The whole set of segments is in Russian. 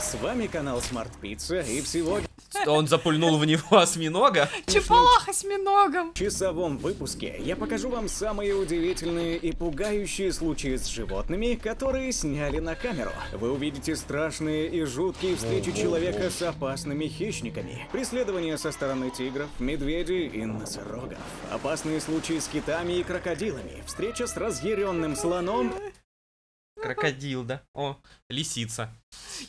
С вами канал Смарт Пицца, и сегодня... Он запульнул в него осьминога? Чепалах осьминогом! В часовом выпуске я покажу вам самые удивительные и пугающие случаи с животными, которые сняли на камеру. Вы увидите страшные и жуткие встречи человека с опасными хищниками, преследования со стороны тигров, медведей и носорогов, опасные случаи с китами и крокодилами, встреча с разъяренным слоном Крокодил, да? О, лисица.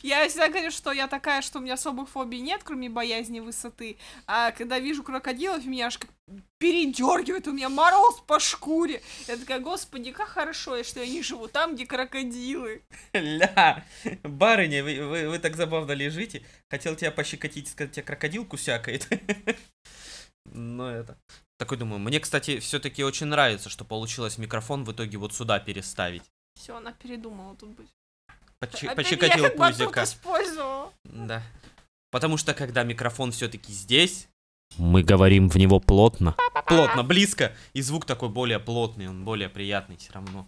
Я всегда говорю, что я такая, что у меня особых фобий нет, кроме боязни высоты. А когда вижу крокодилов, меня аж как передергивает, у меня мороз по шкуре. Я такая, господи, как хорошо, что я не живу там, где крокодилы. Ля, барыня, вы, вы, вы так забавно лежите. Хотел тебя пощекотить, сказать, тебе крокодил кусякает. Но ну, это... Такой думаю, мне, кстати, все-таки очень нравится, что получилось микрофон в итоге вот сюда переставить. Все, она передумала тут быть. Поч почекатил пузика. Да. Потому что когда микрофон все-таки здесь, мы говорим в него плотно. Плотно, близко. И звук такой более плотный, он более приятный все равно.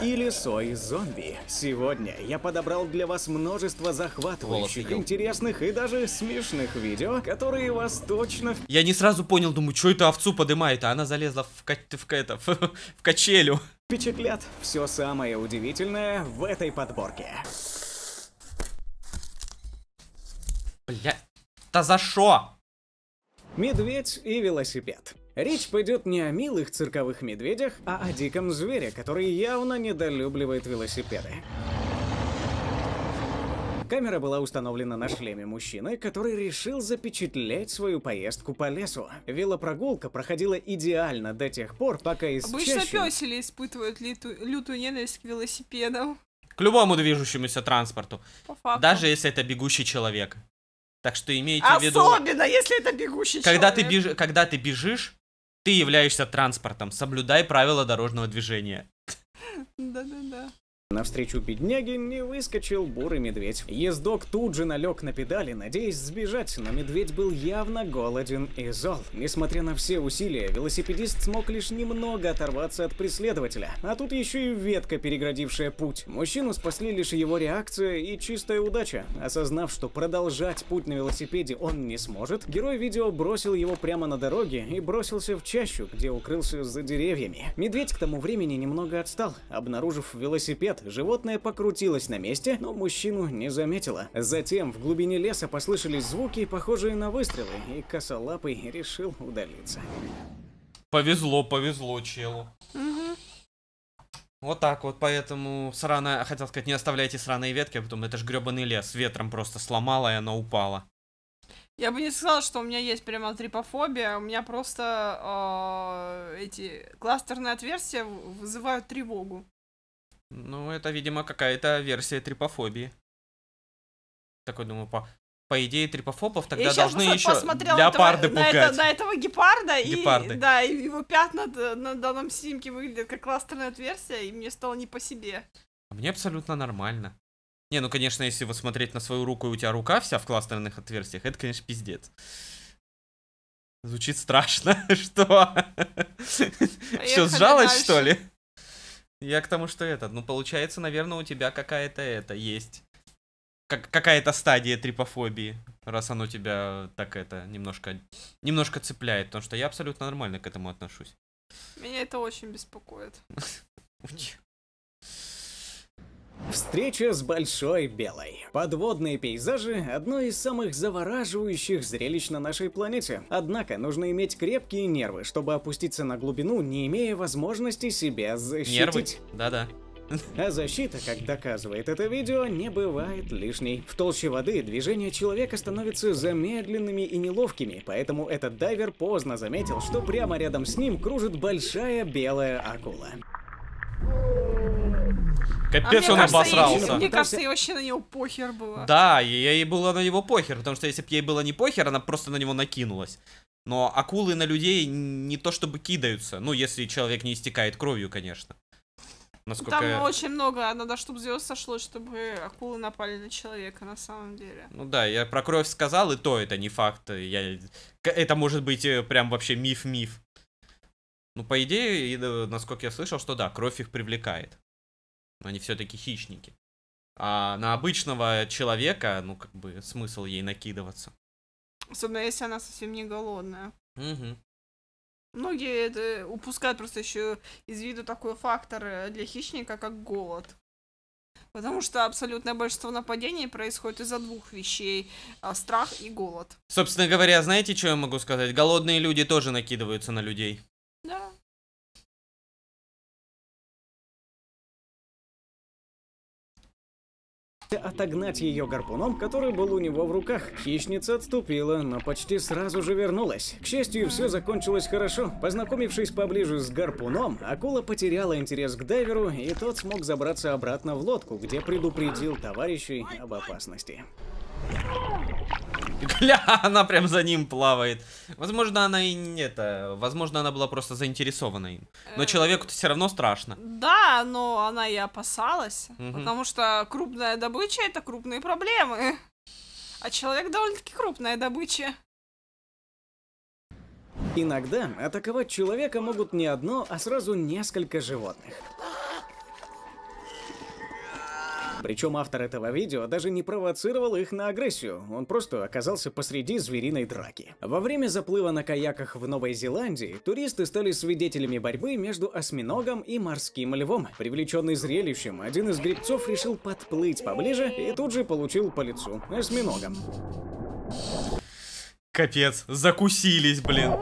Или сои, зомби. Сегодня я подобрал для вас множество захватывающих, Волосы, интересных и даже смешных видео, которые вас точно... Я не сразу понял, думаю, что это овцу подымает, а она залезла в, ка в, это, в, в качелю впечатлят все самое удивительное в этой подборке. Бля, да за шо? Медведь и велосипед. Речь пойдет не о милых цирковых медведях, а о диком звере, который явно недолюбливает велосипеды. Камера была установлена на шлеме мужчины, который решил запечатлеть свою поездку по лесу. Велопрогулка проходила идеально до тех пор, пока из Обычно чащи... пёсели испытывают литу... лютую ненависть к велосипедам. К любому движущемуся транспорту. Даже если это бегущий человек. Так что имейте Особенно, в виду... Особенно, если это бегущий когда человек. Ты беж... Когда ты бежишь, ты являешься транспортом. Соблюдай правила дорожного движения. Да-да-да. Навстречу бедняге не выскочил бурый медведь. Ездок тут же налег на педали, надеясь сбежать, но медведь был явно голоден и зол. Несмотря на все усилия, велосипедист смог лишь немного оторваться от преследователя. А тут еще и ветка, переградившая путь. Мужчину спасли лишь его реакция и чистая удача. Осознав, что продолжать путь на велосипеде он не сможет, герой видео бросил его прямо на дороге и бросился в чащу, где укрылся за деревьями. Медведь к тому времени немного отстал, обнаружив велосипед, Животное покрутилось на месте, но мужчину не заметило. Затем в глубине леса послышались звуки, похожие на выстрелы, и косолапый решил удалиться. Повезло, повезло челу. Вот так вот, поэтому сраная, а хотел сказать, не оставляйте сраные ветки, а потом это же гребаный лес, ветром просто сломала и она упала. Я бы не сказала, что у меня есть прямо трипофобия, у меня просто э, эти кластерные отверстия вызывают тревогу. Ну, это, видимо, какая-то версия трипофобии. Такой, думаю, по, по идее, трипофобов тогда должны еще леопарды этого, пугать. На, это, на этого гепарда, Гепарды. и да, его пятна на данном снимке выглядят как кластерная отверстие, и мне стало не по себе. А мне абсолютно нормально. Не, ну, конечно, если вот смотреть на свою руку, и у тебя рука вся в кластерных отверстиях, это, конечно, пиздец. Звучит страшно, что? Все а сжалось, что ли? Я к тому, что этот. Ну, получается, наверное, у тебя какая-то это есть. Как какая-то стадия трипофобии, раз оно тебя так это немножко, немножко цепляет, потому что я абсолютно нормально к этому отношусь. Меня это очень беспокоит. Встреча с Большой Белой. Подводные пейзажи – одно из самых завораживающих зрелищ на нашей планете. Однако нужно иметь крепкие нервы, чтобы опуститься на глубину, не имея возможности себя защитить. Нервы? Да-да. А защита, как доказывает это видео, не бывает лишней. В толще воды движения человека становятся замедленными и неловкими, поэтому этот дайвер поздно заметил, что прямо рядом с ним кружит большая белая акула. Капец, а он кажется, обосрался. Ей, мне кажется, ей вообще на него похер было. Да, ей было на него похер, потому что если бы ей было не похер, она просто на него накинулась. Но акулы на людей не то чтобы кидаются. Ну, если человек не истекает кровью, конечно. Насколько... Там очень много, надо, чтобы звезд сошло, чтобы акулы напали на человека, на самом деле. Ну да, я про кровь сказал, и то это не факт. Я... Это может быть э, прям вообще миф-миф. Ну, по идее, э, насколько я слышал, что да, кровь их привлекает. Они все-таки хищники. А на обычного человека, ну, как бы, смысл ей накидываться. Особенно, если она совсем не голодная. Угу. Многие это упускают просто еще из виду такой фактор э, для хищника, как голод. Потому что абсолютное большинство нападений происходит из-за двух вещей. А, страх и голод. Собственно говоря, знаете, что я могу сказать? Голодные люди тоже накидываются на людей. отогнать ее гарпуном, который был у него в руках. Хищница отступила, но почти сразу же вернулась. К счастью, все закончилось хорошо. Познакомившись поближе с гарпуном, акула потеряла интерес к дайверу, и тот смог забраться обратно в лодку, где предупредил товарищей об опасности. Гля, она прям за ним плавает. Возможно, она и не это. Возможно, она была просто заинтересована им. Но э, человеку-то все равно страшно. Да, но она и опасалась. Потому что крупная добыча это крупные проблемы. А человек довольно-таки крупная добыча. Иногда атаковать человека могут не одно, а сразу несколько животных. Причем автор этого видео даже не провоцировал их на агрессию, он просто оказался посреди звериной драки. Во время заплыва на каяках в Новой Зеландии туристы стали свидетелями борьбы между осьминогом и морским львом. Привлеченный зрелищем, один из гребцов решил подплыть поближе и тут же получил по лицу осьминогом. Капец, закусились, блин.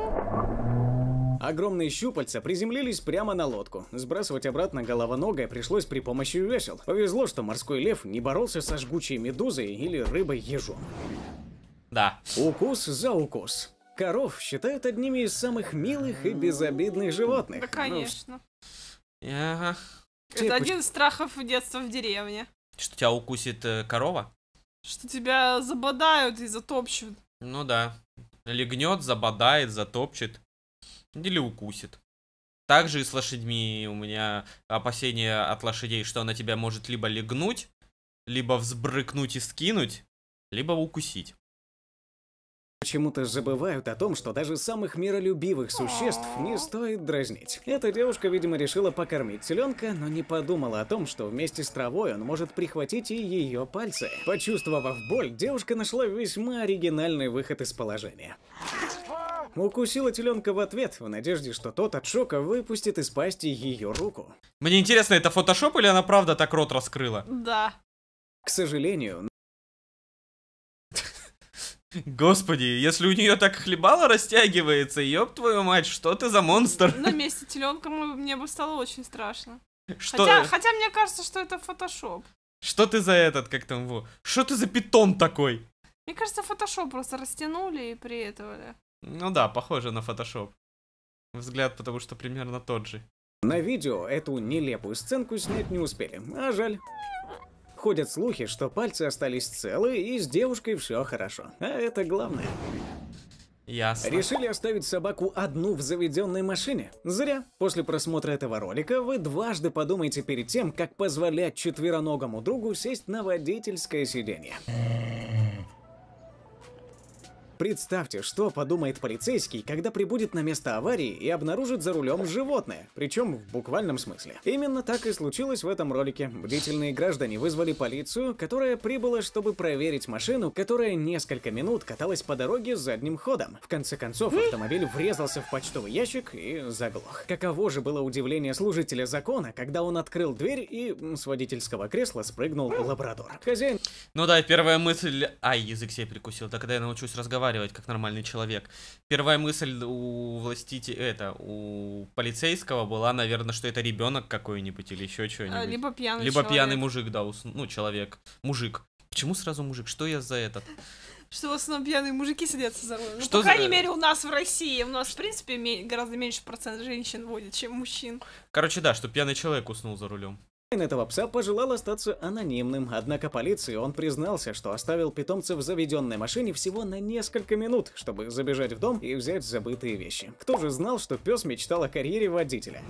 Огромные щупальца приземлились прямо на лодку. Сбрасывать обратно головоногое пришлось при помощи весел. Повезло, что морской лев не боролся со жгучей медузой или рыбой-ежом. Да. Укус за укус. Коров считают одними из самых милых и безобидных животных. Да, конечно. Ну, ага. Это типа один из страхов детства в деревне. Что тебя укусит э, корова? Что тебя забодают и затопчут. Ну да. Легнет, забодает, затопчет или укусит. Также и с лошадьми у меня опасения от лошадей, что она тебя может либо легнуть, либо взбрыкнуть и скинуть, либо укусить. Почему-то забывают о том, что даже самых миролюбивых существ не стоит дразнить. Эта девушка, видимо, решила покормить теленка, но не подумала о том, что вместе с травой он может прихватить и ее пальцы. Почувствовав боль, девушка нашла весьма оригинальный выход из положения. Укусила теленка в ответ, в надежде, что тот от шока выпустит из пасти ее руку. Мне интересно, это фотошоп или она правда так рот раскрыла? Да. К сожалению... Господи, если у нее так хлебало растягивается, ёб твою мать, что ты за монстр? На месте теленка мне бы стало очень страшно. Что? Хотя, хотя мне кажется, что это фотошоп. Что ты за этот, как там его? Что ты за питон такой? Мне кажется, фотошоп просто растянули и при приэтовали. Ну да, похоже на фотошоп. Взгляд, потому что примерно тот же. На видео эту нелепую сценку снять не успели, а жаль. Ходят слухи, что пальцы остались целы и с девушкой все хорошо, а это главное. Ясно. Решили оставить собаку одну в заведенной машине? Зря. После просмотра этого ролика вы дважды подумаете перед тем, как позволять четвероногому другу сесть на водительское сиденье. Представьте, что подумает полицейский, когда прибудет на место аварии и обнаружит за рулем животное, причем в буквальном смысле. Именно так и случилось в этом ролике. Бдительные граждане вызвали полицию, которая прибыла, чтобы проверить машину, которая несколько минут каталась по дороге задним ходом. В конце концов, автомобиль врезался в почтовый ящик и заглох. Каково же было удивление служителя закона, когда он открыл дверь и с водительского кресла спрыгнул лабрадор. Хозяин... Ну да, первая мысль... Ай, язык себе прикусил, да когда я научусь разговаривать разговаривать как нормальный человек. Первая мысль у властите это, у полицейского была, наверное, что это ребенок какой-нибудь или еще а, что-нибудь. Либо пьяный Либо человек. пьяный мужик, да, ус... ну, человек, мужик. Почему сразу мужик? Что я за этот? Что в основном пьяные мужики садятся за руль. Ну, что ну, по крайней за... мере, у нас в России. У нас, в принципе, гораздо меньше процент женщин водит, чем мужчин. Короче, да, что пьяный человек уснул за рулем этого пса пожелал остаться анонимным, однако полиции он признался, что оставил питомца в заведенной машине всего на несколько минут, чтобы забежать в дом и взять забытые вещи. Кто же знал, что пес мечтал о карьере водителя?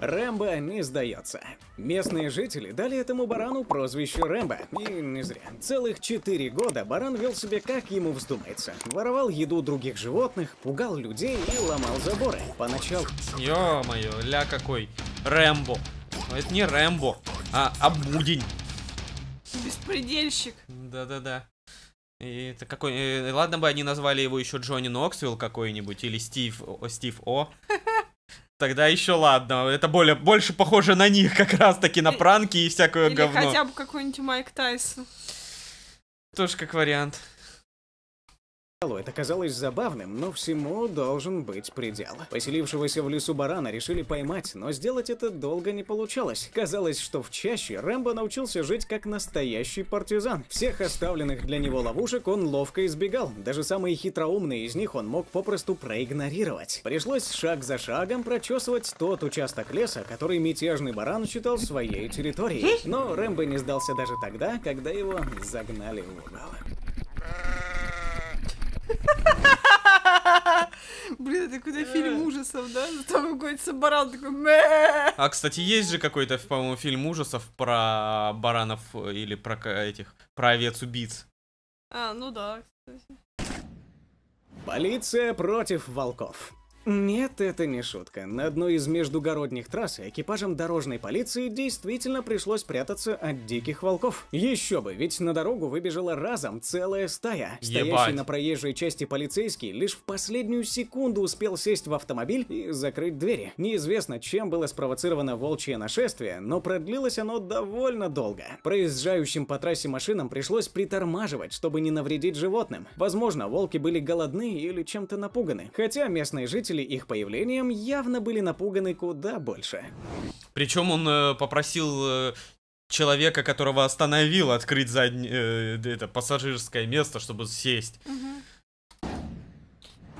Рэмбо не сдается. Местные жители дали этому барану прозвище Рэмбо, и не зря. Целых четыре года баран вел себя как ему вздумается. Воровал еду других животных, пугал людей и ломал заборы. Поначалу... Ё-моё, ля какой. Рэмбо. Но это не Рэмбо, а Обудень. Беспредельщик. Да-да-да. И это какой... Э, ладно бы они назвали его еще Джонни Ноксвилл какой-нибудь, или Стив, о, Стив О. Тогда еще ладно, это более, больше похоже на них как раз-таки, на пранки и всякое или говно. хотя бы какой-нибудь Майк Тайсон. Тоже как вариант. Это казалось забавным, но всему должен быть предел. Поселившегося в лесу барана решили поймать, но сделать это долго не получалось. Казалось, что в чаще Рэмбо научился жить как настоящий партизан. Всех оставленных для него ловушек он ловко избегал, даже самые хитроумные из них он мог попросту проигнорировать. Пришлось шаг за шагом прочесывать тот участок леса, который мятежный баран считал своей территорией. Но Рэмбо не сдался даже тогда, когда его загнали в угол. Блин, это какой-то фильм э. ужасов, да? Там какой-то баран такой... А, кстати, есть же какой-то, по-моему, фильм ужасов про баранов э, или про этих... про овец-убийц. А, ну да, кстати. Полиция против волков. Нет, это не шутка. На одной из междугородних трасс экипажам дорожной полиции действительно пришлось прятаться от диких волков. Еще бы, ведь на дорогу выбежала разом целая стая. Стоящий Ебать. на проезжей части полицейский лишь в последнюю секунду успел сесть в автомобиль и закрыть двери. Неизвестно, чем было спровоцировано волчье нашествие, но продлилось оно довольно долго. Проезжающим по трассе машинам пришлось притормаживать, чтобы не навредить животным. Возможно, волки были голодны или чем-то напуганы. Хотя местные жители пользователи их появлением явно были напуганы куда больше. Причем он э, попросил э, человека, которого остановил, открыть заднее э, это пассажирское место, чтобы сесть. Угу.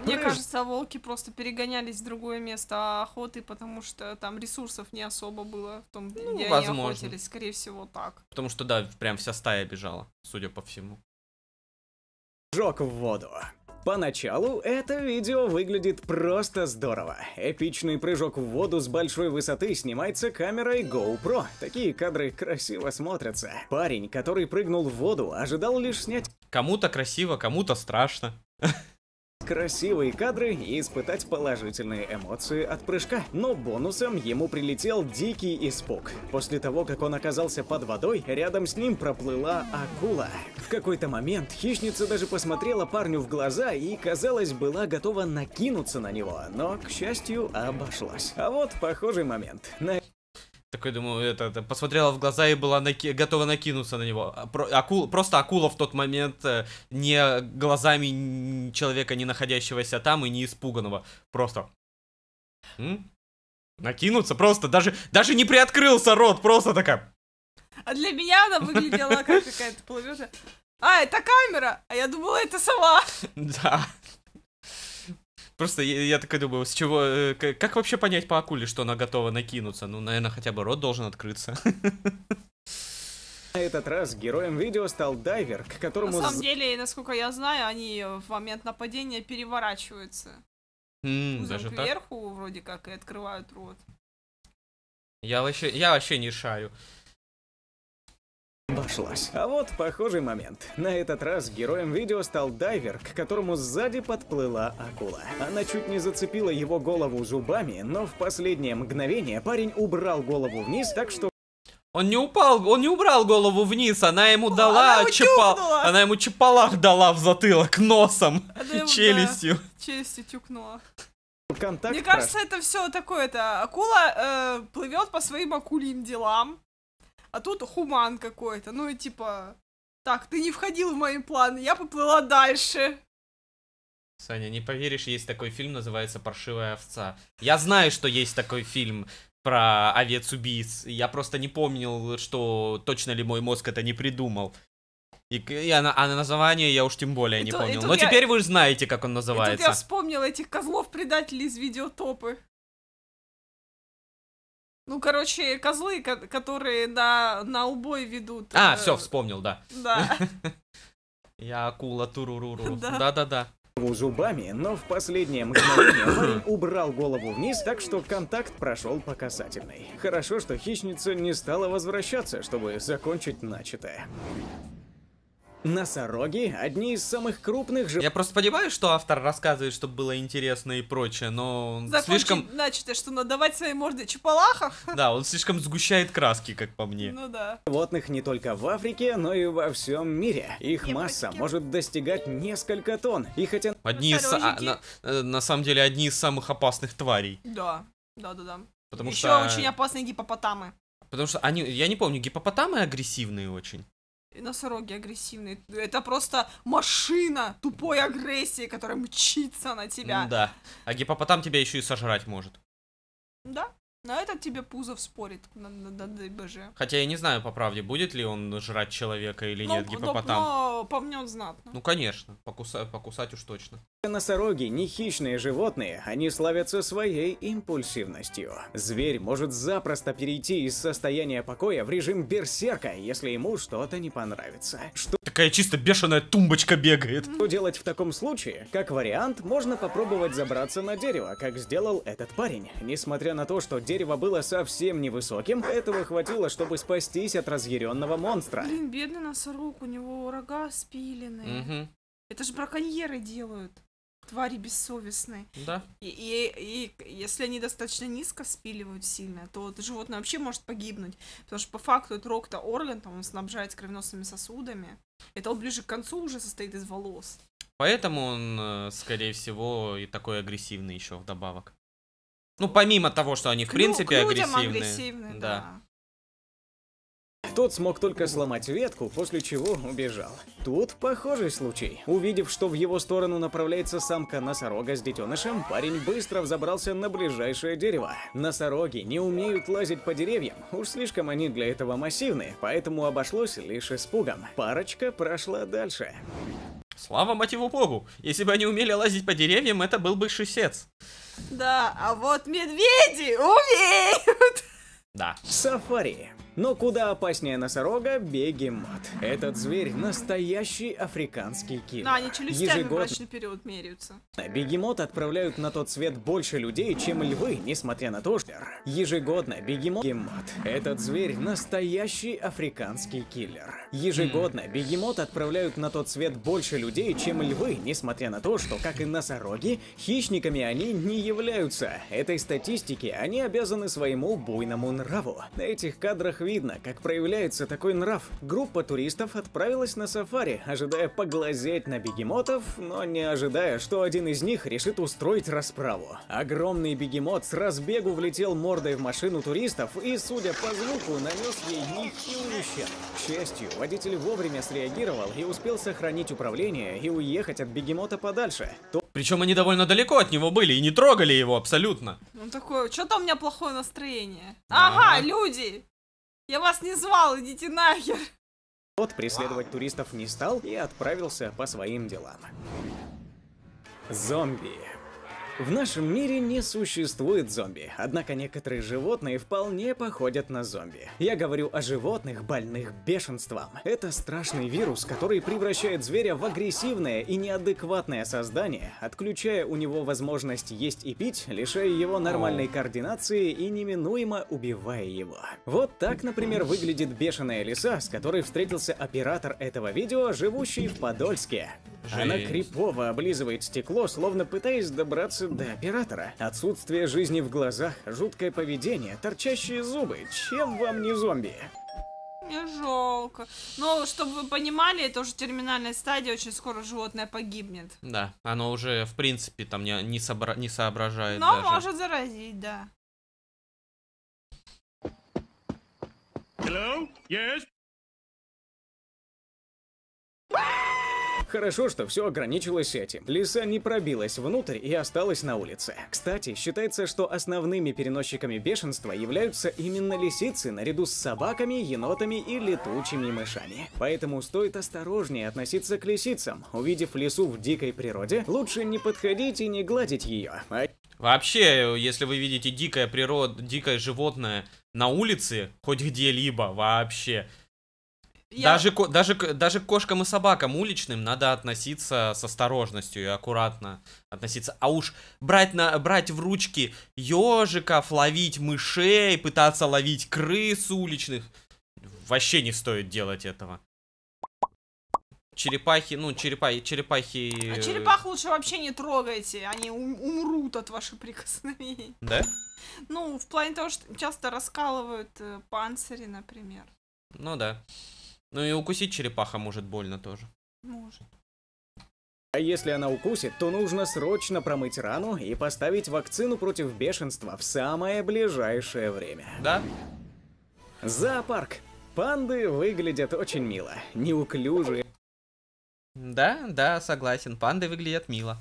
Мне кажется, волки просто перегонялись в другое место а охоты, потому что там ресурсов не особо было в том, ну, где возможно. они охотились, скорее всего, так. Потому что, да, прям вся стая бежала, судя по всему. Жок в воду. Поначалу это видео выглядит просто здорово. Эпичный прыжок в воду с большой высоты снимается камерой GoPro. Такие кадры красиво смотрятся. Парень, который прыгнул в воду, ожидал лишь снять... Кому-то красиво, кому-то страшно. красивые кадры и испытать положительные эмоции от прыжка. Но бонусом ему прилетел дикий испуг. После того, как он оказался под водой, рядом с ним проплыла акула. В какой-то момент хищница даже посмотрела парню в глаза и, казалось, была готова накинуться на него, но, к счастью, обошлась. А вот похожий момент. На такой, думаю, это, это посмотрела в глаза и была наки- готова накинуться на него. А, про- акул, просто акула в тот момент э, не глазами человека, не находящегося там и не испуганного. Просто. М? Накинуться просто, даже, даже не приоткрылся рот, просто такая. А для меня она выглядела как какая-то плывет. А, это камера! А я думала, это сова. Да. Просто я, я и думаю, с чего... Э, как вообще понять по акуле, что она готова накинуться? Ну, наверное, хотя бы рот должен открыться. На этот раз героем видео стал дайвер, к которому... На самом деле, насколько я знаю, они в момент нападения переворачиваются. Mm, даже кверху так? вроде как и открывают рот. Я вообще, я вообще не шаю. Обошлось. А вот похожий момент. На этот раз героем видео стал дайвер, к которому сзади подплыла акула. Она чуть не зацепила его голову зубами, но в последнее мгновение парень убрал голову вниз, так что он не упал, он не убрал голову вниз, она ему дала она чепал, она ему чепалах дала в затылок носом, она челюстью. Да, челюстью тюкнула. Контакт Мне кажется, прошу. это все такое-то. Акула э, плывет по своим акульим делам а тут хуман какой-то. Ну и типа, так, ты не входил в мои планы, я поплыла дальше. Саня, не поверишь, есть такой фильм, называется «Паршивая овца». Я знаю, что есть такой фильм про овец-убийц. Я просто не помнил, что точно ли мой мозг это не придумал. И, и она, а название я уж тем более и не то, помнил. Но я... теперь вы знаете, как он называется. И тут я вспомнил этих козлов-предателей из видеотопы. Ну, короче, козлы, которые на, на убой ведут. А, э... все, вспомнил, да. Да. Я акула туруруру. Да-да-да. Зубами, но в последнее мгновение парень убрал голову вниз, так что контакт прошел по касательной. Хорошо, что хищница не стала возвращаться, чтобы закончить начатое. Носороги – одни из самых крупных животных. Я просто понимаю, что автор рассказывает, чтобы было интересно и прочее, но он Закончить слишком... начатое, что надавать своей морды чапалахах. Да, он слишком сгущает краски, как по мне. Ну да. Животных не только в Африке, но и во всем мире. Их не масса против... может достигать несколько тонн, и хотя... Одни из... А, на, э, на самом деле, одни из самых опасных тварей. Да, да-да-да. Потому Еще что... очень опасные гипопотамы. Потому что они, я не помню, гипопотамы агрессивные очень носороги агрессивные. Это просто машина тупой агрессии, которая мчится на тебя. Да. А гипопотам тебя еще и сожрать может. Да. Но этот тебе Пузов спорит на, на, на ДБЖ. Хотя я не знаю, по правде, будет ли он жрать человека или но, ну, нет, ну, гипопотам. Но, но помнет знатно. Ну, конечно, покусать покусать уж точно. Носороги не хищные животные, они славятся своей импульсивностью. Зверь может запросто перейти из состояния покоя в режим берсерка, если ему что-то не понравится. Что... Такая чисто бешеная тумбочка бегает. Что делать в таком случае? Как вариант, можно попробовать забраться на дерево, как сделал этот парень. Несмотря на то, что дерево Дерево было совсем невысоким, этого хватило, чтобы спастись от разъяренного монстра. Блин, бедный носорог, у него рога спилены. Угу. Это же браконьеры делают. Твари бессовестные. Да. И, и, и если они достаточно низко спиливают сильно, то это животное вообще может погибнуть. Потому что по факту это рог-то орган, там он снабжает кровеносными сосудами. Это он ближе к концу уже состоит из волос. Поэтому он, э, скорее всего, и такой агрессивный еще вдобавок. Ну, помимо того, что они в к принципе к агрессивные. агрессивны. Да. да. Тот смог только сломать ветку, после чего убежал. Тут похожий случай. Увидев, что в его сторону направляется самка носорога с детенышем, парень быстро взобрался на ближайшее дерево. Носороги не умеют лазить по деревьям, уж слишком они для этого массивны, поэтому обошлось лишь испугом. Парочка прошла дальше. Слава мотиву богу! Если бы они умели лазить по деревьям, это был бы шисец. Да, а вот медведи умеют! Да. Сафари. Но куда опаснее носорога – бегемот. Этот зверь – настоящий африканский кит. Да, они челюстями Ежегодно... брачный период меряются. Бегемот отправляют на тот свет больше людей, чем львы, несмотря на то, что... Ежегодно бегемот... Этот зверь – настоящий африканский киллер. Ежегодно бегемот отправляют на тот свет больше людей, чем львы, несмотря на то, что, как и носороги, хищниками они не являются. Этой статистике они обязаны своему буйному нраву. На этих кадрах видно, как проявляется такой нрав. Группа туристов отправилась на сафари, ожидая поглазеть на бегемотов, но не ожидая, что один из них решит устроить расправу. Огромный бегемот с разбегу влетел мордой в машину туристов и, судя по звуку, нанес ей нехилый ущерб. К счастью, водитель вовремя среагировал и успел сохранить управление и уехать от бегемота подальше. Причем они довольно далеко от него были и не трогали его абсолютно. Он ну, такой, что-то у меня плохое настроение. Ага, а -а -а. люди! Я вас не звал, идите нахер. Тот преследовать туристов не стал и отправился по своим делам. Зомби. В нашем мире не существует зомби, однако некоторые животные вполне походят на зомби. Я говорю о животных, больных бешенством. Это страшный вирус, который превращает зверя в агрессивное и неадекватное создание, отключая у него возможность есть и пить, лишая его нормальной координации и неминуемо убивая его. Вот так, например, выглядит бешеная лиса, с которой встретился оператор этого видео, живущий в Подольске. Она крипово облизывает стекло, словно пытаясь добраться добраться оператора. Отсутствие жизни в глазах, жуткое поведение, торчащие зубы. Чем вам не зомби? Мне жалко. Но, чтобы вы понимали, это уже терминальная стадия, очень скоро животное погибнет. Да, оно уже, в принципе, там не, не, собра... не соображает Но даже. может заразить, да. Hello? Yes? Хорошо, что все ограничилось этим. Лиса не пробилась внутрь и осталась на улице. Кстати, считается, что основными переносчиками бешенства являются именно лисицы наряду с собаками, енотами и летучими мышами. Поэтому стоит осторожнее относиться к лисицам. Увидев лису в дикой природе, лучше не подходить и не гладить ее. А... Вообще, если вы видите дикое природа, дикое животное на улице, хоть где-либо вообще, я... Даже, даже, даже к кошкам и собакам уличным надо относиться с осторожностью и аккуратно относиться. А уж брать, на, брать в ручки ежиков, ловить мышей, пытаться ловить крыс уличных. Вообще не стоит делать этого. Черепахи, ну, черепахи, черепахи... А э, черепах лучше вообще не трогайте, они ум умрут от ваших прикосновений. Да? Ну, в плане того, что часто раскалывают э, панцири, например. Ну да. Ну и укусить черепаха может больно тоже. Может. А если она укусит, то нужно срочно промыть рану и поставить вакцину против бешенства в самое ближайшее время. Да? Зоопарк. Панды выглядят очень мило, неуклюжие. Да, да, согласен, панды выглядят мило.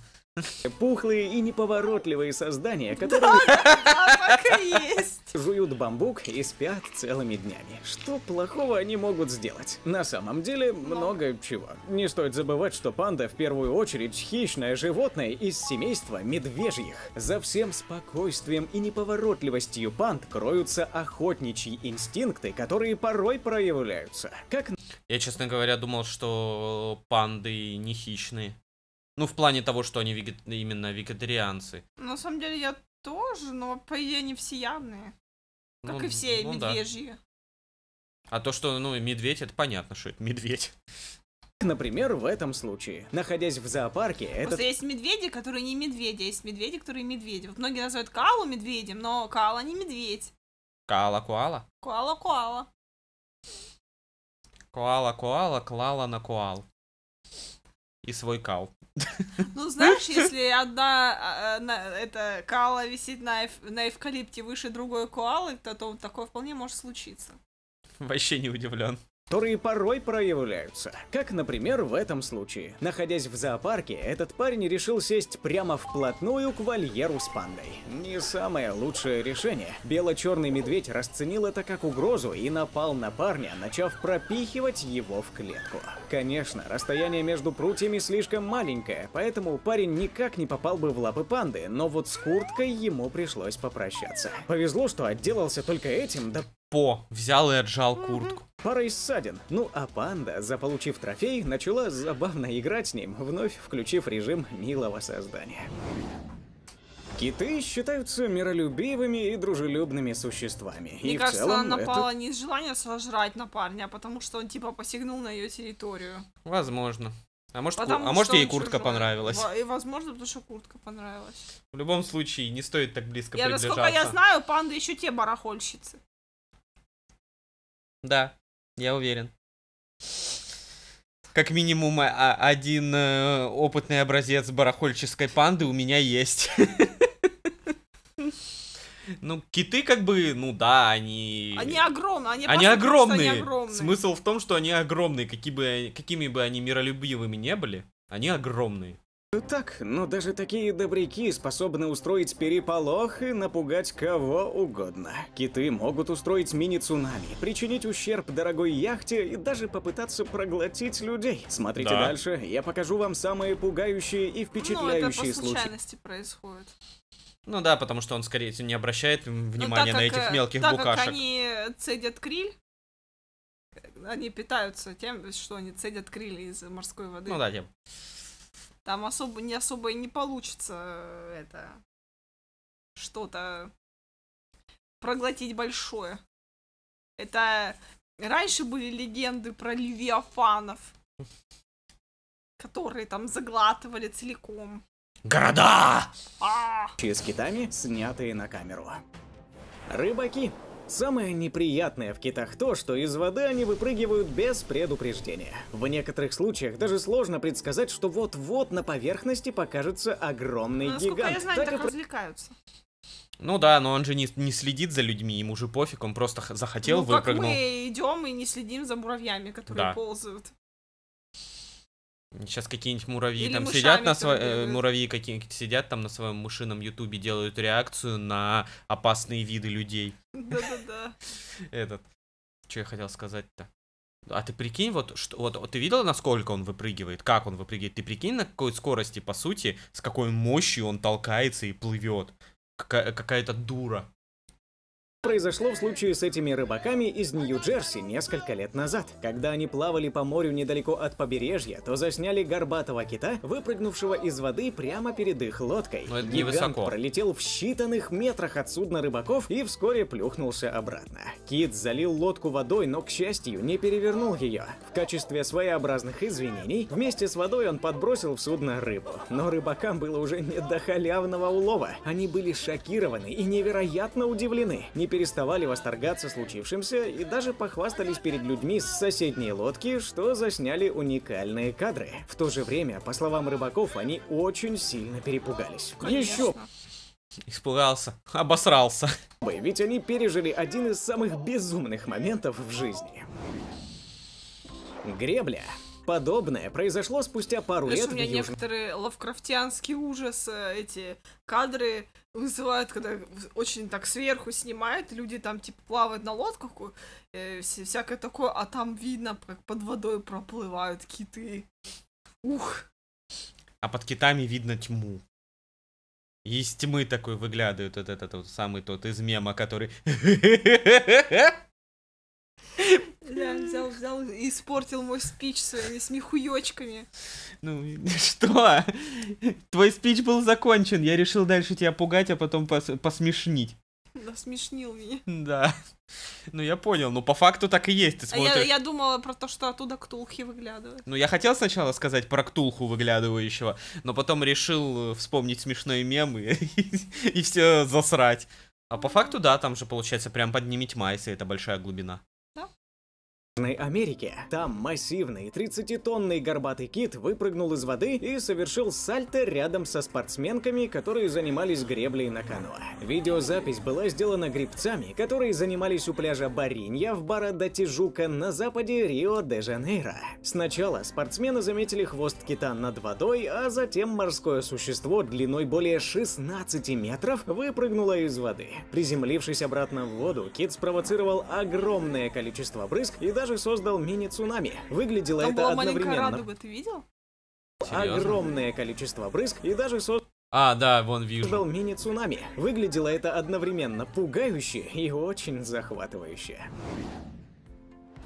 Пухлые и неповоротливые создания, которые... Да, есть. Жуют бамбук и спят целыми днями. Что плохого они могут сделать? На самом деле, много чего. Не стоит забывать, что панда в первую очередь хищное животное из семейства медвежьих. За всем спокойствием и неповоротливостью панд кроются охотничьи инстинкты, которые порой проявляются. Как... Я, честно говоря, думал, что панды не хищные. Ну, в плане того, что они вегет... именно вегетарианцы. Ну, на самом деле я тоже, но по идее они всеядные. Как ну, и все ну, медвежьи. Да. А то, что, ну, медведь, это понятно, что это медведь. Например, в этом случае, находясь в зоопарке, это... Просто есть медведи, которые не медведи, а есть медведи, которые медведи. Вот многие называют Калу медведем, но Кала не медведь. Кала-куала? Куала-куала. Куала-куала клала на куал. И свой кал. Ну, знаешь, если одна а, на, это коала висит на, на эвкалипте выше другой коалы, то, то такое вполне может случиться. Вообще не удивлен которые порой проявляются. Как, например, в этом случае. Находясь в зоопарке, этот парень решил сесть прямо вплотную к вольеру с пандой. Не самое лучшее решение. Бело-черный медведь расценил это как угрозу и напал на парня, начав пропихивать его в клетку. Конечно, расстояние между прутьями слишком маленькое, поэтому парень никак не попал бы в лапы панды, но вот с курткой ему пришлось попрощаться. Повезло, что отделался только этим, да по взял и отжал куртку. Пара из ссадин. Ну а панда, заполучив трофей, начала забавно играть с ним, вновь включив режим милого создания. Киты считаются миролюбивыми и дружелюбными существами. Мне и кажется, в целом она напала это... не из желания сожрать на парня, а потому что он типа посягнул на ее территорию. Возможно. А может, ку... а может ей куртка чужой. понравилась? И возможно, потому что куртка понравилась. В любом случае, не стоит так близко я, приближаться. Насколько я знаю, панды еще те барахольщицы. Да, я уверен. Как минимум а, а- один э, опытный образец барахольческой панды у меня есть. Ну, киты как бы, ну да, они... Они огромные, они, они, огромные. они огромные. Смысл в том, что они огромные, какие бы, какими бы они миролюбивыми не были, они огромные. Так, но даже такие добряки способны устроить переполох и напугать кого угодно. Киты могут устроить мини-цунами, причинить ущерб дорогой яхте и даже попытаться проглотить людей. Смотрите да. дальше, я покажу вам самые пугающие и впечатляющие ну, это по случаи. происходит. Ну да, потому что он, скорее всего, не обращает ну, внимания ну, на как, этих э, мелких так букашек. Так как они цедят криль, они питаются тем, что они цедят криль из морской воды. Ну да, тем. Там особо не особо и не получится э, это что-то проглотить большое. Это раньше были легенды про левиафанов, которые там заглатывали целиком. Города! А -а -а. С китами, снятые на камеру. Рыбаки Самое неприятное в китах то, что из воды они выпрыгивают без предупреждения. В некоторых случаях даже сложно предсказать, что вот-вот на поверхности покажется огромный ну, гигант. я знаю, так, так и... развлекаются. Ну да, но он же не, не следит за людьми, ему же пофиг, он просто захотел, ну, выпрыгнул. Как мы идем и не следим за муравьями, которые да. ползают. Сейчас какие-нибудь муравьи Или там сидят на своем э, муравьи какие-нибудь сидят там на своем мышином ютубе делают реакцию на опасные виды людей. Да-да-да. Этот. Что я хотел сказать-то? А ты прикинь, вот, что, вот, ты видел, насколько он выпрыгивает, как он выпрыгивает? Ты прикинь, на какой скорости, по сути, с какой мощью он толкается и плывет. какая-то дура произошло в случае с этими рыбаками из Нью-Джерси несколько лет назад. Когда они плавали по морю недалеко от побережья, то засняли горбатого кита, выпрыгнувшего из воды прямо перед их лодкой. Но это Гигант пролетел в считанных метрах от судна рыбаков и вскоре плюхнулся обратно. Кит залил лодку водой, но, к счастью, не перевернул ее. В качестве своеобразных извинений вместе с водой он подбросил в судно рыбу. Но рыбакам было уже не до халявного улова. Они были шокированы и невероятно удивлены. Не переставали восторгаться случившимся и даже похвастались перед людьми с соседней лодки, что засняли уникальные кадры. В то же время, по словам рыбаков, они очень сильно перепугались. Конечно. Еще Испугался, обосрался. Ведь они пережили один из самых безумных моментов в жизни. Гребля. Подобное произошло спустя пару Знаешь, лет. У меня юж... некоторые лавкрафтианский ужас, эти кадры вызывают, когда очень так сверху снимают, люди там типа плавают на лодках, э, всякое такое, а там видно, как под водой проплывают киты. Ух. А под китами видно тьму. И из тьмы такой выглядывает вот этот вот самый тот из мема, который... Да, взял, взял и испортил мой спич своими смехуёчками. Ну, что? Твой спич был закончен, я решил дальше тебя пугать, а потом пос- посмешнить. Насмешнил меня. Да. Ну, я понял, но ну, по факту так и есть. Ты смотришь... А я, я думала про то, что оттуда ктулхи выглядывают. Ну, я хотел сначала сказать про ктулху выглядывающего, но потом решил э, вспомнить смешной мем и, и, и все засрать. А по факту, да, там же, получается, прям под ними тьма, если это большая глубина. Северной Америке. Там массивный 30-тонный горбатый кит выпрыгнул из воды и совершил сальто рядом со спортсменками, которые занимались греблей на каноэ. Видеозапись была сделана грибцами, которые занимались у пляжа Баринья в бара Датижука на западе Рио-де-Жанейро. Сначала спортсмены заметили хвост кита над водой, а затем морское существо длиной более 16 метров выпрыгнуло из воды. Приземлившись обратно в воду, кит спровоцировал огромное количество брызг и даже создал мини-цунами. Выглядело Там это была одновременно. радуга, ты видел? Серьезно? Огромное количество брызг и даже создал... А, да, вон вижу. Создал мини-цунами. Выглядело это одновременно пугающе и очень захватывающе.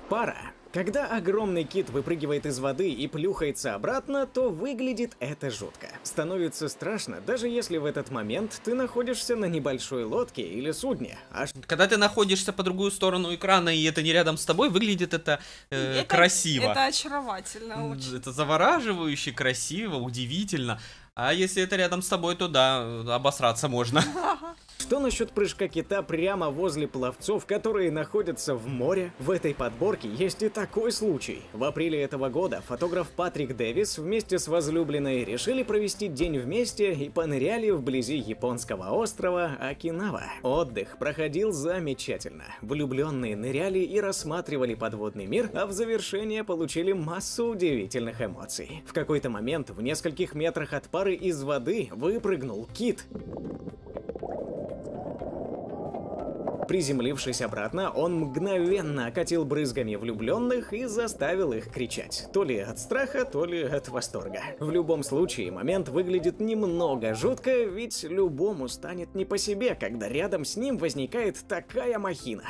Пара когда огромный кит выпрыгивает из воды и плюхается обратно, то выглядит это жутко. Становится страшно, даже если в этот момент ты находишься на небольшой лодке или судне. А... Когда ты находишься по другую сторону экрана и это не рядом с тобой, выглядит это, э, это красиво. Это очаровательно очень. Это завораживающе, красиво, удивительно. А если это рядом с тобой, то да, обосраться можно. Что насчет прыжка кита прямо возле пловцов, которые находятся в море? В этой подборке есть и такой случай. В апреле этого года фотограф Патрик Дэвис вместе с возлюбленной решили провести день вместе и поныряли вблизи японского острова Окинава. Отдых проходил замечательно. Влюбленные ныряли и рассматривали подводный мир, а в завершение получили массу удивительных эмоций. В какой-то момент в нескольких метрах от пары из воды выпрыгнул кит. Приземлившись обратно, он мгновенно окатил брызгами влюбленных и заставил их кричать. То ли от страха, то ли от восторга. В любом случае, момент выглядит немного жутко, ведь любому станет не по себе, когда рядом с ним возникает такая махина.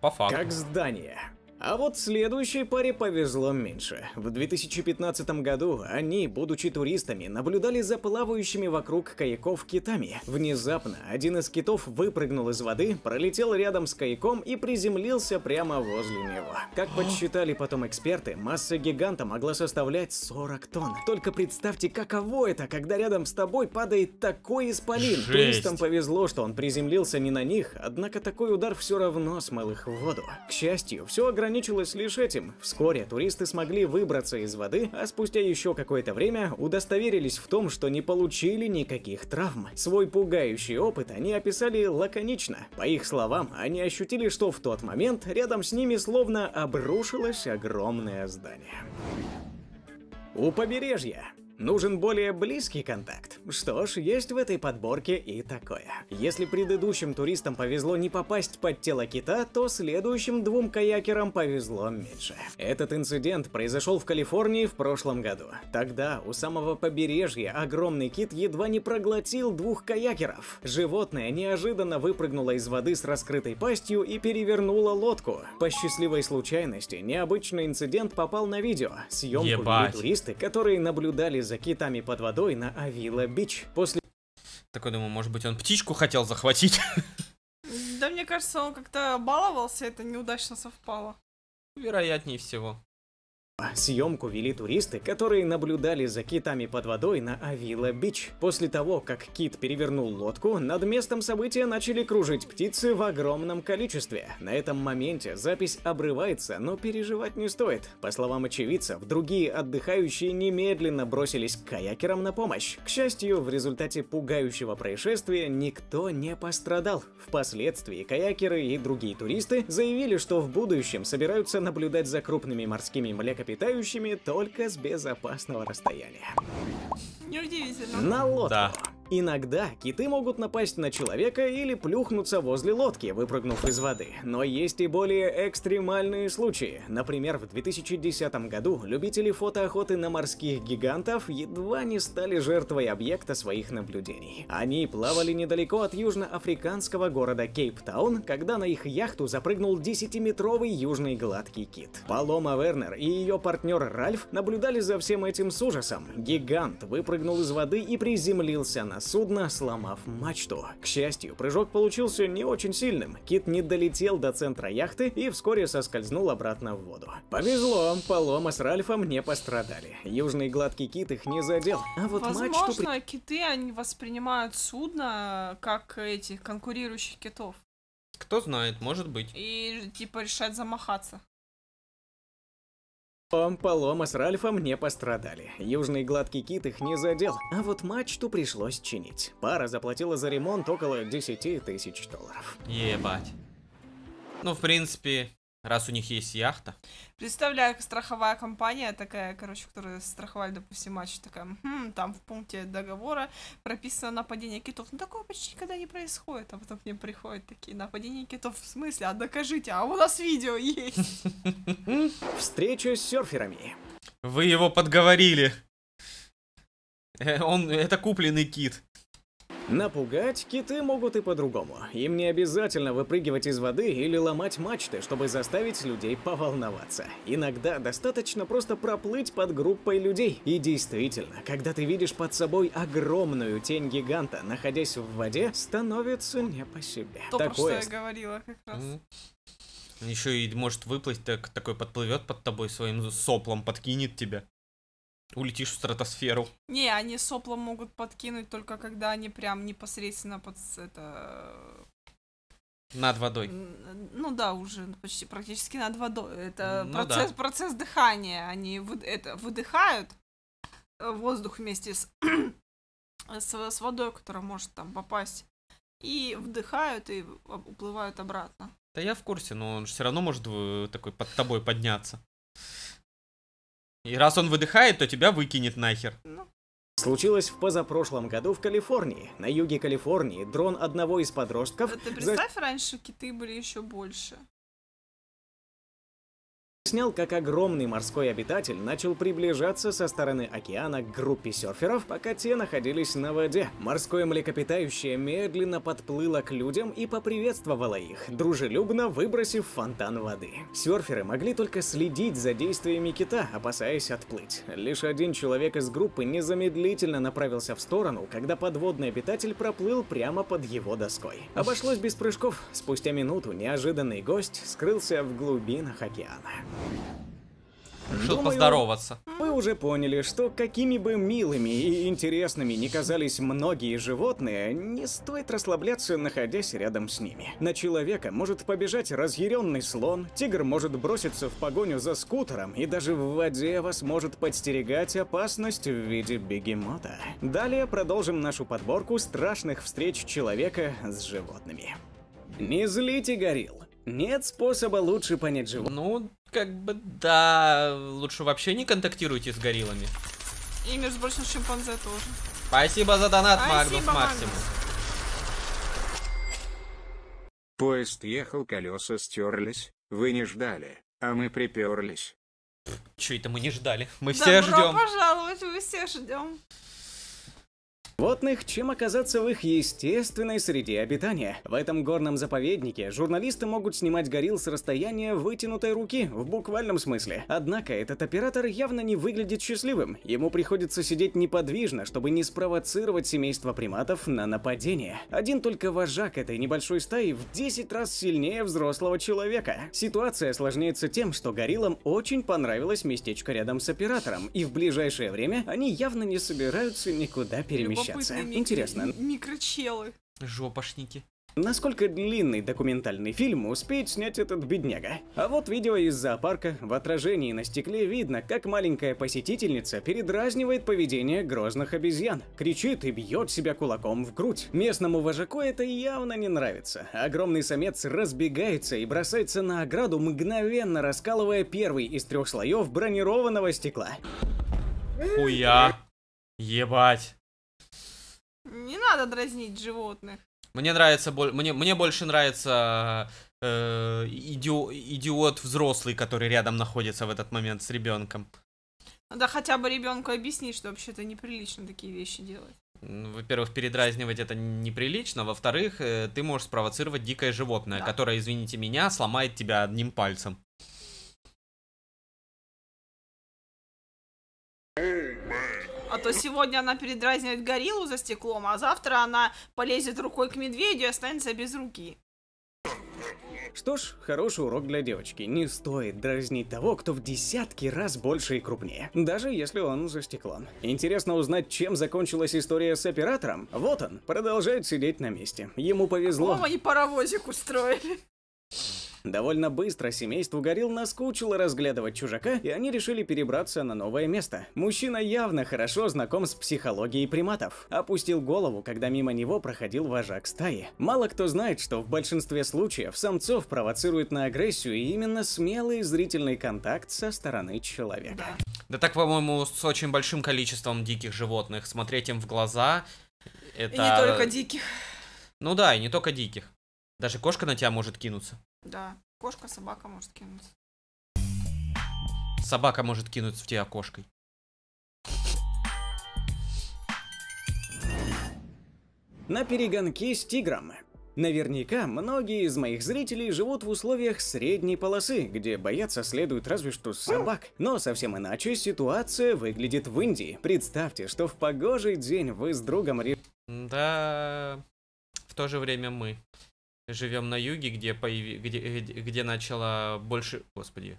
По факту. Как здание. А вот следующей паре повезло меньше. В 2015 году они, будучи туристами, наблюдали за плавающими вокруг каяков китами. Внезапно один из китов выпрыгнул из воды, пролетел рядом с каяком и приземлился прямо возле него. Как подсчитали потом эксперты, масса гиганта могла составлять 40 тонн. Только представьте, каково это, когда рядом с тобой падает такой исполин. Жесть. Туристам повезло, что он приземлился не на них, однако такой удар все равно смыл их в воду. К счастью, все ограничено ограничилось лишь этим. Вскоре туристы смогли выбраться из воды, а спустя еще какое-то время удостоверились в том, что не получили никаких травм. Свой пугающий опыт они описали лаконично. По их словам, они ощутили, что в тот момент рядом с ними словно обрушилось огромное здание. У побережья. Нужен более близкий контакт. Что ж, есть в этой подборке и такое. Если предыдущим туристам повезло не попасть под тело кита, то следующим двум каякерам повезло меньше. Этот инцидент произошел в Калифорнии в прошлом году. Тогда у самого побережья огромный кит едва не проглотил двух каякеров. Животное неожиданно выпрыгнуло из воды с раскрытой пастью и перевернуло лодку. По счастливой случайности необычный инцидент попал на видео. Съемку Ебать. туристы, которые наблюдали за за китами под водой на Авила-Бич. После... Такой, думаю, может быть, он птичку хотел захватить? Да мне кажется, он как-то баловался, это неудачно совпало. Вероятнее всего. Съемку вели туристы, которые наблюдали за китами под водой на Авила-Бич. После того, как кит перевернул лодку, над местом события начали кружить птицы в огромном количестве. На этом моменте запись обрывается, но переживать не стоит. По словам очевидцев, другие отдыхающие немедленно бросились к каякерам на помощь. К счастью, в результате пугающего происшествия никто не пострадал. Впоследствии каякеры и другие туристы заявили, что в будущем собираются наблюдать за крупными морскими млекопитаниями млекопитающими только с безопасного расстояния. Неудивительно. На лодку. Да. Иногда киты могут напасть на человека или плюхнуться возле лодки, выпрыгнув из воды. Но есть и более экстремальные случаи. Например, в 2010 году любители фотоохоты на морских гигантов едва не стали жертвой объекта своих наблюдений. Они плавали недалеко от южноафриканского города Кейптаун, когда на их яхту запрыгнул 10-метровый южный гладкий кит. Палома Вернер и ее партнер Ральф наблюдали за всем этим с ужасом. Гигант выпрыгнул из воды и приземлился на на судно, сломав мачту. К счастью, прыжок получился не очень сильным. Кит не долетел до центра яхты и вскоре соскользнул обратно в воду. Повезло, Палома с Ральфом не пострадали. Южный гладкий кит их не задел. А вот Возможно, мачту... Возможно, киты, они воспринимают судно как этих конкурирующих китов. Кто знает, может быть. И типа решать замахаться. Помполома с Ральфом не пострадали. Южный гладкий кит их не задел, а вот мачту пришлось чинить. Пара заплатила за ремонт около 10 тысяч долларов. Ебать. Ну, в принципе, Раз у них есть яхта. Представляю, страховая компания такая, короче, которая страховали, допустим, матч, такая, хм, там в пункте договора прописано нападение китов. Ну, такого почти никогда не происходит. А потом мне приходят такие, нападение китов, в смысле? А докажите, а у нас видео есть. Встреча с серферами. Вы его подговорили. Э, он, это купленный кит. Напугать киты могут и по-другому. Им не обязательно выпрыгивать из воды или ломать мачты, чтобы заставить людей поволноваться. Иногда достаточно просто проплыть под группой людей. И действительно, когда ты видишь под собой огромную тень гиганта, находясь в воде, становится не по себе. То, Такое... про что я говорила как раз. Еще и может выплыть, так такой подплывет под тобой своим соплом, подкинет тебя. Улетишь в стратосферу. Не, они сопла могут подкинуть только когда они прям непосредственно под это... Над водой. Ну да, уже почти практически над водой. Это ну, процесс, да. процесс дыхания. Они вы, это, выдыхают э, воздух вместе с, с, с водой, которая может там попасть. И вдыхают и э, уплывают обратно. Да я в курсе, но он же все равно может такой под тобой подняться. И раз он выдыхает, то тебя выкинет нахер. Ну. Случилось в позапрошлом году в Калифорнии. На юге Калифорнии дрон одного из подростков... А ты представь, за... раньше киты были еще больше. Снял, как огромный морской обитатель начал приближаться со стороны океана к группе серферов, пока те находились на воде. Морское млекопитающее медленно подплыло к людям и поприветствовало их, дружелюбно выбросив фонтан воды. Серферы могли только следить за действиями кита, опасаясь отплыть. Лишь один человек из группы незамедлительно направился в сторону, когда подводный обитатель проплыл прямо под его доской. Обошлось без прыжков. Спустя минуту неожиданный гость скрылся в глубинах океана. Решил Думаю, поздороваться. Мы уже поняли, что какими бы милыми и интересными ни казались многие животные, не стоит расслабляться, находясь рядом с ними. На человека может побежать разъяренный слон, тигр может броситься в погоню за скутером, и даже в воде вас может подстерегать опасность в виде бегемота. Далее продолжим нашу подборку страшных встреч человека с животными. Не злите горилл. Нет способа лучше понять животных. Ну, как бы да, лучше вообще не контактируйте с гориллами. И между прочим, шимпанзе тоже. Спасибо за донат, Магнус Максимус. Поезд ехал, колеса стерлись, вы не ждали, а мы приперлись. Че это мы не ждали? Мы Добро все ждем. пожаловать, мы все ждем животных, чем оказаться в их естественной среде обитания. В этом горном заповеднике журналисты могут снимать горилл с расстояния вытянутой руки, в буквальном смысле. Однако этот оператор явно не выглядит счастливым. Ему приходится сидеть неподвижно, чтобы не спровоцировать семейство приматов на нападение. Один только вожак этой небольшой стаи в 10 раз сильнее взрослого человека. Ситуация осложняется тем, что гориллам очень понравилось местечко рядом с оператором, и в ближайшее время они явно не собираются никуда перемещаться общаться. Интересно. Микрочелы. Жопошники. Насколько длинный документальный фильм успеет снять этот бедняга? А вот видео из зоопарка. В отражении на стекле видно, как маленькая посетительница передразнивает поведение грозных обезьян. Кричит и бьет себя кулаком в грудь. Местному вожаку это явно не нравится. Огромный самец разбегается и бросается на ограду, мгновенно раскалывая первый из трех слоев бронированного стекла. Хуя. Ебать. Не надо дразнить животных. Мне нравится мне мне больше нравится э, идио, идиот взрослый, который рядом находится в этот момент с ребенком. Да хотя бы ребенку объяснить, что вообще-то неприлично такие вещи делать. Во-первых, передразнивать это неприлично. Во-вторых, э, ты можешь спровоцировать дикое животное, да. которое, извините меня, сломает тебя одним пальцем. А то сегодня она передразнивает гориллу за стеклом, а завтра она полезет рукой к медведю и останется без руки. Что ж, хороший урок для девочки. Не стоит дразнить того, кто в десятки раз больше и крупнее. Даже если он за стеклом. Интересно узнать, чем закончилась история с оператором? Вот он, продолжает сидеть на месте. Ему повезло. Мама и паровозик устроили. Довольно быстро семейству Горилл наскучило разглядывать чужака, и они решили перебраться на новое место. Мужчина явно хорошо знаком с психологией приматов. Опустил голову, когда мимо него проходил вожак стаи. Мало кто знает, что в большинстве случаев самцов провоцирует на агрессию именно смелый зрительный контакт со стороны человека. Да так, по-моему, с очень большим количеством диких животных. Смотреть им в глаза это... И не только диких. Ну да, и не только диких. Даже кошка на тебя может кинуться. Да, кошка, собака может кинуться. Собака может кинуться в тебя кошкой. На перегонке с тигром. Наверняка многие из моих зрителей живут в условиях средней полосы, где бояться следует разве что собак. Но совсем иначе ситуация выглядит в Индии. Представьте, что в погожий день вы с другом... Да... В то же время мы живем на юге, где, появи... где, где, где начало больше... Господи.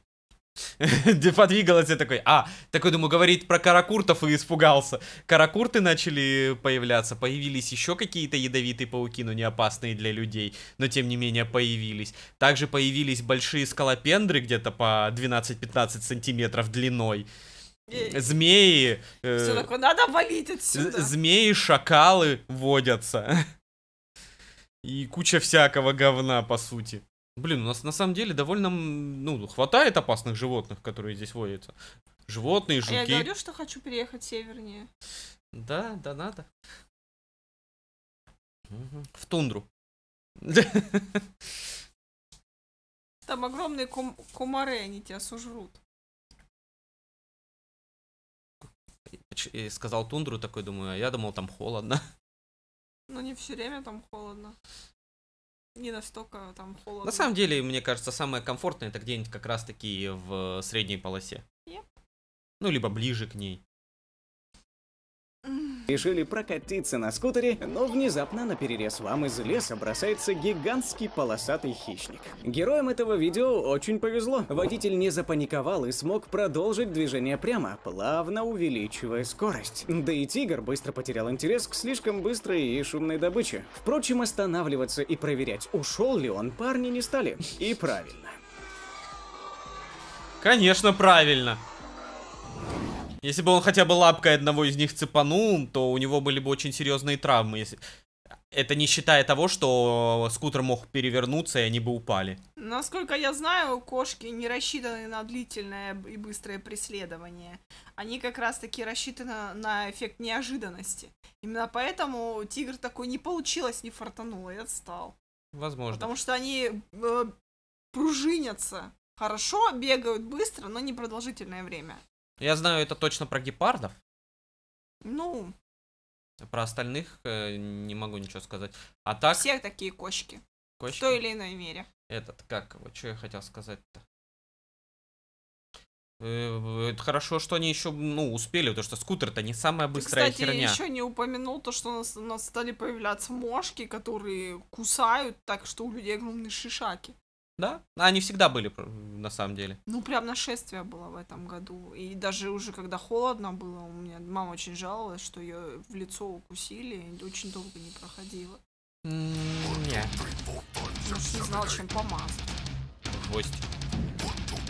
Где подвигалось, я такой, а, такой, думаю, говорит про каракуртов и испугался. Каракурты начали появляться, появились еще какие-то ядовитые пауки, но не опасные для людей, но тем не менее появились. Также появились большие скалопендры где-то по 12-15 сантиметров длиной. Змеи... Э, Все такое, надо валить отсюда. Змеи, шакалы водятся. и куча всякого говна, по сути. Блин, у нас на самом деле довольно, ну, хватает опасных животных, которые здесь водятся. Животные, жуки. А я говорю, что хочу переехать севернее. Да, да надо. В тундру. Там огромные ком комары они тебя сожрут. Сказал тундру такой, думаю, а я думал, там холодно. Ну не все время там холодно. Не настолько там холодно. На самом деле, мне кажется, самое комфортное это где-нибудь как раз-таки в э, средней полосе. Yep. Ну, либо ближе к ней. Решили прокатиться на скутере, но внезапно на перерез вам из леса бросается гигантский полосатый хищник. Героям этого видео очень повезло. Водитель не запаниковал и смог продолжить движение прямо, плавно увеличивая скорость. Да и тигр быстро потерял интерес к слишком быстрой и шумной добыче. Впрочем, останавливаться и проверять, ушел ли он, парни не стали. И правильно. Конечно, правильно. Если бы он хотя бы лапкой одного из них цепанул, то у него были бы очень серьезные травмы. Если... Это не считая того, что скутер мог перевернуться, и они бы упали. Насколько я знаю, кошки не рассчитаны на длительное и быстрое преследование. Они как раз-таки рассчитаны на эффект неожиданности. Именно поэтому тигр такой не получилось, не фартанул и отстал. Возможно. Потому что они э, пружинятся хорошо, бегают быстро, но не продолжительное время. Я знаю это точно про гепардов. Ну. Про остальных э, не могу ничего сказать. А так... Все такие кошки. Кошки? В той или иной мере. Этот, как его, что я хотел сказать-то? Э, это хорошо, что они еще ну, успели, потому что скутер-то не самая быстрая Ты, кстати, херня. Кстати, еще не упомянул то, что у нас, у нас стали появляться мошки, которые кусают так, что у людей огромные шишаки. Да, а они всегда были, на самом деле. Ну, прям нашествие было в этом году. И даже уже когда холодно было, у меня мама очень жаловалась, что ее в лицо укусили, и очень долго не проходила. Нет. не знала, чем помазать. Гвоздь.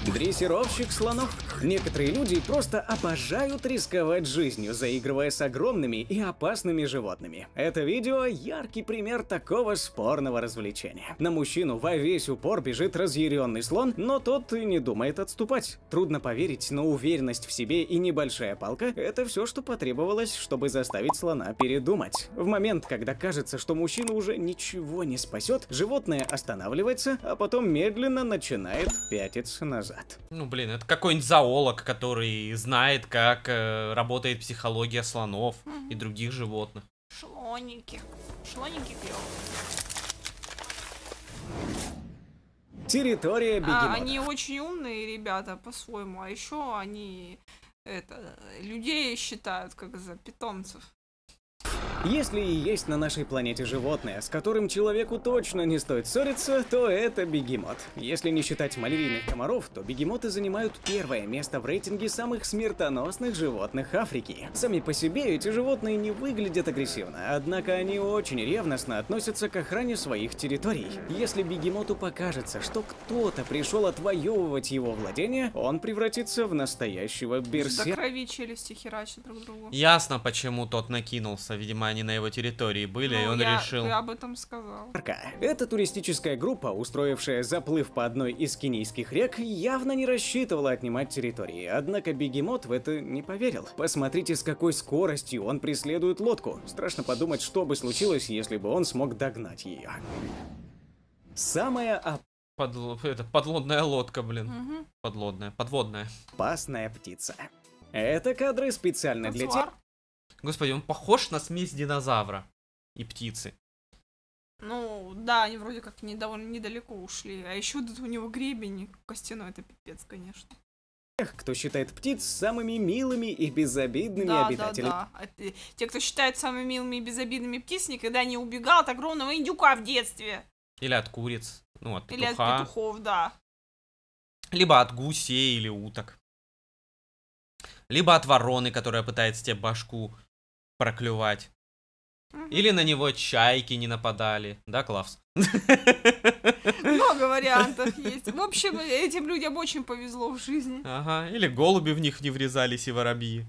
Дрессировщик слонов. Некоторые люди просто обожают рисковать жизнью, заигрывая с огромными и опасными животными. Это видео яркий пример такого спорного развлечения. На мужчину во весь упор бежит разъяренный слон, но тот и не думает отступать. Трудно поверить, но уверенность в себе и небольшая палка – это все, что потребовалось, чтобы заставить слона передумать. В момент, когда кажется, что мужчина уже ничего не спасет, животное останавливается, а потом медленно начинает пятиться назад назад. Ну, блин, это какой-нибудь зоолог, который знает, как э, работает психология слонов Mm -hmm. и других животных. Шлоники. Шлоники клевые. Территория бегемота. А, они очень умные ребята по-своему, а еще они это, людей считают как за питомцев. Если и есть на нашей планете животное, с которым человеку точно не стоит ссориться, то это бегемот. Если не считать малярийных комаров, то бегемоты занимают первое место в рейтинге самых смертоносных животных Африки. Сами по себе эти животные не выглядят агрессивно, однако они очень ревностно относятся к охране своих территорий. Если бегемоту покажется, что кто-то пришел отвоевывать его владение, он превратится в настоящего берсерка. За крови челюсти херачат друг другу. Ясно, почему тот накинулся, видимо, они на его территории были, ну, и он я, решил... Ты об этом сказал. Эта туристическая группа, устроившая заплыв по одной из кенийских рек, явно не рассчитывала отнимать территории, однако бегемот в это не поверил. Посмотрите, с какой скоростью он преследует лодку. Страшно подумать, что бы случилось, если бы он смог догнать ее. Самая опасная под, это, подлодная лодка, блин. Угу. Подлодная, подводная. Опасная птица. Это кадры специально Танцуар? для тех... Господи, он похож на смесь динозавра и птицы. Ну, да, они вроде как не, довольно недалеко ушли. А еще тут у него гребень костяной, это пипец, конечно. Тех, кто считает птиц самыми милыми и безобидными да, обитателями. Да, да. А те, кто считает самыми милыми и безобидными птиц, никогда не убегал от огромного индюка в детстве. Или от куриц, ну, от петуха. от петухов, да. Либо от гусей или уток. Либо от вороны, которая пытается тебе башку проклювать Угу. Или на него чайки не нападали. Да, Клавс? Много вариантов есть. В общем, этим людям очень повезло в жизни. Ага, или голуби в них не врезались и воробьи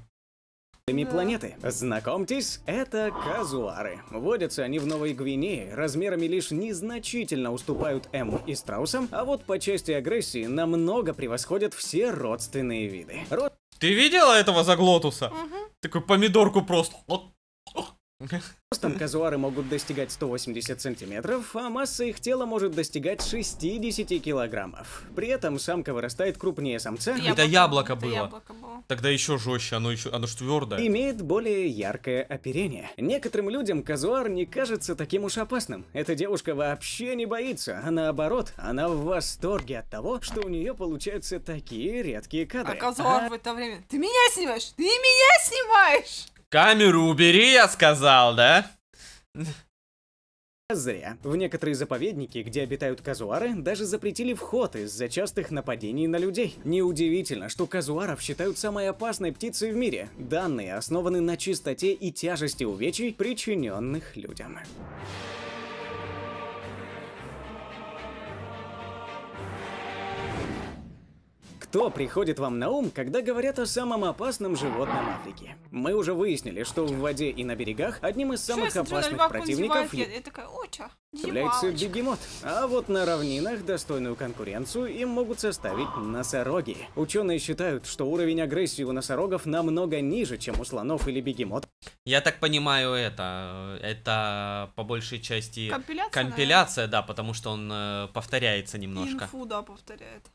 продуктами планеты. Знакомьтесь, это казуары. Водятся они в Новой Гвинее, размерами лишь незначительно уступают эму и страусам, а вот по части агрессии намного превосходят все родственные виды. Род... Ты видела этого заглотуса? Угу. Такую помидорку просто. Вот Ростом Станкозуары могут достигать 180 сантиметров, а масса их тела может достигать 60 килограммов. При этом самка вырастает крупнее самца. Это, это яблоко, было. Это яблоко было. Тогда еще жестче, оно еще оно ж твердое. Имеет более яркое оперение. Некоторым людям казуар не кажется таким уж опасным. Эта девушка вообще не боится, а наоборот, она в восторге от того, что у нее получаются такие редкие кадры. А казуар а... в это время, ты меня снимаешь, ты меня снимаешь! Камеру убери, я сказал, да? Зря. В некоторые заповедники, где обитают казуары, даже запретили вход из-за частых нападений на людей. Неудивительно, что казуаров считают самой опасной птицей в мире. Данные основаны на чистоте и тяжести увечий, причиненных людям. Что приходит вам на ум, когда говорят о самом опасном животном Африки? Мы уже выяснили, что в воде и на берегах одним из самых Шесть, опасных противников является бегемот. А вот на равнинах достойную конкуренцию им могут составить носороги. Ученые считают, что уровень агрессии у носорогов намного ниже, чем у слонов или бегемотов. Я так понимаю это. Это по большей части компиляция, компиляция да, потому что он э, повторяется немножко. Инфу, да, повторяет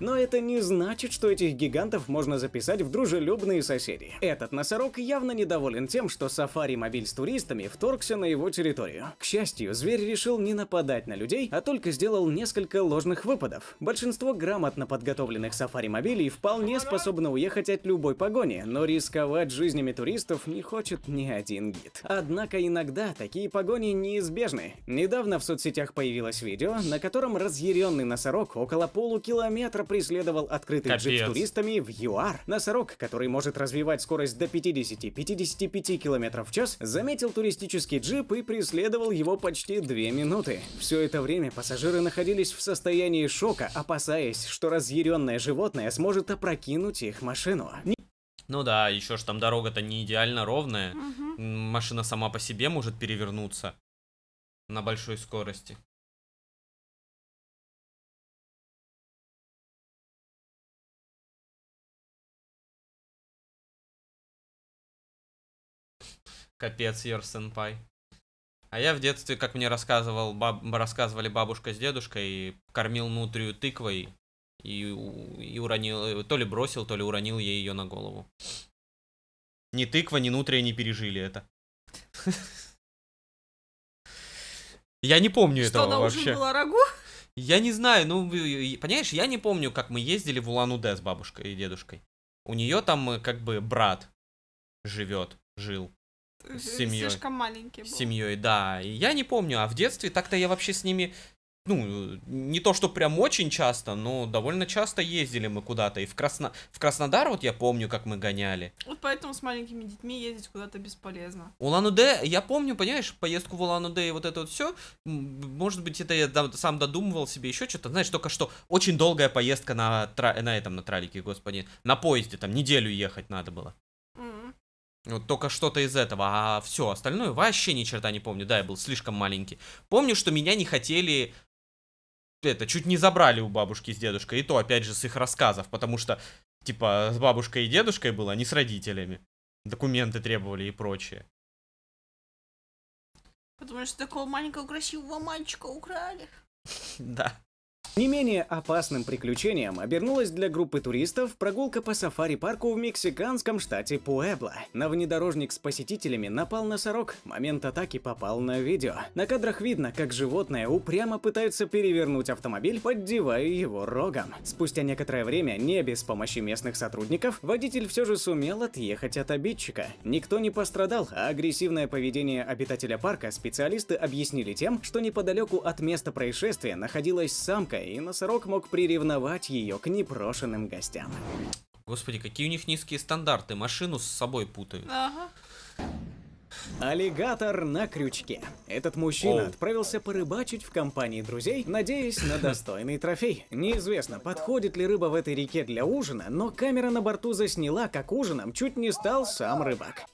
но это не значит, что этих гигантов можно записать в дружелюбные соседи. Этот носорог явно недоволен тем, что сафари-мобиль с туристами вторгся на его территорию. К счастью, зверь решил не нападать на людей, а только сделал несколько ложных выпадов. Большинство грамотно подготовленных сафари-мобилей вполне способны уехать от любой погони, но рисковать жизнями туристов не хочет ни один гид. Однако иногда такие погони неизбежны. Недавно в соцсетях появилось видео, на котором разъяренный носорог около полукилометра Терминатор преследовал открытый Капец. джип с туристами в ЮАР. Носорог, который может развивать скорость до 50-55 км в час, заметил туристический джип и преследовал его почти две минуты. Все это время пассажиры находились в состоянии шока, опасаясь, что разъяренное животное сможет опрокинуть их машину. Ну да, еще ж там дорога-то не идеально ровная. Угу. Машина сама по себе может перевернуться на большой скорости. Капец, Йор Сенпай. А я в детстве, как мне рассказывал, баб, рассказывали бабушка с дедушкой, кормил нутрию тыквой и, и уронил, э, то ли бросил, то ли уронил ей ее на голову. Ни тыква, ни нутрия не пережили это. Я не помню этого вообще. Что, она уже была рагу? Я не знаю, ну, понимаешь, я не помню, как мы ездили в Улан-Удэ с бабушкой и дедушкой. У нее там э, как бы брат живет, жил. Э, с семьей. Слишком маленький был. С семьей, да. И я не помню, а в детстве так-то я вообще с ними, ну, не то что прям очень часто, но довольно часто ездили мы куда-то. И в, Красно... в Краснодар вот я помню, как мы гоняли. Вот поэтому с маленькими детьми ездить куда-то бесполезно. Улан-Удэ, я помню, понимаешь, поездку в Улан-Удэ и вот это вот все. Может быть, это я сам додумывал себе еще что-то. Знаешь, только что очень долгая поездка на, тра... на этом, на тралике, господи. На поезде, там неделю ехать надо было. Вот только что-то из этого, а все остальное вообще ни черта не помню. Да, я был слишком маленький. Помню, что меня не хотели... Это, чуть не забрали у бабушки с дедушкой. И то, опять же, с их рассказов. Потому что, типа, с бабушкой и дедушкой было, а не с родителями. Документы требовали и прочее. Потому что такого маленького красивого мальчика украли. Да. Не менее опасным приключением обернулась для группы туристов прогулка по сафари-парку в мексиканском штате Пуэбло. На внедорожник с посетителями напал носорог, момент атаки попал на видео. На кадрах видно, как животное упрямо пытается перевернуть автомобиль, поддевая его рогом. Спустя некоторое время, не без помощи местных сотрудников, водитель все же сумел отъехать от обидчика. Никто не пострадал, а агрессивное поведение обитателя парка специалисты объяснили тем, что неподалеку от места происшествия находилась самка и носорог мог приревновать ее к непрошенным гостям. Господи, какие у них низкие стандарты, машину с собой путают. Ага. Аллигатор на крючке. Этот мужчина Оу. отправился порыбачить в компании друзей, надеясь на достойный трофей. Неизвестно, подходит ли рыба в этой реке для ужина, но камера на борту засняла, как ужином чуть не стал сам рыбак.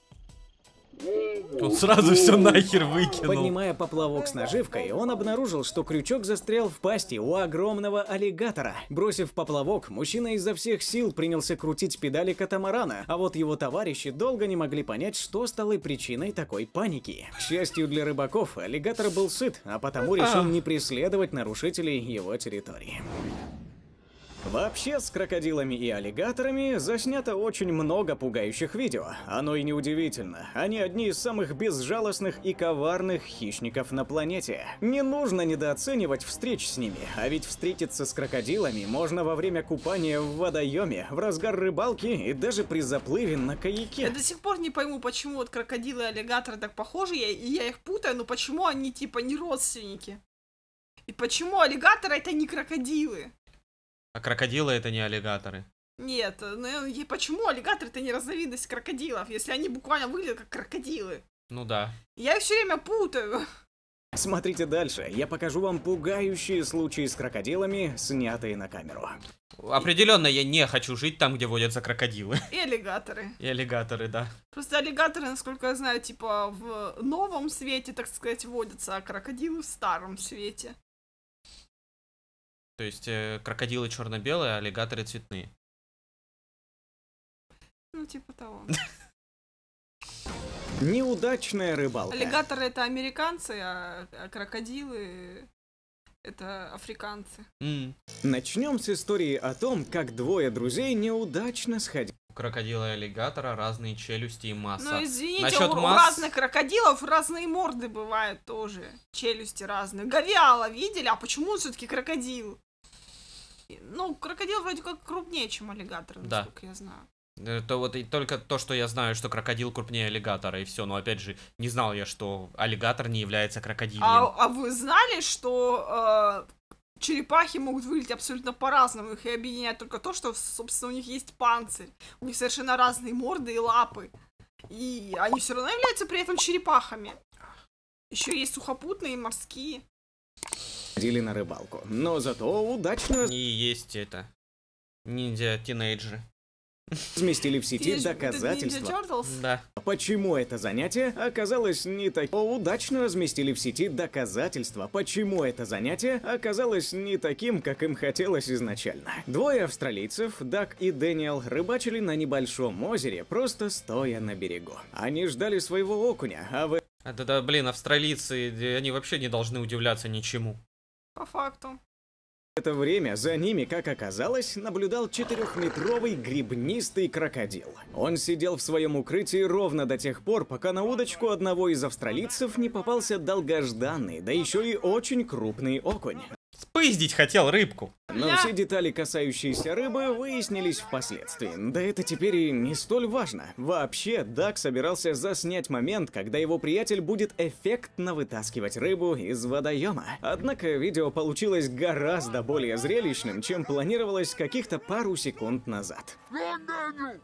Тут сразу все нахер выкинул. Поднимая поплавок с наживкой, он обнаружил, что крючок застрял в пасти у огромного аллигатора. Бросив поплавок, мужчина изо всех сил принялся крутить педали катамарана, а вот его товарищи долго не могли понять, что стало причиной такой паники. К счастью для рыбаков, аллигатор был сыт, а потому решил а. не преследовать нарушителей его территории. Вообще, с крокодилами и аллигаторами заснято очень много пугающих видео. Оно и неудивительно. Они одни из самых безжалостных и коварных хищников на планете. Не нужно недооценивать встреч с ними, а ведь встретиться с крокодилами можно во время купания в водоеме, в разгар рыбалки и даже при заплыве на каяке. Я до сих пор не пойму, почему вот крокодилы и аллигаторы так похожи, и я их путаю, но почему они типа не родственники? И почему аллигаторы это не крокодилы? А крокодилы это не аллигаторы? Нет, э, ну э, и почему аллигаторы это не разновидность крокодилов, если они буквально выглядят как крокодилы? Ну да. Я их все время путаю. Смотрите дальше, я покажу вам пугающие случаи с крокодилами, снятые на камеру. Определенно я не хочу жить там, где водятся крокодилы. И аллигаторы. И аллигаторы, да. Просто аллигаторы, насколько я знаю, типа в новом свете, так сказать, водятся, а крокодилы в старом свете. То есть э, крокодилы черно-белые, а аллигаторы цветные. Ну, типа того. Неудачная рыбалка. Аллигаторы это американцы, а, а крокодилы это африканцы. Mm. Начнем с истории о том, как двое друзей неудачно сходили. У крокодила и аллигатора разные челюсти и масса. Ну, извините, Насчет у, масс... у разных крокодилов разные морды бывают тоже. Челюсти разные. Гавиала видели? А почему он все-таки крокодил? Ну, крокодил вроде как крупнее, чем аллигатор, насколько да. я знаю. Это вот и только то, что я знаю, что крокодил крупнее аллигатора, и все. Но опять же, не знал я, что аллигатор не является крокодилом. А, а вы знали, что э, черепахи могут выглядеть абсолютно по-разному? Их и объединяет только то, что, собственно, у них есть панцирь. У них совершенно разные морды и лапы. И они все равно являются при этом черепахами. Еще есть сухопутные и морские ходили на рыбалку. Но зато удачно... И есть это. Ниндзя-тинейджеры. Сместили в сети Тинейдж... доказательства. Да. Почему это занятие оказалось не так... Удачно разместили в сети доказательства, почему это занятие оказалось не таким, как им хотелось изначально. Двое австралийцев, Дак и Дэниел, рыбачили на небольшом озере, просто стоя на берегу. Они ждали своего окуня, а вы. А да-да, блин, австралийцы, они вообще не должны удивляться ничему. По факту. В это время за ними, как оказалось, наблюдал четырехметровый грибнистый крокодил. Он сидел в своем укрытии ровно до тех пор, пока на удочку одного из австралийцев не попался долгожданный, да еще и очень крупный окунь. Спыздить хотел рыбку. Но все детали, касающиеся рыбы, выяснились впоследствии. Да это теперь и не столь важно. Вообще, Дак собирался заснять момент, когда его приятель будет эффектно вытаскивать рыбу из водоема. Однако видео получилось гораздо более зрелищным, чем планировалось каких-то пару секунд назад. Run, Daniel!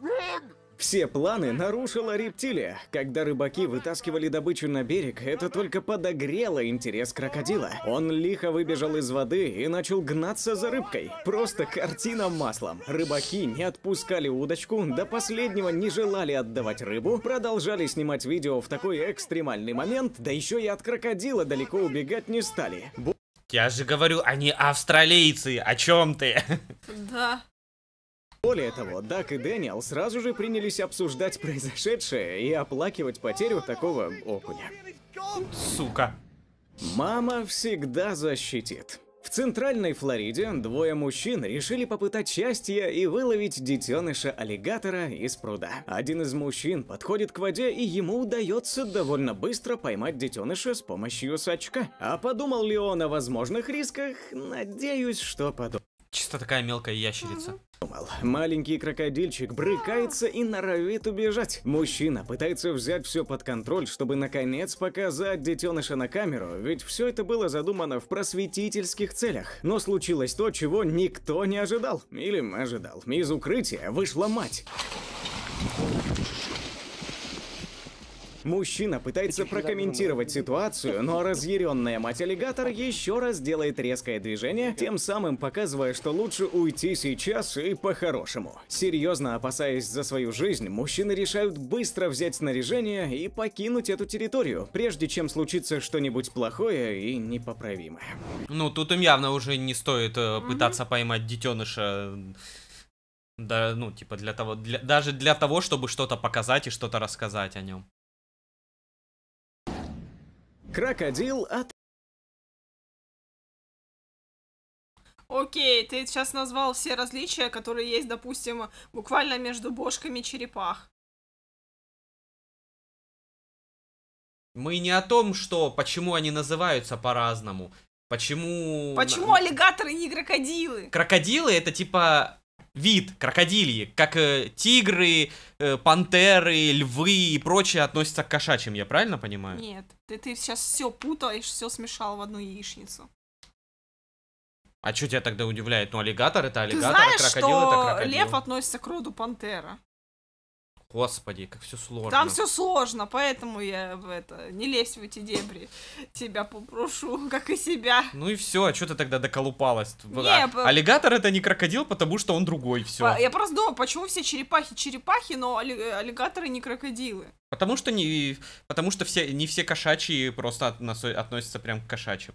Run! Все планы нарушила рептилия. Когда рыбаки вытаскивали добычу на берег, это только подогрело интерес крокодила. Он лихо выбежал из воды и начал гнаться за рыбкой. Просто картина маслом. Рыбаки не отпускали удочку, до последнего не желали отдавать рыбу, продолжали снимать видео в такой экстремальный момент, да еще и от крокодила далеко убегать не стали. Я же говорю, они австралийцы, о чем ты? Да. Более того, Дак и Дэниел сразу же принялись обсуждать произошедшее и оплакивать потерю такого окуня. Сука. Мама всегда защитит. В Центральной Флориде двое мужчин решили попытать счастье и выловить детеныша аллигатора из пруда. Один из мужчин подходит к воде, и ему удается довольно быстро поймать детеныша с помощью сачка. А подумал ли он о возможных рисках? Надеюсь, что подумал. Чисто такая мелкая ящерица. Думал. Маленький крокодильчик брыкается и норовит убежать. Мужчина пытается взять все под контроль, чтобы наконец показать детеныша на камеру, ведь все это было задумано в просветительских целях. Но случилось то, чего никто не ожидал. Или ожидал. Из укрытия вышла мать. Мужчина пытается прокомментировать ситуацию, но разъяренная мать аллигатор еще раз делает резкое движение, тем самым показывая, что лучше уйти сейчас и по-хорошему. Серьезно опасаясь за свою жизнь, мужчины решают быстро взять снаряжение и покинуть эту территорию, прежде чем случится что-нибудь плохое и непоправимое. Ну, тут им явно уже не стоит э, пытаться поймать детеныша да, ну, типа, для того, для, даже для того, чтобы что-то показать и что-то рассказать о нем. Крокодил от... Окей, ты сейчас назвал все различия, которые есть, допустим, буквально между бошками черепах. Мы не о том, что почему они называются по-разному. Почему... Почему аллигаторы а не крокодилы? Крокодилы это типа вид крокодильи, как э, тигры, э, пантеры, львы и прочее относятся к кошачьим, я правильно понимаю? Нет, ты, ты сейчас все путаешь, все смешал в одну яичницу. А что тебя тогда удивляет? Ну, аллигатор это аллигатор, ты а знаешь, а крокодил что это крокодил. Лев относится к роду пантера. Господи, как все сложно. Там все сложно, поэтому я в это не лезь в эти дебри. Тебя попрошу, как и себя. Ну и все, а что ты тогда доколупалась? Не, а, по... Аллигатор это не крокодил, потому что он другой, все. А, я просто думаю, почему все черепахи черепахи, но алли... Э, аллигаторы не крокодилы? Потому что не, потому что все не все кошачьи просто относятся прям к кошачьим.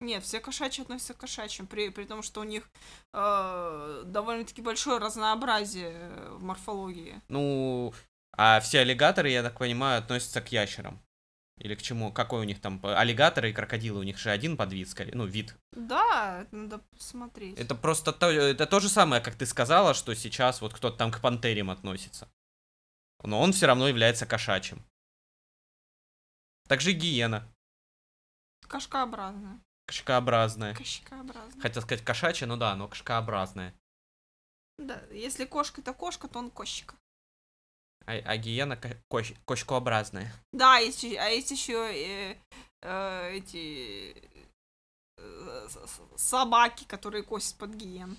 Нет, все кошачьи относятся к кошачьим, при, при том, что у них э, довольно-таки большое разнообразие э, в морфологии. Ну, а все аллигаторы, я так понимаю, относятся к ящерам. Или к чему? Какой у них там аллигаторы и крокодилы? У них же один подвид, скорее, ну, вид. Да, надо посмотреть. Это просто то, это то же самое, как ты сказала, что сейчас вот кто-то там к пантериям относится. Но он все равно является кошачьим. Также гиена. Кошкообразная. Кошкообразная. Кошкообразная. Хотел сказать кошачья, ну да, но кошкообразная. Да, если кошка это кошка, то он кошечка. А, а гиена кош, кошкообразная. Да, есть, а есть а еще э, э, эти э, собаки, которые косят под гиен.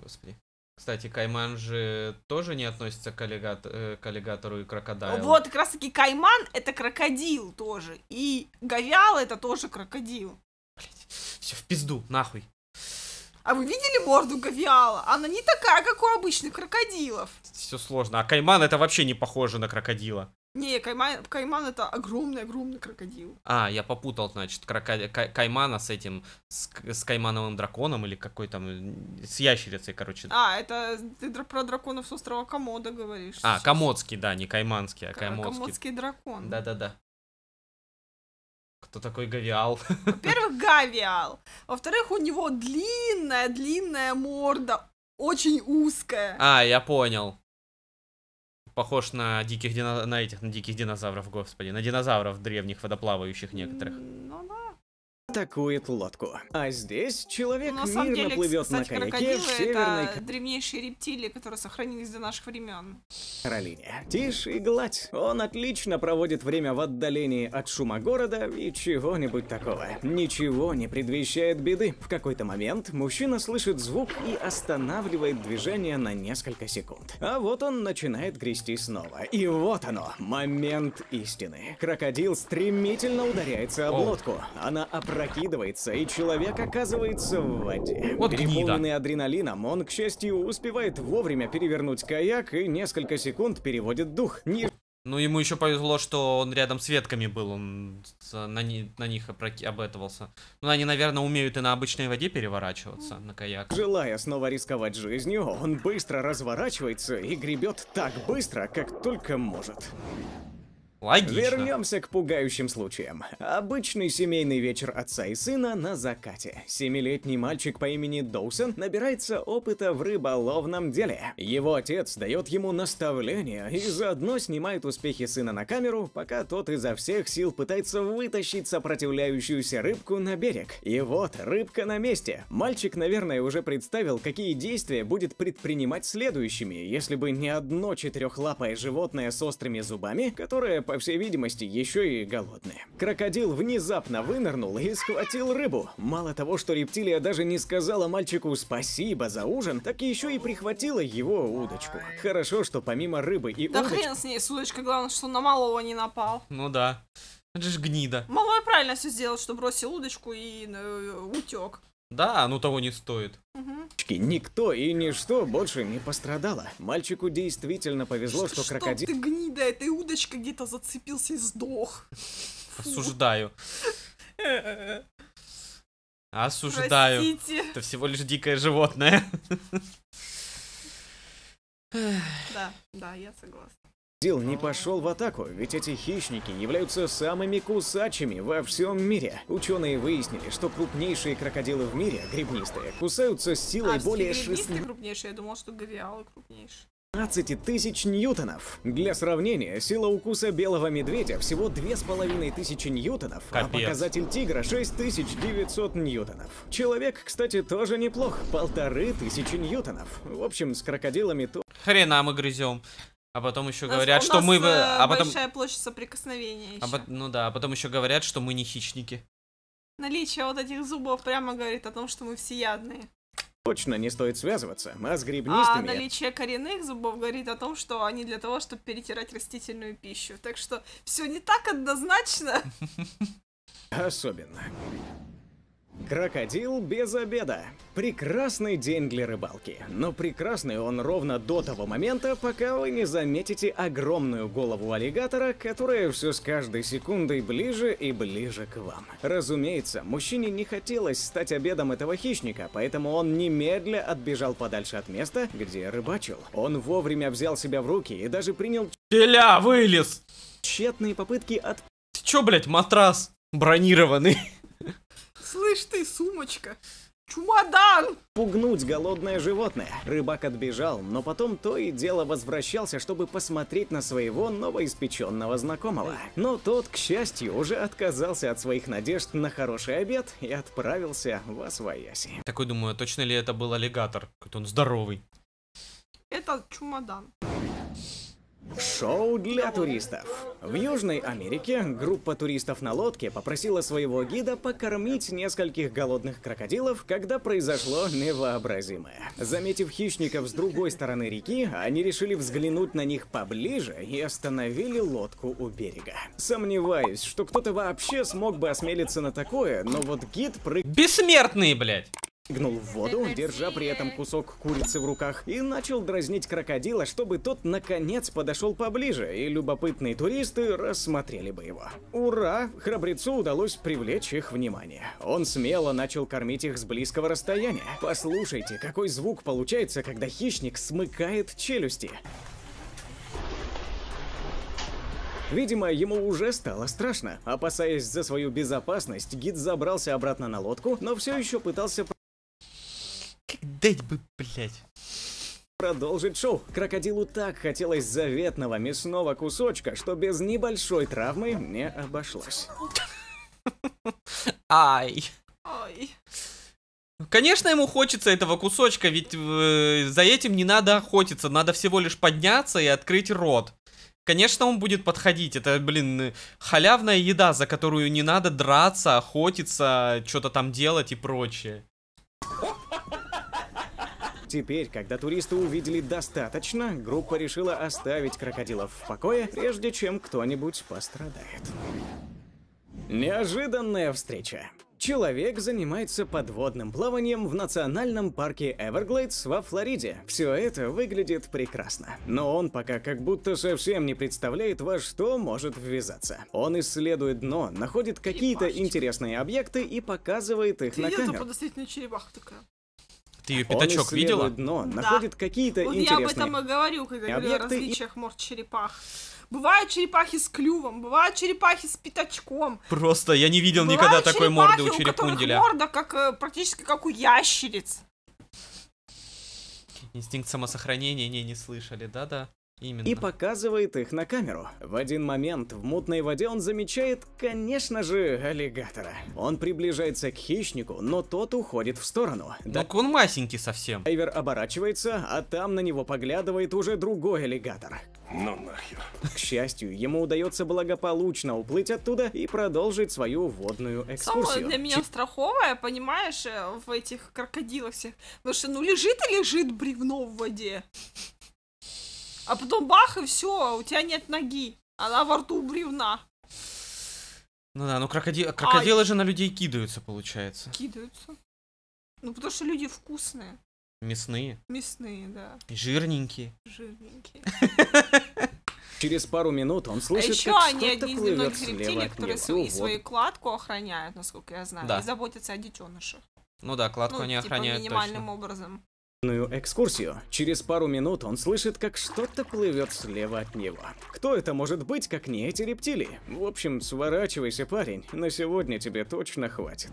Господи. Кстати, кайман же тоже не относится к, аллигат... Э, к аллигатору и крокодилу. Вот, как раз таки кайман это крокодил тоже. И говял это тоже крокодил. Блять, все в пизду, нахуй. А вы видели морду гавиала? Она не такая, как у обычных крокодилов. Все сложно. А кайман это вообще не похоже на крокодила. Не, кайман, кайман это огромный-огромный крокодил. А, я попутал, значит, кроко... каймана с этим, с, с каймановым драконом или какой там, с ящерицей, короче. А, это ты про драконов с острова Комода говоришь. А, комодский, да, не кайманский, а комодский. Комодский дракон. Да-да-да. Кто такой Гавиал? Во-первых, Гавиал. Во-вторых, у него длинная-длинная морда. Очень узкая. А, я понял. Похож на диких дино... на этих на диких динозавров, господи, на динозавров древних водоплавающих некоторых. Ну да, атакует лодку. А здесь человек ну, на самом мирно деле, плывет кстати, на каяке в северной... это древнейшие рептилии, которые сохранились до наших времен. Каролине. тише и гладь. Он отлично проводит время в отдалении от шума города и чего-нибудь такого. Ничего не предвещает беды. В какой-то момент мужчина слышит звук и останавливает движение на несколько секунд. А вот он начинает грести снова. И вот оно, момент истины. Крокодил стремительно ударяется об лодку. Она опрокидывается опрокидывается, и человек оказывается в воде. Вот Переполненный адреналином, он, к счастью, успевает вовремя перевернуть каяк и несколько секунд переводит дух. Ни... Ну, ему еще повезло, что он рядом с ветками был, он на, ни, на них опроки... обэтывался. Ну, они, наверное, умеют и на обычной воде переворачиваться, на каяк. Желая снова рисковать жизнью, он быстро разворачивается и гребет так быстро, как только может. Логично. Вернемся к пугающим случаям. Обычный семейный вечер отца и сына на закате. Семилетний мальчик по имени Доусон набирается опыта в рыболовном деле. Его отец дает ему наставления и заодно снимает успехи сына на камеру, пока тот изо всех сил пытается вытащить сопротивляющуюся рыбку на берег. И вот, рыбка на месте. Мальчик, наверное, уже представил, какие действия будет предпринимать следующими, если бы не одно четырехлапое животное с острыми зубами, которое по всей видимости, еще и голодные. Крокодил внезапно вынырнул и схватил рыбу. Мало того, что рептилия даже не сказала мальчику «спасибо за ужин», так еще и прихватила его удочку. Хорошо, что помимо рыбы и удочки... Да хрен с ней, с удочкой, главное, что на малого не напал. Ну да. Это же гнида. Малой правильно все сделал, что бросил удочку и э, утек. Да, оно того не стоит. Никто и ничто больше не пострадало. Мальчику действительно повезло, что, что крокодил... ты гнида, эта удочка где-то зацепился и сдох. Осуждаю. Осуждаю. Простите. Это всего лишь дикое животное. Да, да, я согласна. Дил не пошел в атаку, ведь эти хищники являются самыми кусачими во всем мире. Ученые выяснили, что крупнейшие крокодилы в мире, грибнистые, кусаются с силой а, более 16... крупнейшие, я думал, что гавиалы крупнейшие. 15 тысяч ньютонов. Для сравнения, сила укуса белого медведя всего две с половиной тысячи ньютонов, а Капец. а показатель тигра 6900 ньютонов. Человек, кстати, тоже неплох, полторы тысячи ньютонов. В общем, с крокодилами то... Хрена мы грызем. А потом еще говорят, что мы... А э, потом... большая площадь соприкосновения еще. А по... Ну да, а потом еще говорят, что мы не хищники. Наличие вот этих зубов прямо говорит о том, что мы всеядные. Точно не стоит связываться, мы с а грибнистыми... А наличие коренных зубов говорит о том, что они для того, чтобы перетирать растительную пищу. Так что все не так однозначно. Особенно. Крокодил без обеда. Прекрасный день для рыбалки, но прекрасный он ровно до того момента, пока вы не заметите огромную голову аллигатора, которая все с каждой секундой ближе и ближе к вам. Разумеется, мужчине не хотелось стать обедом этого хищника, поэтому он немедля отбежал подальше от места, где рыбачил. Он вовремя взял себя в руки и даже принял... Теля, вылез! Тщетные попытки от... Ты чё, блядь, матрас бронированный? Слышь ты, сумочка! Чумодан! Пугнуть голодное животное. Рыбак отбежал, но потом то и дело возвращался, чтобы посмотреть на своего новоиспеченного знакомого. Но тот, к счастью, уже отказался от своих надежд на хороший обед и отправился в Освояси. Такой думаю, а точно ли это был аллигатор? Какой-то он здоровый. Это чумодан. Шоу для туристов. В Южной Америке группа туристов на лодке попросила своего гида покормить нескольких голодных крокодилов, когда произошло невообразимое. Заметив хищников с другой стороны реки, они решили взглянуть на них поближе и остановили лодку у берега. Сомневаюсь, что кто-то вообще смог бы осмелиться на такое, но вот гид прыг... Бессмертные, блядь! Гнул в воду, держа при этом кусок курицы в руках, и начал дразнить крокодила, чтобы тот наконец подошел поближе, и любопытные туристы рассмотрели бы его. Ура! Храбрецу удалось привлечь их внимание. Он смело начал кормить их с близкого расстояния. Послушайте, какой звук получается, когда хищник смыкает челюсти. Видимо, ему уже стало страшно. Опасаясь за свою безопасность, гид забрался обратно на лодку, но все еще пытался как дать бы, блядь. Продолжить шоу. Крокодилу так хотелось заветного мясного кусочка, что без небольшой травмы не обошлось. Ай. Ай. Ну, конечно, ему хочется этого кусочка, ведь э, за этим не надо охотиться, надо всего лишь подняться и открыть рот. Конечно, он будет подходить, это, блин, халявная еда, за которую не надо драться, охотиться, что-то там делать и прочее. Теперь, когда туристы увидели достаточно, группа решила оставить крокодилов в покое, прежде чем кто-нибудь пострадает. Неожиданная встреча. Человек занимается подводным плаванием в национальном парке Эверглейдс во Флориде. Все это выглядит прекрасно. Но он пока как будто совсем не представляет, во что может ввязаться. Он исследует дно, находит какие-то интересные объекты и показывает их Ты на камеру. подозрительная черепаха такая. Ты ее пятачок видела? дно, да. находит какие-то вот интересные... я об этом и говорю, когда объекты... говорю о различиях морд черепах. Бывают черепахи с клювом, бывают черепахи с пятачком. Просто я не видел бывают никогда такой морды у черепунделя. У морда как, э, практически как у ящериц. Инстинкт самосохранения не, не слышали, да-да. Именно. И показывает их на камеру. В один момент в мутной воде он замечает, конечно же, аллигатора. Он приближается к хищнику, но тот уходит в сторону. Ну, да он масенький совсем. Дайвер оборачивается, а там на него поглядывает уже другой аллигатор. Ну нахер. К счастью, ему удается благополучно уплыть оттуда и продолжить свою водную экскурсию. Самое для меня страховое, понимаешь, э, в этих крокодилах всех. Потому что ну лежит и лежит бревно в воде. А потом бах, и все, у тебя нет ноги. Она во рту бревна. Ну да, ну крокоди... крокодилы Ай. же на людей кидаются, получается. Кидаются. Ну потому что люди вкусные. Мясные. Мясные, да. жирненькие. Жирненькие. Через пару минут он а слышит, а еще как они одни из дневных рептилий, которые свои, свою кладку охраняют, насколько я знаю, да. и заботятся о детенышах. Ну да, кладку ну, они типа охраняют минимальным точно. образом экскурсию. Через пару минут он слышит, как что-то плывет слева от него. Кто это может быть, как не эти рептилии? В общем, сворачивайся, парень, на сегодня тебе точно хватит.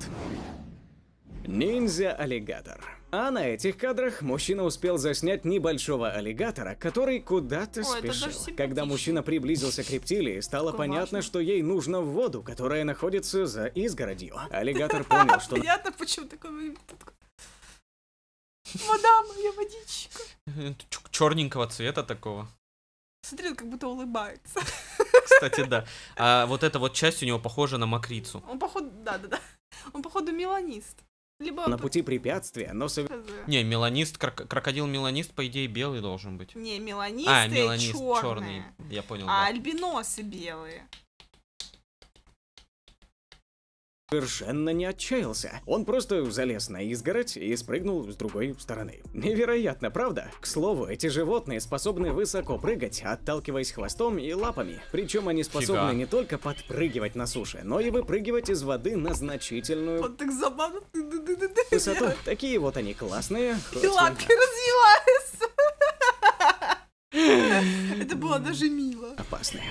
Ниндзя-аллигатор. А на этих кадрах мужчина успел заснять небольшого аллигатора, который куда-то спешил. Когда мужчина приблизился к рептилии, стало Такое понятно, важно. что ей нужно в воду, которая находится за изгородью. Аллигатор понял, что... Понятно, почему такой Мадам, я водичка. Черненького цвета такого. Смотри, он как будто улыбается. Кстати, да. А вот эта вот часть у него похожа на мокрицу. Он походу, да, да, да. Он походу меланист. Либо на пути препятствия, но Не, меланист, крок- крокодил-меланист, по идее, белый должен быть. Не, меланисты а, меланист черные. черные. Я понял. А да. альбиносы белые совершенно не отчаялся. Он просто залез на изгородь и спрыгнул с другой стороны. Невероятно, правда? К слову, эти животные способны высоко прыгать, отталкиваясь хвостом и лапами. Причем они способны Фига. не только подпрыгивать на суше, но и выпрыгивать из воды на значительную... Он так забавно... Высоту. Такие вот они классные. лапки развиваются. Это было даже мило. Опасные.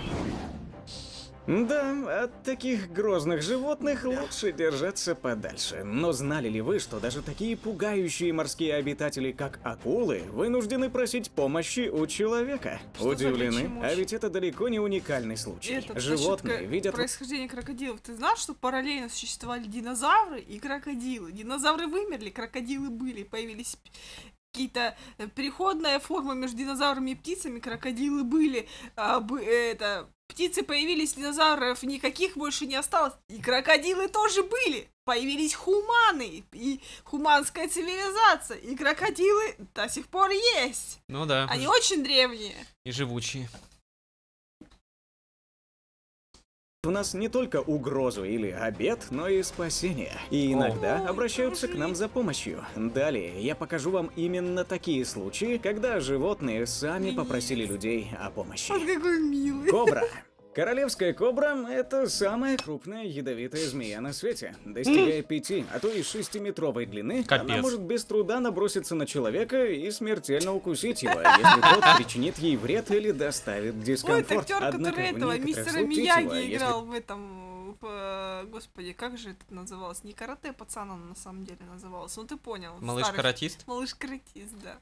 Да, от таких грозных животных лучше держаться подальше. Но знали ли вы, что даже такие пугающие морские обитатели, как акулы, вынуждены просить помощи у человека? Что Удивлены? А ведь это далеко не уникальный случай. Это, Животные значит, видят... Происхождение крокодилов. Ты знал, что параллельно существовали динозавры и крокодилы? Динозавры вымерли, крокодилы были, появились какие-то э, переходная форма между динозаврами и птицами, крокодилы были, а, бы, э, это, птицы появились, динозавров никаких больше не осталось, и крокодилы тоже были, появились хуманы, и хуманская цивилизация, и крокодилы до сих пор есть. Ну да. Они очень древние. И живучие. у нас не только угрозу или обед, но и спасение. И иногда О. обращаются к нам за помощью. Далее я покажу вам именно такие случаи, когда животные сами попросили людей о помощи. Он какой милый. Кобра Королевская кобра – это самая крупная ядовитая змея на свете. Достигая пяти, а то и 6-метровой длины, Капец. она может без труда наброситься на человека и смертельно укусить его, если тот причинит ей вред или доставит дискомфорт. Ой, это актер, который этого мистера Мияги играл в этом... Э, господи, как же это называлось? Не карате пацаном на самом деле называлось. Ну ты понял. Малыш-каратист? Малыш-каратист, да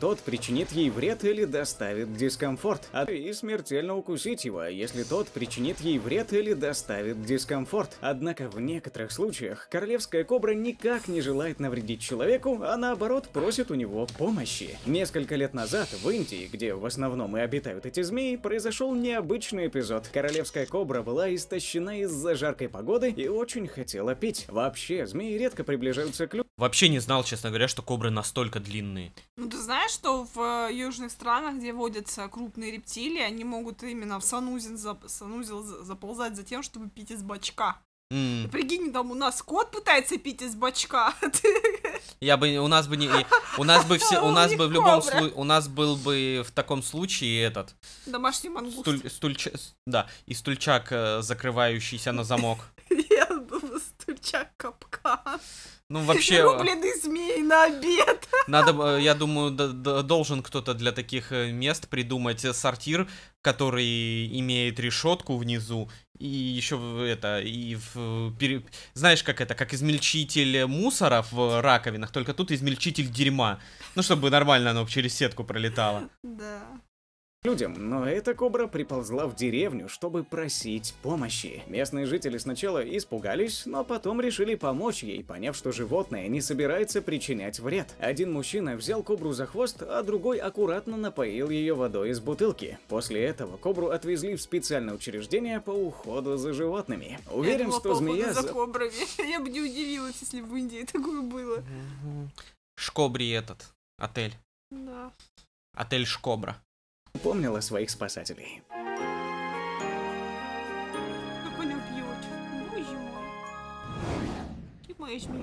тот причинит ей вред или доставит дискомфорт, а и смертельно укусить его, если тот причинит ей вред или доставит дискомфорт. Однако в некоторых случаях королевская кобра никак не желает навредить человеку, а наоборот просит у него помощи. Несколько лет назад в Индии, где в основном и обитают эти змеи, произошел необычный эпизод. Королевская кобра была истощена из-за жаркой погоды и очень хотела пить. Вообще, змеи редко приближаются к людям. Вообще не знал, честно говоря, что кобры настолько длинные. Ну ты знаешь, знаешь, что в э, южных странах, где водятся крупные рептилии, они могут именно в санузел, зап- санузел заползать за тем, чтобы пить из бачка. Mm. прикинь, там у нас кот пытается пить из бачка. Я бы, у нас бы не, у нас бы все, у нас бы в любом случае, у нас был бы в таком случае этот. Домашний мангуст. Стуль, стульчак, да, и стульчак, э, закрывающийся на замок. Турчак капкан. Ну, вообще... Рубленый змей на обед. Надо, э, я думаю, должен кто-то для таких э, мест придумать э, сортир, который имеет решетку внизу, и еще это, и в, пере, знаешь, как это, как измельчитель мусора в раковинах, только тут измельчитель дерьма. Ну, чтобы нормально оно через сетку пролетало. Да людям, но эта кобра приползла в деревню, чтобы просить помощи. Местные жители сначала испугались, но потом решили помочь ей, поняв, что животное не собирается причинять вред. Один мужчина взял кобру за хвост, а другой аккуратно напоил ее водой из бутылки. После этого кобру отвезли в специальное учреждение по уходу за животными. Уверен, что змея... за кобрами. Я бы не удивилась, если в Индии такое было. Шкобри этот, отель. Да. Отель Шкобра помнила своих спасателей.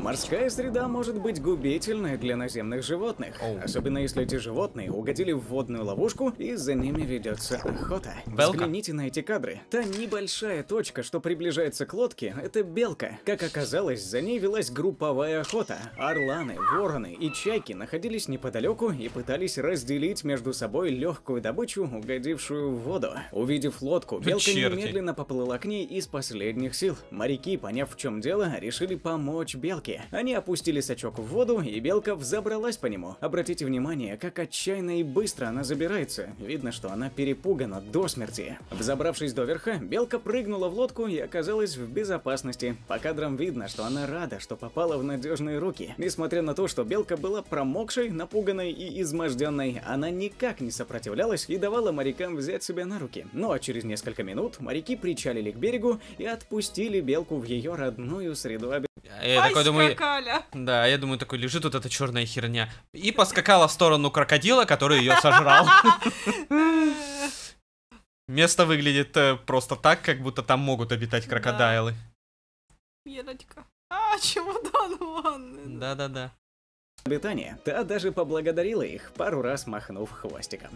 Морская среда может быть губительной для наземных животных, особенно если эти животные угодили в водную ловушку и за ними ведется охота. Белка. Взгляните на эти кадры. Та небольшая точка, что приближается к лодке, это белка. Как оказалось, за ней велась групповая охота. Орланы, вороны и чайки находились неподалеку и пытались разделить между собой легкую добычу, угодившую в воду. Увидев лодку, белка Черти. немедленно поплыла к ней из последних сил. Моряки, поняв в чем дело, решили помочь помочь белке. Они опустили сачок в воду, и белка взобралась по нему. Обратите внимание, как отчаянно и быстро она забирается. Видно, что она перепугана до смерти. Взобравшись до верха, белка прыгнула в лодку и оказалась в безопасности. По кадрам видно, что она рада, что попала в надежные руки. Несмотря на то, что белка была промокшей, напуганной и изможденной, она никак не сопротивлялась и давала морякам взять себя на руки. Ну а через несколько минут моряки причалили к берегу и отпустили белку в ее родную среду обитания. А я такой думаю, да, я думаю, такой лежит вот эта черная херня. И поскакала в сторону крокодила, который ее сожрал. Место выглядит э, просто так, как будто там могут обитать крокодайлы. Ерочка. А, чемодан ванны. Да-да-да. Обитание. Та даже поблагодарила их, пару раз махнув хвостиком.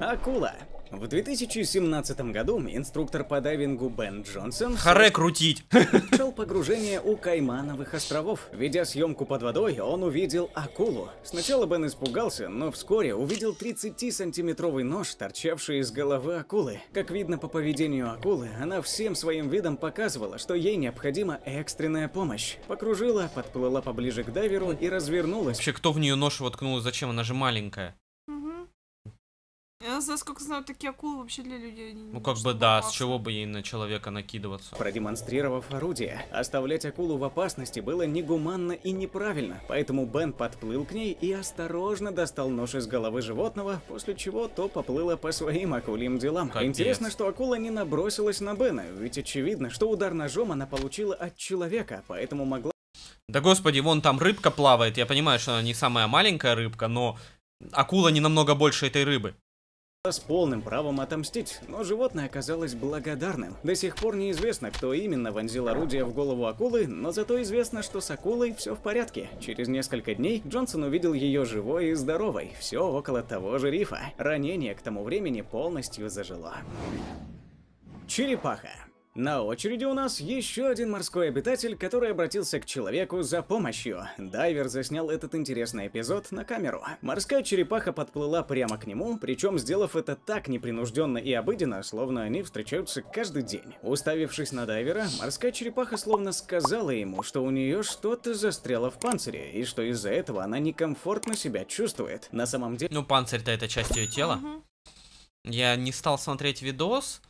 Акула. В 2017 году инструктор по дайвингу Бен Джонсон... Харе крутить! ...начал погружение у Каймановых островов. Ведя съемку под водой, он увидел акулу. Сначала Бен испугался, но вскоре увидел 30-сантиметровый нож, торчавший из головы акулы. Как видно по поведению акулы, она всем своим видом показывала, что ей необходима экстренная помощь. Покружила, подплыла поближе к дайверу и развернулась. Вообще, кто в нее нож воткнул и зачем? Она же маленькая. Я насколько знаю, такие акулы вообще для людей ну, не Ну как бы да, опасно. с чего бы ей на человека накидываться. Продемонстрировав орудие, оставлять акулу в опасности было негуманно и неправильно, поэтому Бен подплыл к ней и осторожно достал нож из головы животного, после чего то поплыло по своим акулим делам. Капец. Интересно, что акула не набросилась на Бена, ведь очевидно, что удар ножом она получила от человека, поэтому могла... Да господи, вон там рыбка плавает, я понимаю, что она не самая маленькая рыбка, но акула не намного больше этой рыбы с полным правом отомстить, но животное оказалось благодарным. До сих пор неизвестно, кто именно вонзил орудие в голову акулы, но зато известно, что с акулой все в порядке. Через несколько дней Джонсон увидел ее живой и здоровой, все около того же рифа. Ранение к тому времени полностью зажило. Черепаха. На очереди у нас еще один морской обитатель, который обратился к человеку за помощью. Дайвер заснял этот интересный эпизод на камеру. Морская черепаха подплыла прямо к нему, причем сделав это так непринужденно и обыденно, словно они встречаются каждый день. Уставившись на дайвера, морская черепаха словно сказала ему, что у нее что-то застряло в панцире, и что из-за этого она некомфортно себя чувствует. На самом деле... Ну, панцирь-то это часть ее тела. Я не стал смотреть видос,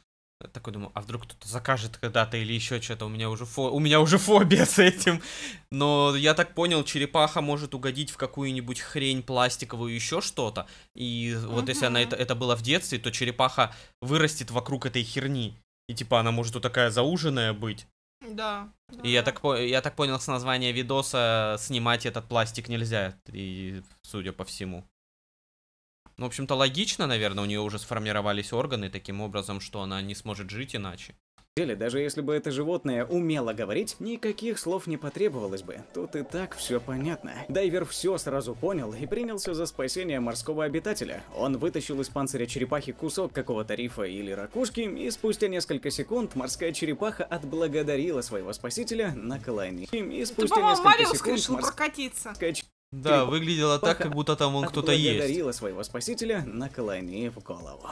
такой думаю, а вдруг кто-то закажет когда-то или еще что-то, у меня уже фо... у меня уже фобия с этим. Но я так понял, черепаха может угодить в какую-нибудь хрень пластиковую, еще что-то. И вот если она это, это было в детстве, то черепаха вырастет вокруг этой херни. И типа она может вот такая зауженная быть. Да. И я так, я так понял с названия видоса, снимать этот пластик нельзя, и, судя по всему. Ну, в общем-то, логично, наверное, у нее уже сформировались органы таким образом, что она не сможет жить иначе деле, даже если бы это животное умело говорить, никаких слов не потребовалось бы. Тут и так все понятно. Дайвер все сразу понял и принялся за спасение морского обитателя. Он вытащил из панциря черепахи кусок какого-то рифа или ракушки, и спустя несколько секунд морская черепаха отблагодарила своего спасителя на колонии. И спустя Ты, несколько секунд морская прокатиться. Да, Крик. выглядело так, как будто там он кто-то есть. Благодарила своего спасителя, наклонив голову.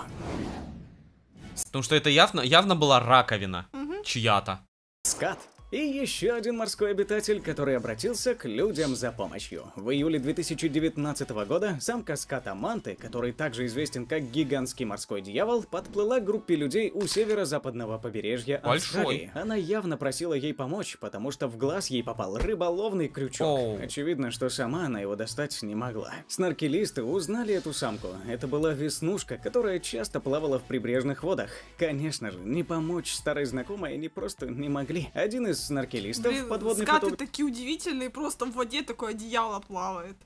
Потому что это явно, явно была раковина угу. чья-то. Скат и еще один морской обитатель, который обратился к людям за помощью. В июле 2019 года самка ската Манты, который также известен как гигантский морской дьявол, подплыла к группе людей у северо-западного побережья Австралии. Большой. Она явно просила ей помочь, потому что в глаз ей попал рыболовный крючок. Оу. Очевидно, что сама она его достать не могла. Снаркелисты узнали эту самку. Это была веснушка, которая часто плавала в прибрежных водах. Конечно же, не помочь старой знакомой они просто не могли. Один из из наркелистов Блин, подводных скаты фотограф... такие удивительные, просто в воде такое одеяло плавает.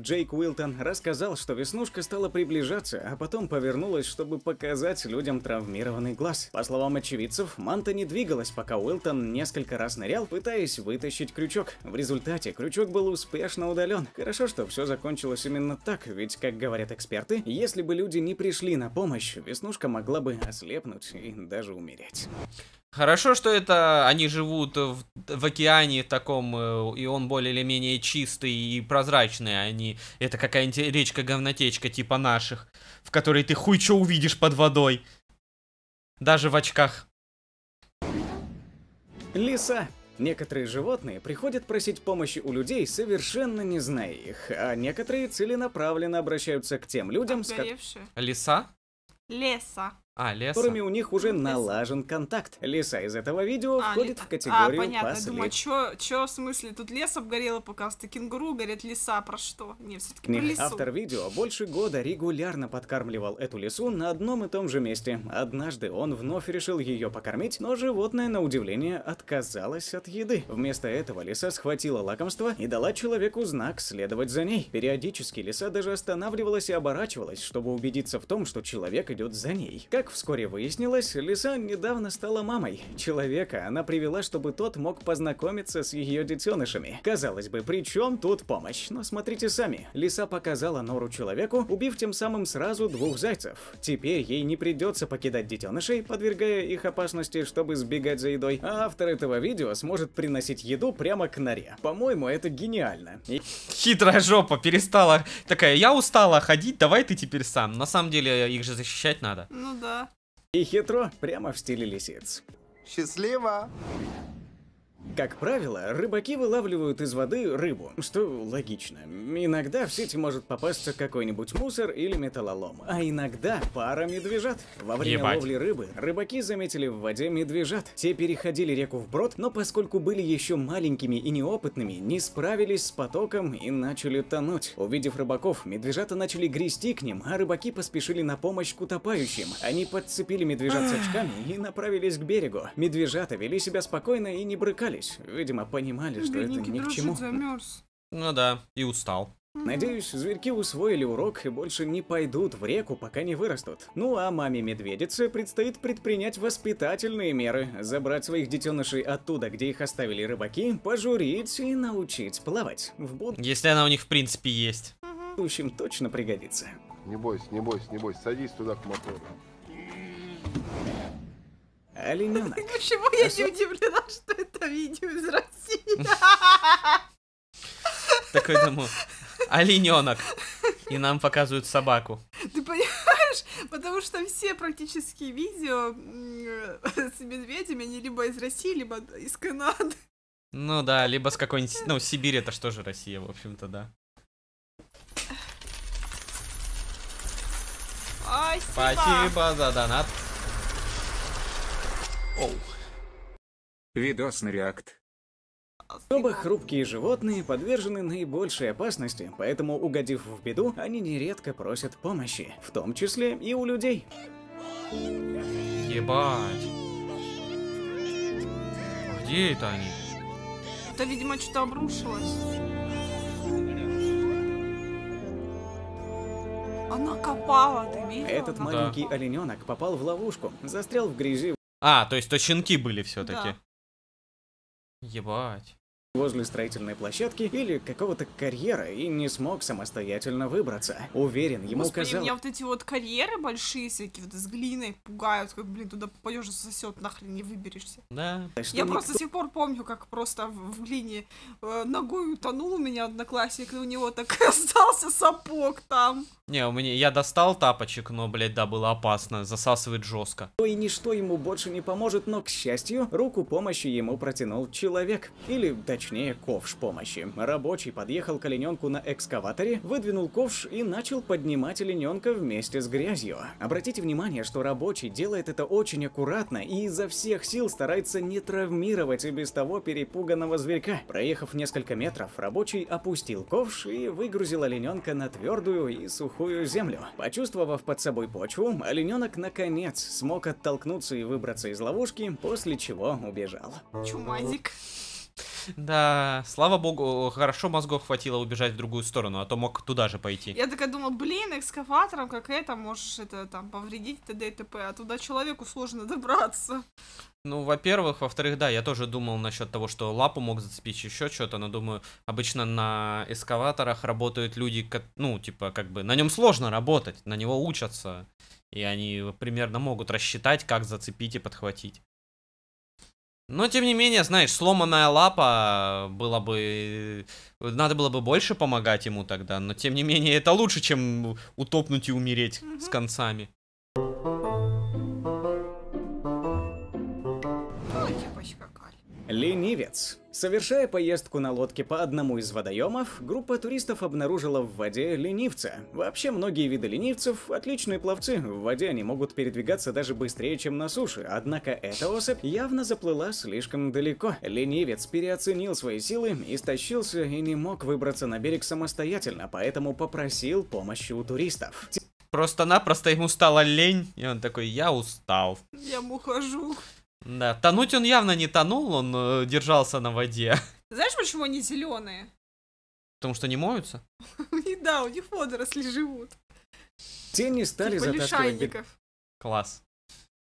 Джейк Уилтон рассказал, что веснушка стала приближаться, а потом повернулась, чтобы показать людям травмированный глаз. По словам очевидцев, манта не двигалась, пока Уилтон несколько раз нырял, пытаясь вытащить крючок. В результате крючок был успешно удален. Хорошо, что все закончилось именно так, ведь, как говорят эксперты, если бы люди не пришли на помощь, веснушка могла бы ослепнуть и даже умереть. Хорошо, что это они живут в, в океане таком, э, и он более или менее чистый и прозрачный, а не это какая-нибудь речка-говнотечка типа наших, в которой ты хуй что увидишь под водой. Даже в очках. Лиса. Некоторые животные приходят просить помощи у людей, совершенно не зная их, а некоторые целенаправленно обращаются к тем людям, Отгоревшие. с как... Лиса? Леса. А, леса. С которыми у них уже налажен контакт. Леса из этого видео а, входит ли... в а, категорию А, понятно, пас думаю, чё, чё в смысле? Тут лес обгорел, пока что кенгуру горят леса, про что? Не, все таки про лесу. Автор видео больше года регулярно подкармливал эту лесу на одном и том же месте. Однажды он вновь решил ее покормить, но животное, на удивление, отказалось от еды. Вместо этого леса схватила лакомство и дала человеку знак следовать за ней. Периодически леса даже останавливалась и оборачивалась, чтобы убедиться в том, что человек идет за ней. Как как вскоре выяснилось, Лисан недавно стала мамой. Человека она привела, чтобы тот мог познакомиться с ее детенышами. Казалось бы, при чем тут помощь? Но смотрите сами. Лиса показала нору человеку, убив тем самым сразу двух зайцев. Теперь ей не придется покидать детенышей, подвергая их опасности, чтобы сбегать за едой. А автор этого видео сможет приносить еду прямо к норе. По-моему, это гениально. И... Хитрая жопа перестала. Такая, я устала ходить, давай ты теперь сам. На самом деле, их же защищать надо. Ну да. И хитро, прямо в стиле лисиц. Счастливо! Как правило, рыбаки вылавливают из воды рыбу, что логично. Иногда в сети может попасться какой-нибудь мусор или металлолом, а иногда пара медвежат. Во время Ебать. ловли рыбы рыбаки заметили в воде медвежат. Те переходили реку вброд, но поскольку были еще маленькими и неопытными, не справились с потоком и начали тонуть. Увидев рыбаков, медвежата начали грести к ним, а рыбаки поспешили на помощь к утопающим. Они подцепили медвежат с очками и направились к берегу. Медвежата вели себя спокойно и не брыкались сражались. Видимо, понимали, что Бедненький это ни к чему. замерз. Ну да, и устал. Надеюсь, зверьки усвоили урок и больше не пойдут в реку, пока не вырастут. Ну а маме медведицы предстоит предпринять воспитательные меры, забрать своих детенышей оттуда, где их оставили рыбаки, пожурить и научить плавать. В будущем... Если она у них в принципе есть. В будущем точно пригодится. Не бойся, не бойся, не бойся, садись туда к мотору. Олененок. Почему я не удивлена, что это видео из России. Такой думаю, олененок. И нам показывают собаку. Ты понимаешь? Потому что все практически видео с медведями, они либо из России, либо из Канады. Ну да, либо с какой-нибудь... Ну, Сибирь это что же Россия, в общем-то, да. Спасибо. Спасибо за донат. Оу. Видос на реакт. Особо хрупкие животные подвержены наибольшей опасности, поэтому, угодив в беду, они нередко просят помощи, в том числе и у людей. Ебать. Где это они? Это, видимо, что-то обрушилось. Она копала, ты видел? Этот да. маленький олененок попал в ловушку, застрял в грязи. А, то есть то щенки были все-таки. Да. Ебать возле строительной площадки или какого-то карьера и не смог самостоятельно выбраться. Уверен, ему Господи, казалось... меня вот эти вот карьеры большие всякие, вот с глиной пугают, как, блин, туда попадешь и сосет, нахрен не выберешься. Да. Что Я никто... просто до сих пор помню, как просто в глине э, ногой утонул у меня одноклассник, и у него так остался сапог там. Не, у меня я достал тапочек, но, блядь, да, было опасно, засасывает жестко. То ну И ничто ему больше не поможет, но, к счастью, руку помощи ему протянул человек. Или, точнее, точнее ковш помощи. Рабочий подъехал к олененку на экскаваторе, выдвинул ковш и начал поднимать олененка вместе с грязью. Обратите внимание, что рабочий делает это очень аккуратно и изо всех сил старается не травмировать и без того перепуганного зверька. Проехав несколько метров, рабочий опустил ковш и выгрузил олененка на твердую и сухую землю. Почувствовав под собой почву, олененок наконец смог оттолкнуться и выбраться из ловушки, после чего убежал. Чумазик. Да, слава богу, хорошо мозгов хватило убежать в другую сторону, а то мог туда же пойти. Я такая думала, блин, экскаватором как это, можешь это там повредить, т.д. и т.п., а туда человеку сложно добраться. Ну, во-первых, во-вторых, да, я тоже думал насчет того, что лапу мог зацепить еще что-то, но думаю, обычно на эскаваторах работают люди, ну, типа, как бы, на нем сложно работать, на него учатся, и они примерно могут рассчитать, как зацепить и подхватить. Но, тем не менее, знаешь, сломанная лапа э, было бы... Э, надо было бы больше помогать ему тогда, но, тем не менее, это лучше, чем утопнуть и умереть mm-hmm. с концами. Thank you Ленивец. Совершая поездку на лодке по одному из водоемов, группа туристов обнаружила в воде ленивца. Вообще, многие виды ленивцев – отличные пловцы, в воде они могут передвигаться даже быстрее, чем на суше, однако эта особь явно заплыла слишком далеко. Ленивец переоценил свои силы, истощился и не мог выбраться на берег самостоятельно, поэтому попросил помощи у туристов. Просто-напросто ему стало лень, и он такой, я устал. Я ухожу. Да, тонуть он явно не тонул, он э, держался на воде. Знаешь, почему они зеленые? Потому что не моются? И да, у них водоросли живут. Тени стали Типа затаскивать бед- лишайников. Класс.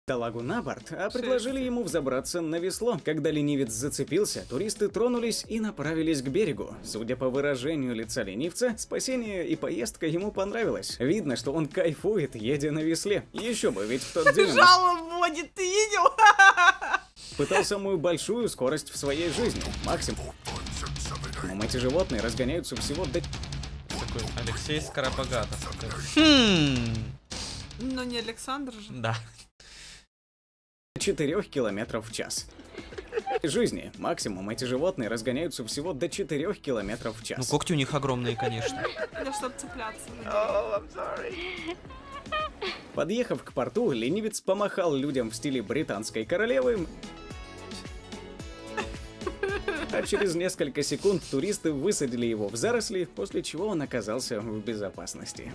Талагу на борт, а предложили ему взобраться на весло. Когда ленивец зацепился, туристы тронулись и направились к берегу. Судя по выражению лица ленивца, спасение и поездка ему понравилось. Видно, что он кайфует, едя на весле. Еще бы, ведь в тот день... Жалоб ты видел? Пытал самую большую скорость в своей жизни. Максимум. Но эти животные разгоняются всего до... Такой Алексей Скоропогатов. Хм. Но не Александр же. Да. 4 км в час. Жизни. Максимум эти животные разгоняются всего до 4 км в час. Ну, когти у них огромные, конечно. Да чтобы цепляться. Oh, Подъехав к порту, ленивец помахал людям в стиле британской королевы, а через несколько секунд туристы высадили его в заросли, после чего он оказался в безопасности.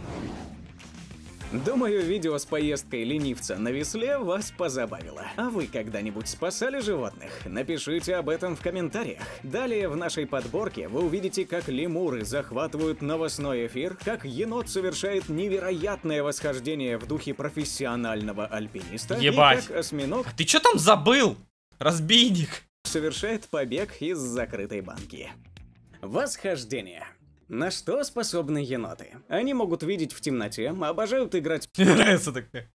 Думаю, видео с поездкой ленивца на весле вас позабавило. А вы когда-нибудь спасали животных? Напишите об этом в комментариях. Далее в нашей подборке вы увидите, как лемуры захватывают новостной эфир, как енот совершает невероятное восхождение в духе профессионального альпиниста Ебать. и как осьминог... Ты что там забыл? Разбийник! Совершает побег из закрытой банки. Восхождение. На что способны еноты? Они могут видеть в темноте, обожают играть... Мне нравится такая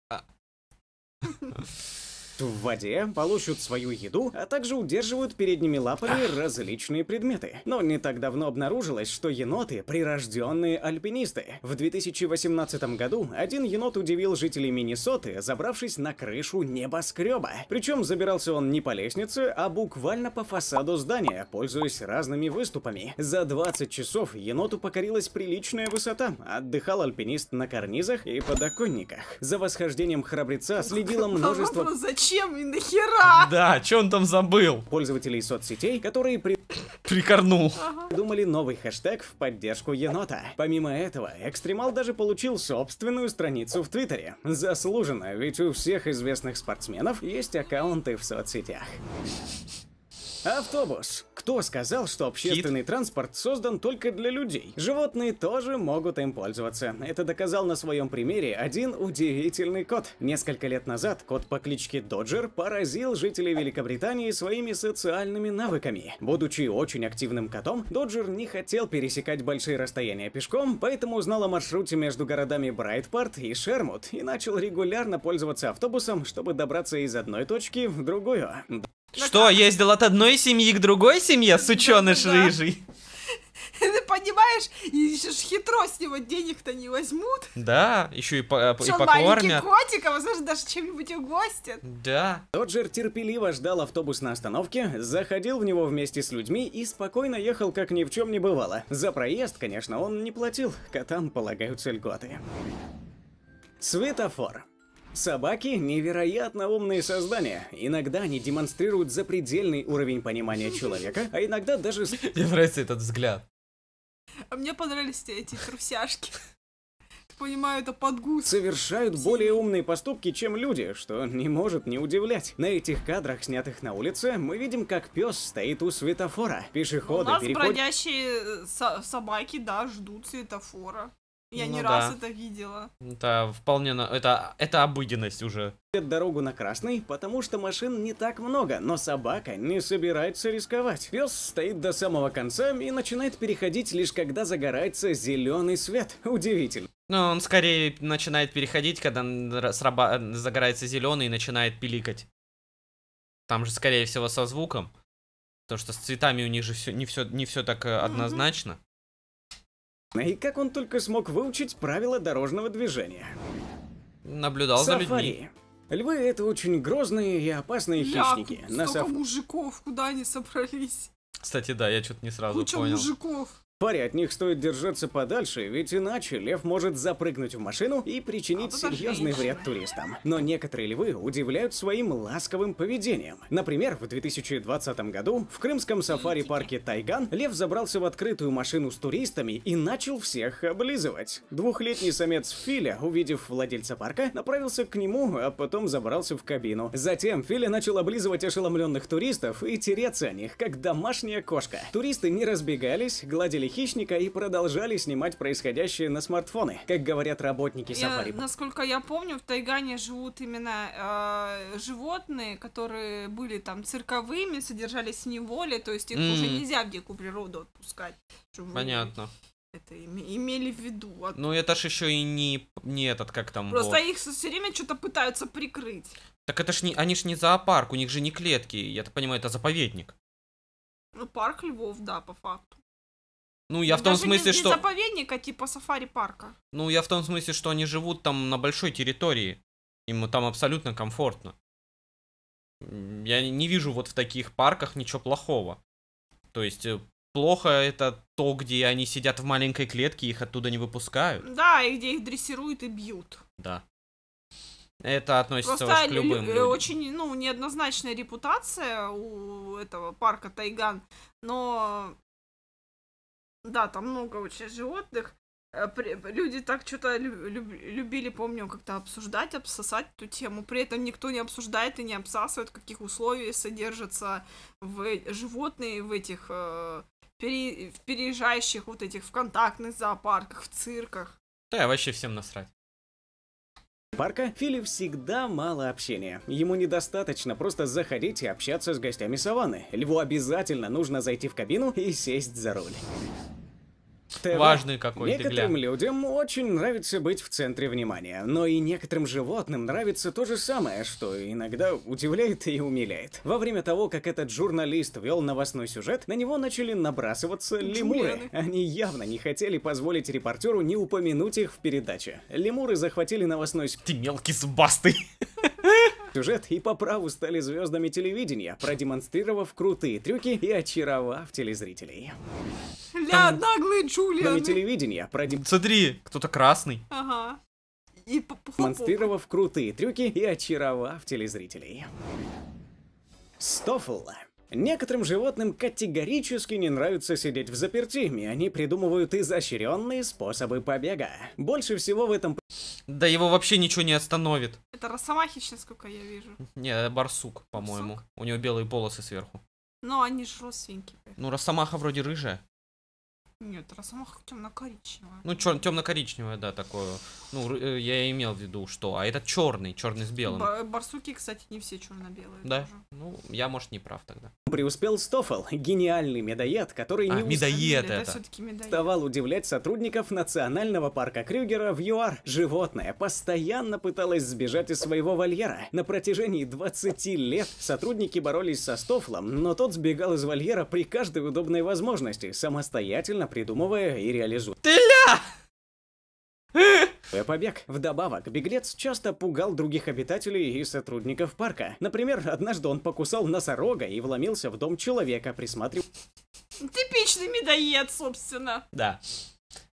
в воде, получат свою еду, а также удерживают передними лапами различные предметы. Но не так давно обнаружилось, что еноты – прирожденные альпинисты. В 2018 году один енот удивил жителей Миннесоты, забравшись на крышу небоскреба. Причем забирался он не по лестнице, а буквально по фасаду здания, пользуясь разными выступами. За 20 часов еноту покорилась приличная высота, отдыхал альпинист на карнизах и подоконниках. За восхождением храбреца следило множество зачем и нахера? Да, что он там забыл? Пользователей соцсетей, которые при... Прикорнул. Ага. Придумали новый хэштег в поддержку енота. Помимо этого, экстремал даже получил собственную страницу в Твиттере. Заслуженно, ведь у всех известных спортсменов есть аккаунты в соцсетях. Автобус. Кто сказал, что общественный Кит? транспорт создан только для людей? Животные тоже могут им пользоваться. Это доказал на своем примере один удивительный кот. Несколько лет назад кот по кличке Доджер поразил жителей Великобритании своими социальными навыками. Будучи очень активным котом, Доджер не хотел пересекать большие расстояния пешком, поэтому узнал о маршруте между городами Брайтпорт и Шермут и начал регулярно пользоваться автобусом, чтобы добраться из одной точки в другую. Ну Что, ездил от одной семьи к другой семье, ну сученыш рыжий? Ты понимаешь, еще ж хитро с него денег-то не возьмут. Да, еще и, по, э, и покормят. маленький котик, а возможно даже чем-нибудь угостят. Да. Доджер терпеливо ждал автобус на остановке, заходил в него вместе с людьми и спокойно ехал, как ни в чем не бывало. За проезд, конечно, он не платил, котам полагаются льготы. Светофор. Собаки – невероятно умные создания. Иногда они демонстрируют запредельный уровень понимания человека, а иногда даже... Мне нравится этот взгляд. А мне понравились эти трусяшки. Ты понимаю, это подгуз. Совершают более умные поступки, чем люди, что не может не удивлять. На этих кадрах, снятых на улице, мы видим, как пес стоит у светофора. Пешеходы У нас переход... бродящие э, со собаки, да, ждут светофора. Я ну, не да. раз это видела. Да, вполне, на... это, это обыденность уже. Дорогу на красный, потому что машин не так много, но собака не собирается рисковать. Пес стоит до самого конца и начинает переходить лишь когда загорается зеленый свет. Удивительно. Ну, он скорее начинает переходить, когда сраба... загорается зеленый и начинает пиликать. Там же, скорее всего, со звуком. Потому что с цветами у них же все, не, все, не все так mm -hmm. однозначно. И как он только смог выучить правила дорожного движения? Наблюдал Сафари. за людьми. Львы это очень грозные и опасные Ля, хищники. на столько саф... мужиков, куда они собрались? Кстати, да, я что-то не сразу Куча понял. мужиков. Паре от них стоит держаться подальше, ведь иначе лев может запрыгнуть в машину и причинить а серьезный вред туристам. Но некоторые львы удивляют своим ласковым поведением. Например, в 2020 году в крымском сафари-парке Тайган лев забрался в открытую машину с туристами и начал всех облизывать. Двухлетний самец Филя, увидев владельца парка, направился к нему, а потом забрался в кабину. Затем Филя начал облизывать ошеломленных туристов и тереться о них, как домашняя кошка. Туристы не разбегались, гладили выпустили «Хищника» и продолжали снимать происходящее на смартфоны, как говорят работники Safari. Я, насколько я помню, в Тайгане живут именно э, животные, которые были там цирковыми, содержались в неволе, то есть их mm. уже нельзя в дикую природу отпускать. Понятно это имели в виду. От... Ну это ж еще и не, не этот, как там. Просто вот. их все время что-то пытаются прикрыть. Так это ж не, они ж не зоопарк, у них же не клетки, я так понимаю, это заповедник. Ну парк львов, да, по факту. Ну, я ну, в том смысле, не, что... Не заповедника, типа сафари-парка. Ну, я в том смысле, что они живут там на большой территории. Им там абсолютно комфортно. Я не вижу вот в таких парках ничего плохого. То есть, э, плохо это то, где они сидят в маленькой клетке, их оттуда не выпускают. Да, и где их дрессируют и бьют. Да. Это относится Просто к любым э, людям. очень, ну, неоднозначная репутация у этого парка Тайган, но да, там много очень животных. Э, люди так что-то любили, помню, как-то обсуждать, обсосать эту тему. При этом никто не обсуждает и не обсасывает, каких условий содержатся в животные в этих э, пере... в переезжающих вот этих в контактных зоопарках, в цирках. Да, вообще всем насрать парка Фили всегда мало общения. Ему недостаточно просто заходить и общаться с гостями саванны. Льву обязательно нужно зайти в кабину и сесть за руль. ТВ. Важный какой-то Некоторым для... людям очень нравится быть в центре внимания, но и некоторым животным нравится то же самое, что иногда удивляет и умиляет. Во время того, как этот журналист вел новостной сюжет, на него начали набрасываться лемуры. Они явно не хотели позволить репортеру не упомянуть их в передаче. Лемуры захватили новостной... Ты мелкий зубастый! сюжет и по праву стали звездами телевидения, продемонстрировав крутые трюки и очаровав телезрителей. Ля, наглые Джулиан! телевидения продем... Смотри, кто-то красный. Ага и демонстрировав крутые трюки и очаровав телезрителей. Стофл Некоторым животным категорически не нравится сидеть в заперти, и они придумывают изощренные способы побега. Больше всего в этом... Да его вообще ничего не остановит. Это росомахич, сколько я вижу. Не, э, барсук, по-моему. У него белые полосы сверху. Но они же родственники. Ну, росомаха вроде рыжая. Нет, росомаха темно-коричневая. Ну, чер темно-коричневая, да, такое. Ну, э, я имел в виду, что. А это черный, черный с белым. Б барсуки, кстати, не все черно-белые. Да. Тоже. Ну, я, может, не прав тогда преуспел Стофл, гениальный медоед, который а, не медоед это. это медоед. Вставал удивлять сотрудников национального парка Крюгера в ЮАР. Животное постоянно пыталось сбежать из своего вольера. На протяжении 20 лет сотрудники боролись со Стофлом, но тот сбегал из вольера при каждой удобной возможности, самостоятельно придумывая и реализуя. Тыля! Э, Пеппа бег. Вдобавок, беглец часто пугал других обитателей и сотрудников парка. Например, однажды он покусал носорога и вломился в дом человека, присматривал... Типичный медоед, собственно. Да.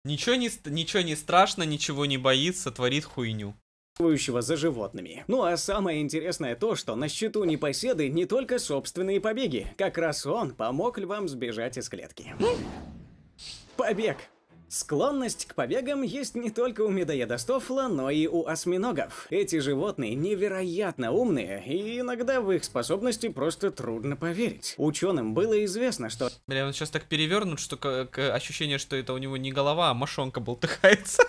Ничего не, ничего не страшно, ничего не боится, творит хуйню за животными. Ну а самое интересное то, что на счету непоседы не только собственные побеги. Как раз он помог львам сбежать из клетки. Побег! Склонность к побегам есть не только у медоеда Стофла, но и у осьминогов. Эти животные невероятно умные, и иногда в их способности просто трудно поверить. Ученым было известно, что... Бля, он сейчас так перевернут, что ощущение, что это у него не голова, а мошонка болтыхается.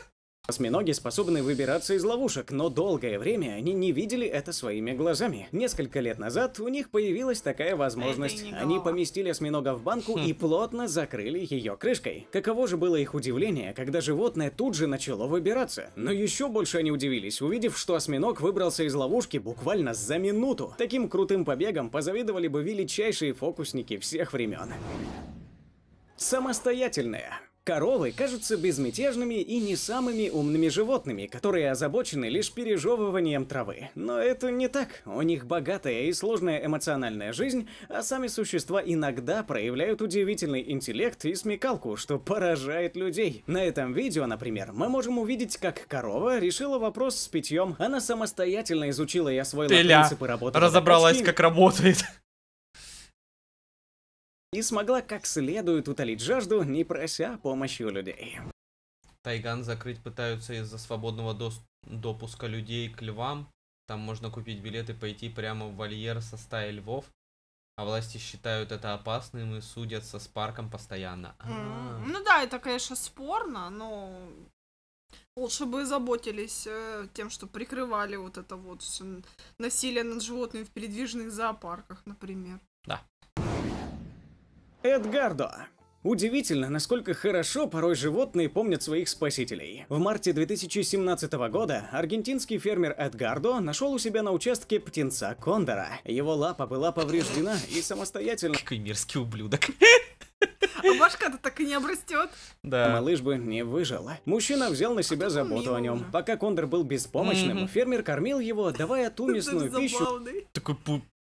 Осьминоги способны выбираться из ловушек, но долгое время они не видели это своими глазами. Несколько лет назад у них появилась такая возможность. Они поместили осьминога в банку хм. и плотно закрыли ее крышкой. Каково же было их удивление, когда животное тут же начало выбираться. Но еще больше они удивились, увидев, что осьминог выбрался из ловушки буквально за минуту. Таким крутым побегом позавидовали бы величайшие фокусники всех времен. Самостоятельная. Коровы кажутся безмятежными и не самыми умными животными, которые озабочены лишь пережевыванием травы. Но это не так. У них богатая и сложная эмоциональная жизнь, а сами существа иногда проявляют удивительный интеллект и смекалку, что поражает людей. На этом видео, например, мы можем увидеть, как корова решила вопрос с питьем. Она самостоятельно изучила и освоила Теля принципы работы. Разобралась, как работает и смогла как следует утолить жажду, не прося помощи у людей. Тайган закрыть пытаются из-за свободного допуска людей к львам. Там можно купить билет и пойти прямо в вольер со стаи львов. А власти считают это опасным и судятся с парком постоянно. Mm. Ну да, это, конечно, спорно, но лучше бы заботились э, тем, что прикрывали вот это вот насилие над животными в передвижных зоопарках, например. Эдгардо. Удивительно, насколько хорошо порой животные помнят своих спасителей. В марте 2017 года аргентинский фермер Эдгардо нашел у себя на участке птенца кондора. Его лапа была повреждена и самостоятельно... Какой мерзкий ублюдок. А башка-то так и не обрастет. Да. Малыш бы не выжил. А? Мужчина взял на себя а заботу о нем. Пока Кондор был беспомощным, фермер кормил его, давая ту мясную пищу. Такой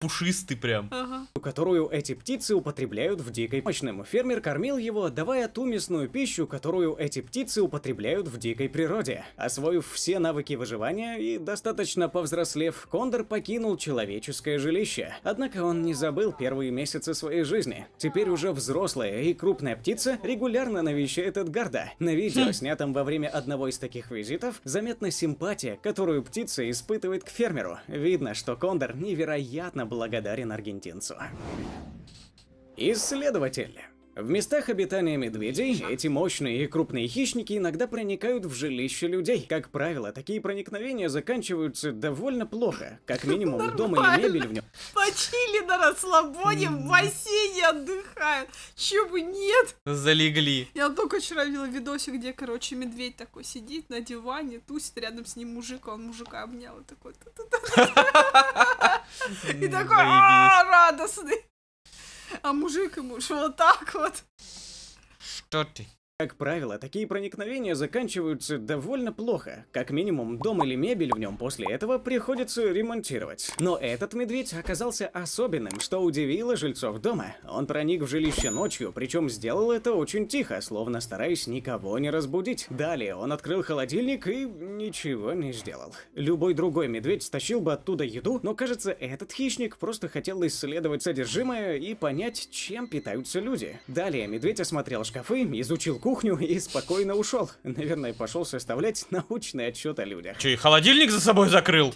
пушистый прям. Ага. Которую эти птицы употребляют в дикой мощном. Фермер кормил его, давая ту мясную пищу, которую эти птицы употребляют в дикой природе. Освоив все навыки выживания и достаточно повзрослев, Кондор покинул человеческое жилище. Однако он не забыл первые месяцы своей жизни. Теперь уже взрослые и крупная птица регулярно навещает Эдгарда. На видео, хм. снятом во время одного из таких визитов, заметна симпатия, которую птица испытывает к фермеру. Видно, что Кондор невероятно благодарен аргентинцу. Исследователь. В местах обитания медведей эти мощные и крупные хищники иногда проникают в жилище людей. Как правило, такие проникновения заканчиваются довольно плохо. Как минимум, дом или мебель в нем. Почили на расслабоне, в бассейне отдыхают. Чего нет? Залегли. Я только вчера видела видосик, где, короче, медведь такой сидит на диване, тусит, рядом с ним мужик, а он мужика обнял и такой... И такой «А, радостный. А мужик ему что вот так вот. Что ты? Как правило, такие проникновения заканчиваются довольно плохо. Как минимум, дом или мебель в нем после этого приходится ремонтировать. Но этот медведь оказался особенным, что удивило жильцов дома. Он проник в жилище ночью, причем сделал это очень тихо, словно стараясь никого не разбудить. Далее он открыл холодильник и ничего не сделал. Любой другой медведь стащил бы оттуда еду, но кажется, этот хищник просто хотел исследовать содержимое и понять, чем питаются люди. Далее медведь осмотрел шкафы, изучил кухню, кухню и спокойно ушел. Наверное, пошел составлять научный отчет о людях. Че, и холодильник за собой закрыл?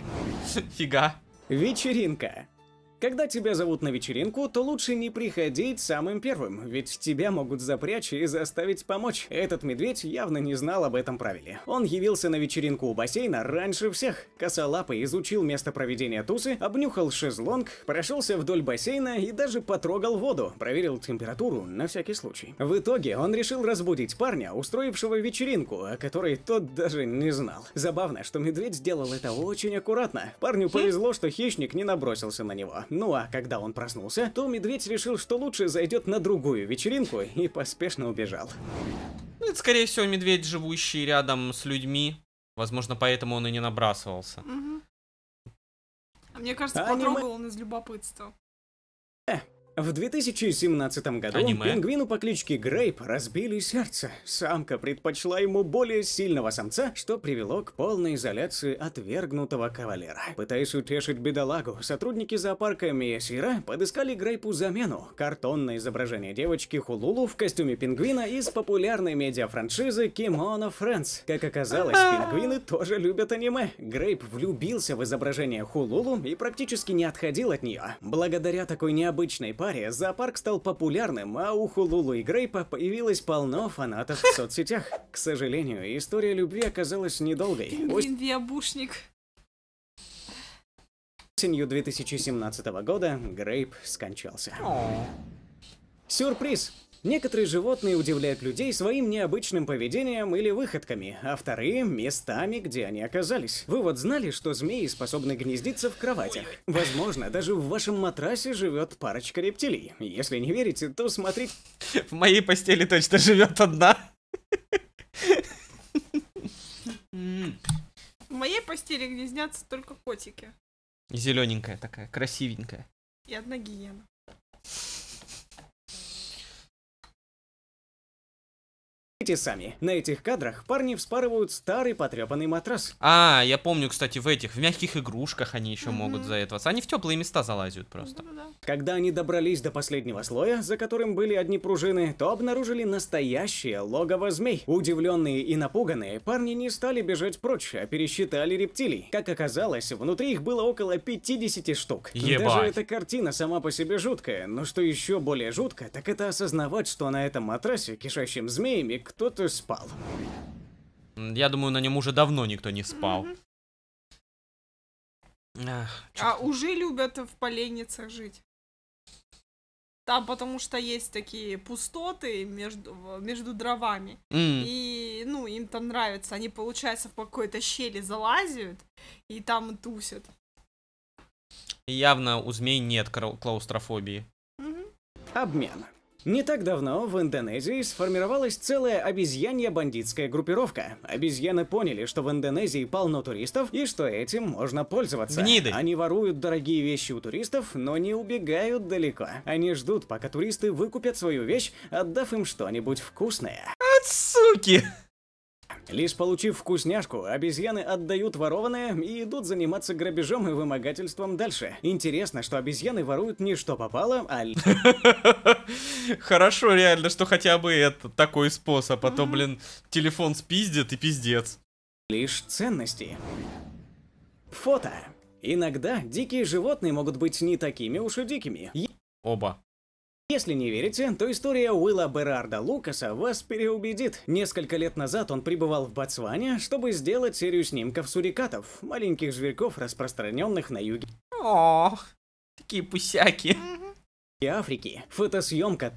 Фига. Вечеринка. Когда тебя зовут на вечеринку, то лучше не приходить самым первым, ведь тебя могут запрячь и заставить помочь. Этот медведь явно не знал об этом правиле. Он явился на вечеринку у бассейна раньше всех. Косолапый изучил место проведения тусы, обнюхал шезлонг, прошелся вдоль бассейна и даже потрогал воду, проверил температуру на всякий случай. В итоге он решил разбудить парня, устроившего вечеринку, о которой тот даже не знал. Забавно, что медведь сделал это очень аккуратно. Парню хм. повезло, что хищник не набросился на него. Ну а когда он проснулся, то медведь решил, что лучше зайдет на другую вечеринку и поспешно убежал. Ну, это, скорее всего, медведь, живущий рядом с людьми. Возможно, поэтому он и не набрасывался. Угу. Мне кажется, Аниме... потрогал он из любопытства. В 2017 году Аниме. пингвину по кличке Грейп разбили сердце. Самка предпочла ему более сильного самца, что привело к полной изоляции отвергнутого кавалера. Пытаясь утешить бедолагу, сотрудники зоопарка Миясира подыскали Грейпу замену. Картонное изображение девочки Хулулу в костюме пингвина из популярной медиафраншизы Kimono Friends. Как оказалось, пингвины тоже любят аниме. Грейп влюбился в изображение Хулулу и практически не отходил от нее. Благодаря такой необычной паре авария, зоопарк стал популярным, а у Хулулу и Грейпа появилось полно фанатов в соцсетях. К сожалению, история любви оказалась недолгой. Блин, виабушник. Осенью 2017 года Грейп скончался. Сюрприз! Некоторые животные удивляют людей своим необычным поведением или выходками, а вторые – местами, где они оказались. Вы вот знали, что змеи способны гнездиться в кроватях? Возможно, даже в вашем матрасе живет парочка рептилий. Если не верите, то смотрите... В моей постели точно живет одна. В моей постели гнездятся только котики. Зелененькая такая, красивенькая. И одна гиена. Видите сами, на этих кадрах парни вспарывают старый потрепанный матрас. А, я помню, кстати, в этих, в мягких игрушках они еще mm-hmm. могут за это. Они в теплые места залазят просто. Mm-hmm. Когда они добрались до последнего слоя, за которым были одни пружины, то обнаружили настоящее логово змей. Удивленные и напуганные, парни не стали бежать прочь, а пересчитали рептилий. Как оказалось, внутри их было около 50 штук. Ебать. Даже эта картина сама по себе жуткая, но что еще более жутко, так это осознавать, что на этом матрасе, кишащем змеями, кто-то спал. Я думаю, на нем уже давно никто не спал. Ах, а уже любят в поленницах жить. Там потому что есть такие пустоты между, между дровами. Mm. И, ну, им там нравится. Они, получается, в какой-то щели залазят и там тусят. явно у змей нет клаустрофобии. Mm-hmm. Обмена. Не так давно в Индонезии сформировалась целая обезьянья бандитская группировка. Обезьяны поняли, что в Индонезии полно туристов и что этим можно пользоваться. Гниды. Они воруют дорогие вещи у туристов, но не убегают далеко. Они ждут, пока туристы выкупят свою вещь, отдав им что-нибудь вкусное. От суки! Лишь получив вкусняшку, обезьяны отдают ворованное и идут заниматься грабежом и вымогательством дальше. Интересно, что обезьяны воруют не что попало, а... Хорошо, реально, что хотя бы это такой способ, а то, блин, телефон спиздит и пиздец. Лишь ценности. Фото. Иногда дикие животные могут быть не такими уж и дикими. Оба. Если не верите, то история Уилла Берарда Лукаса вас переубедит. Несколько лет назад он пребывал в Ботсване, чтобы сделать серию снимков сурикатов, маленьких зверьков, распространенных на юге. Ох, такие пусяки. И Африки. Фотосъемка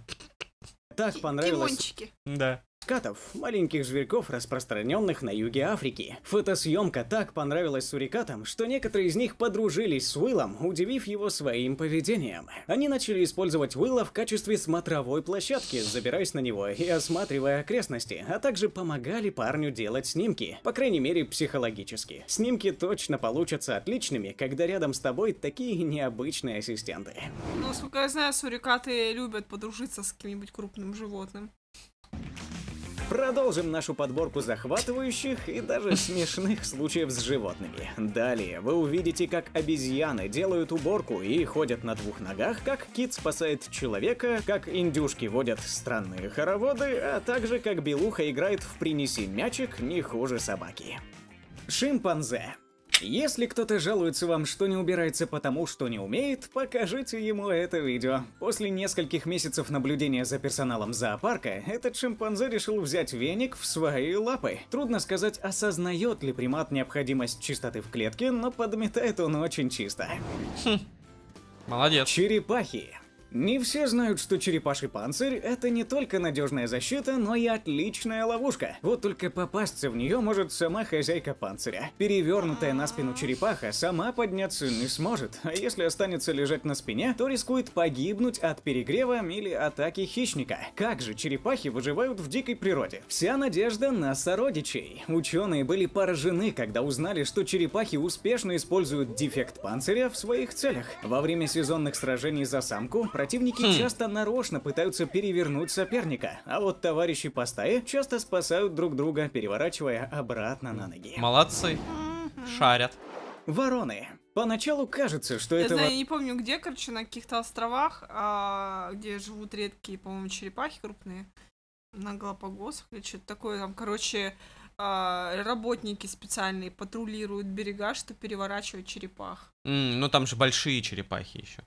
так понравилась. Да. Скатов – маленьких зверьков, распространенных на юге Африки. Фотосъемка так понравилась сурикатам, что некоторые из них подружились с Уиллом, удивив его своим поведением. Они начали использовать Уилла в качестве смотровой площадки, забираясь на него и осматривая окрестности, а также помогали парню делать снимки, по крайней мере психологически. Снимки точно получатся отличными, когда рядом с тобой такие необычные ассистенты. Ну, сколько я знаю, сурикаты любят подружиться с каким-нибудь крупным животным. Продолжим нашу подборку захватывающих и даже смешных случаев с животными. Далее вы увидите, как обезьяны делают уборку и ходят на двух ногах, как кит спасает человека, как индюшки водят странные хороводы, а также как белуха играет в «Принеси мячик» не хуже собаки. Шимпанзе. Если кто-то жалуется вам, что не убирается потому, что не умеет, покажите ему это видео. После нескольких месяцев наблюдения за персоналом зоопарка, этот шимпанзе решил взять веник в свои лапы. Трудно сказать, осознает ли примат необходимость чистоты в клетке, но подметает он очень чисто. Хм. Молодец. Черепахи. Не все знают, что черепаший панцирь – это не только надежная защита, но и отличная ловушка. Вот только попасться в нее может сама хозяйка панциря. Перевернутая на спину черепаха сама подняться не сможет, а если останется лежать на спине, то рискует погибнуть от перегрева или атаки хищника. Как же черепахи выживают в дикой природе? Вся надежда на сородичей. Ученые были поражены, когда узнали, что черепахи успешно используют дефект панциря в своих целях. Во время сезонных сражений за самку противники хм. часто нарочно пытаются перевернуть соперника, а вот товарищи по стае часто спасают друг друга, переворачивая обратно на ноги. Молодцы. Шарят. Вороны. Поначалу кажется, что это... Я знаю, я не помню где, короче, на каких-то островах, а, где живут редкие, по-моему, черепахи крупные. На Галапагосах или что-то такое. Там, короче, а, работники специальные патрулируют берега, чтобы переворачивать черепах. Mm, ну там же большие черепахи еще.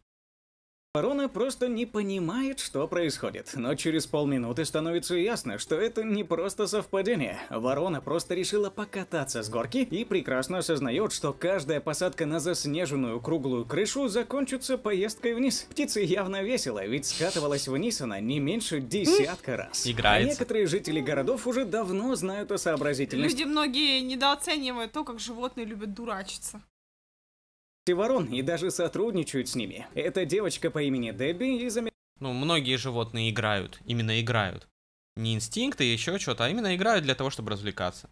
Ворона просто не понимает, что происходит, но через полминуты становится ясно, что это не просто совпадение. Ворона просто решила покататься с горки и прекрасно осознает, что каждая посадка на заснеженную круглую крышу закончится поездкой вниз. Птица явно весела, ведь скатывалась вниз она не меньше десятка раз. Играет. А некоторые жители городов уже давно знают о сообразительности. Люди многие недооценивают то, как животные любят дурачиться. Эти ворон и даже сотрудничают с ними. Это девочка по имени Дебби и Америки. Ну, многие животные играют, именно играют. Не инстинкты, а еще что-то, а именно играют для того, чтобы развлекаться.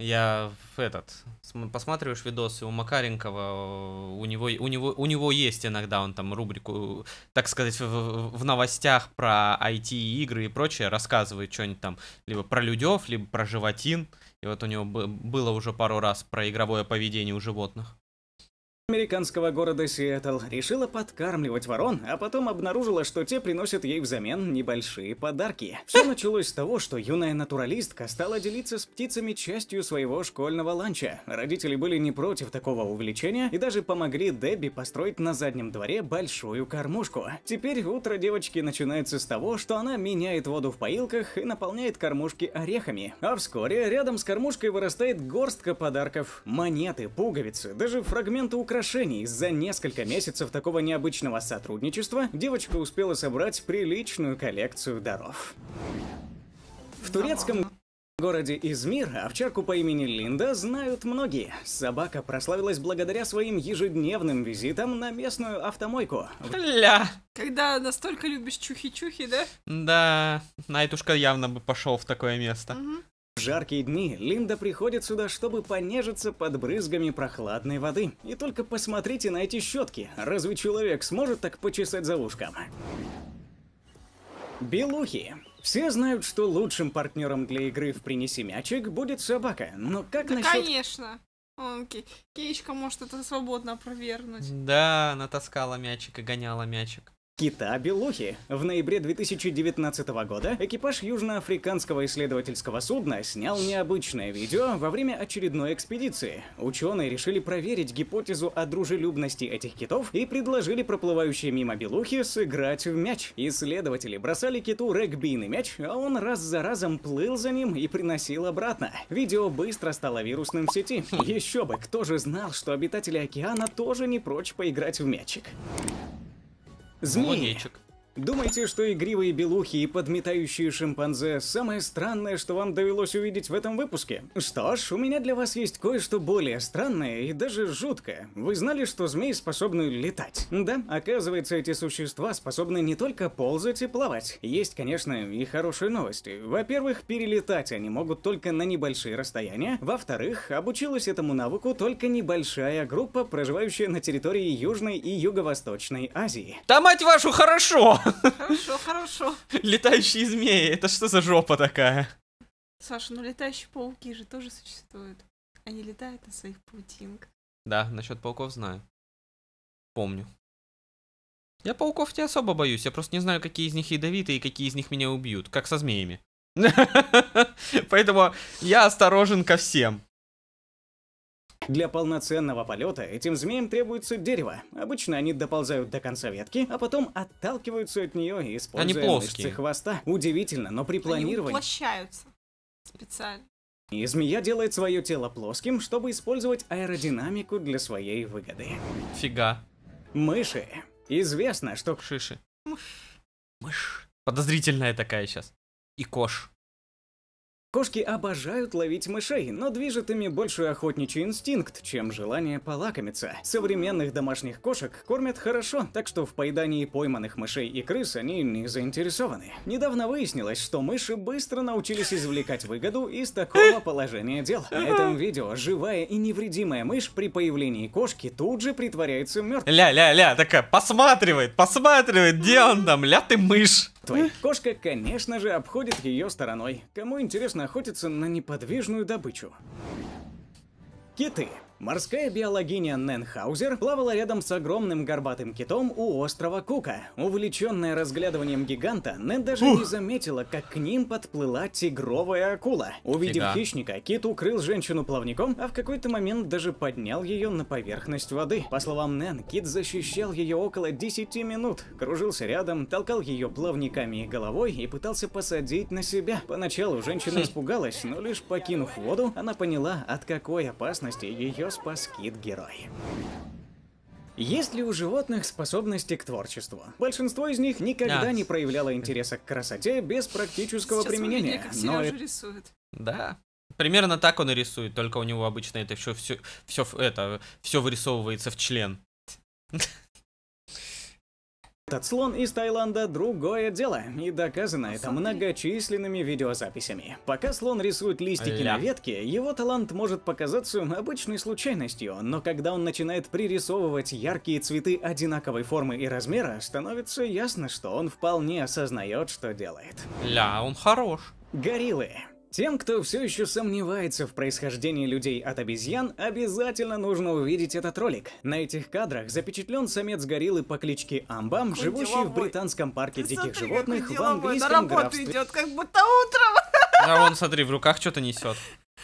Я в этот посматриваешь видосы у Макаренкова, у него у него у него есть иногда он там рубрику, так сказать, в, в новостях про IT игры и прочее рассказывает что-нибудь там либо про людев, либо про животин. И вот у него было уже пару раз про игровое поведение у животных американского города Сиэтл решила подкармливать ворон, а потом обнаружила, что те приносят ей взамен небольшие подарки. Все началось с того, что юная натуралистка стала делиться с птицами частью своего школьного ланча. Родители были не против такого увлечения и даже помогли Дебби построить на заднем дворе большую кормушку. Теперь утро девочки начинается с того, что она меняет воду в поилках и наполняет кормушки орехами. А вскоре рядом с кормушкой вырастает горстка подарков, монеты, пуговицы, даже фрагменты украшений украшений. За несколько месяцев такого необычного сотрудничества девочка успела собрать приличную коллекцию даров. В турецком городе Измир овчарку по имени Линда знают многие. Собака прославилась благодаря своим ежедневным визитам на местную автомойку. Ля! Когда настолько любишь чухи-чухи, да? Да, Найтушка явно бы пошел в такое место. Угу. В жаркие дни Линда приходит сюда, чтобы понежиться под брызгами прохладной воды. И только посмотрите на эти щетки. Разве человек сможет так почесать за ушком? Белухи. Все знают, что лучшим партнером для игры в «Принеси мячик» будет собака, но как да насчет... конечно! Окей. Кеечка может это свободно опровергнуть. Да, она таскала мячик и гоняла мячик. Кита Белухи. В ноябре 2019 года экипаж южноафриканского исследовательского судна снял необычное видео во время очередной экспедиции. Ученые решили проверить гипотезу о дружелюбности этих китов и предложили проплывающие мимо Белухи сыграть в мяч. Исследователи бросали киту регбийный мяч, а он раз за разом плыл за ним и приносил обратно. Видео быстро стало вирусным в сети. Еще бы, кто же знал, что обитатели океана тоже не прочь поиграть в мячик. Змеи. Молодечек. Думаете, что игривые белухи и подметающие шимпанзе – самое странное, что вам довелось увидеть в этом выпуске? Что ж, у меня для вас есть кое-что более странное и даже жуткое. Вы знали, что змеи способны летать? Да, оказывается, эти существа способны не только ползать и плавать. Есть, конечно, и хорошие новости. Во-первых, перелетать они могут только на небольшие расстояния. Во-вторых, обучилась этому навыку только небольшая группа, проживающая на территории Южной и Юго-Восточной Азии. Да мать вашу, хорошо! Хорошо, хорошо. Летающие змеи, это что за жопа такая? Саша, ну летающие пауки же тоже существуют. Они летают на своих паутинках. Да, насчет пауков знаю. Помню. Я пауков не особо боюсь, я просто не знаю, какие из них ядовиты и какие из них меня убьют, как со змеями. Поэтому я осторожен ко всем. Для полноценного полета этим змеям требуется дерево. Обычно они доползают до конца ветки, а потом отталкиваются от нее и используют они мышцы хвоста. Удивительно, но при планировании... Они специально. И змея делает свое тело плоским, чтобы использовать аэродинамику для своей выгоды. Фига. Мыши. Известно, что... Шиши. Мышь. Мышь. Подозрительная такая сейчас. И кош. Кошки обожают ловить мышей, но движет ими больше охотничий инстинкт, чем желание полакомиться. Современных домашних кошек кормят хорошо, так что в поедании пойманных мышей и крыс они не заинтересованы. Недавно выяснилось, что мыши быстро научились извлекать выгоду из такого положения дел. На этом видео живая и невредимая мышь при появлении кошки тут же притворяется мертвой. Ля-ля-ля, такая посматривает, посматривает, где он там, ля ты мышь. Твоя кошка, конечно же, обходит ее стороной. Кому интересно охотиться на неподвижную добычу? Киты. Морская биологиня Нэн Хаузер плавала рядом с огромным горбатым китом у острова Кука. Увлеченная разглядыванием гиганта, Нэн даже Ух. не заметила, как к ним подплыла тигровая акула. Увидев Фига. хищника, кит укрыл женщину плавником, а в какой-то момент даже поднял ее на поверхность воды. По словам Нэн, кит защищал ее около 10 минут, кружился рядом, толкал ее плавниками и головой и пытался посадить на себя. Поначалу женщина хм. испугалась, но лишь покинув воду, она поняла, от какой опасности ее ее спас кит-герой. Есть ли у животных способности к творчеству? Большинство из них никогда да. не проявляло интереса к красоте без практического Сейчас применения. Меня, как но это. рисует. Да. Примерно так он и рисует, только у него обычно это все, все, все, это, все вырисовывается в член. Этот слон из Таиланда – другое дело, и доказано это многочисленными видеозаписями. Пока слон рисует листики на ветке, его талант может показаться обычной случайностью, но когда он начинает пририсовывать яркие цветы одинаковой формы и размера, становится ясно, что он вполне осознает, что делает. Ля, он хорош. Гориллы. Тем, кто все еще сомневается в происхождении людей от обезьян, обязательно нужно увидеть этот ролик. На этих кадрах запечатлен самец гориллы по кличке Амбам, Какой живущий деловой. в британском парке Ты диких смотри, животных в английском На работу идет, как будто утром. А вон, смотри, в руках что-то несет.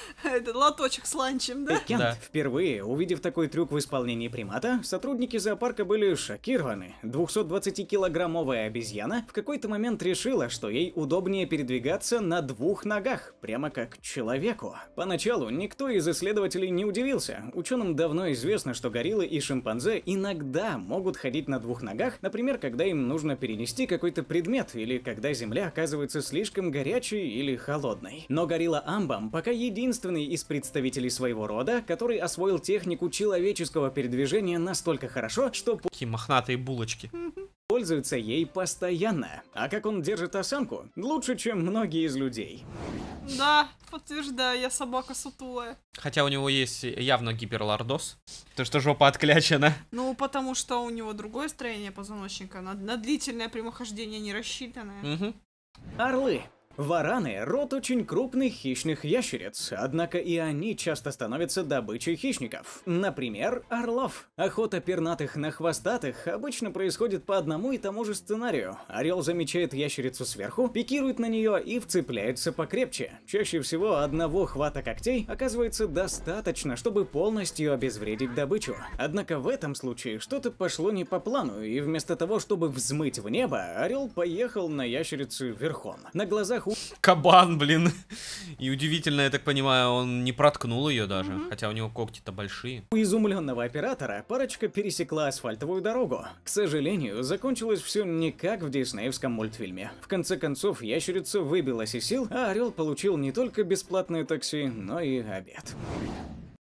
Этот лоточек с ланчем, да? Пикент. Да. Впервые, увидев такой трюк в исполнении примата, сотрудники зоопарка были шокированы. 220-килограммовая обезьяна в какой-то момент решила, что ей удобнее передвигаться на двух ногах, прямо как человеку. Поначалу никто из исследователей не удивился. Ученым давно известно, что гориллы и шимпанзе иногда могут ходить на двух ногах, например, когда им нужно перенести какой-то предмет или когда земля оказывается слишком горячей или холодной. Но горилла Амбам пока единственный единственный из представителей своего рода, который освоил технику человеческого передвижения настолько хорошо, что... Какие мохнатые булочки. Пользуется ей постоянно. А как он держит осанку? Лучше, чем многие из людей. Да, подтверждаю, я собака сутулая. Хотя у него есть явно гиперлордоз. То, что жопа отклячена. Ну, потому что у него другое строение позвоночника. На, на длительное прямохождение не рассчитанное. Угу. Орлы. Вараны – род очень крупных хищных ящериц, однако и они часто становятся добычей хищников. Например, орлов. Охота пернатых на хвостатых обычно происходит по одному и тому же сценарию. Орел замечает ящерицу сверху, пикирует на нее и вцепляется покрепче. Чаще всего одного хвата когтей оказывается достаточно, чтобы полностью обезвредить добычу. Однако в этом случае что-то пошло не по плану, и вместо того, чтобы взмыть в небо, орел поехал на ящерицу верхом. На глазах всех кабан, блин. И удивительно, я так понимаю, он не проткнул ее даже, mm хотя у него когти-то большие. У изумленного оператора парочка пересекла асфальтовую дорогу. К сожалению, закончилось все не как в диснеевском мультфильме. В конце концов, ящерица выбилась из сил, а орел получил не только бесплатное такси, но и обед.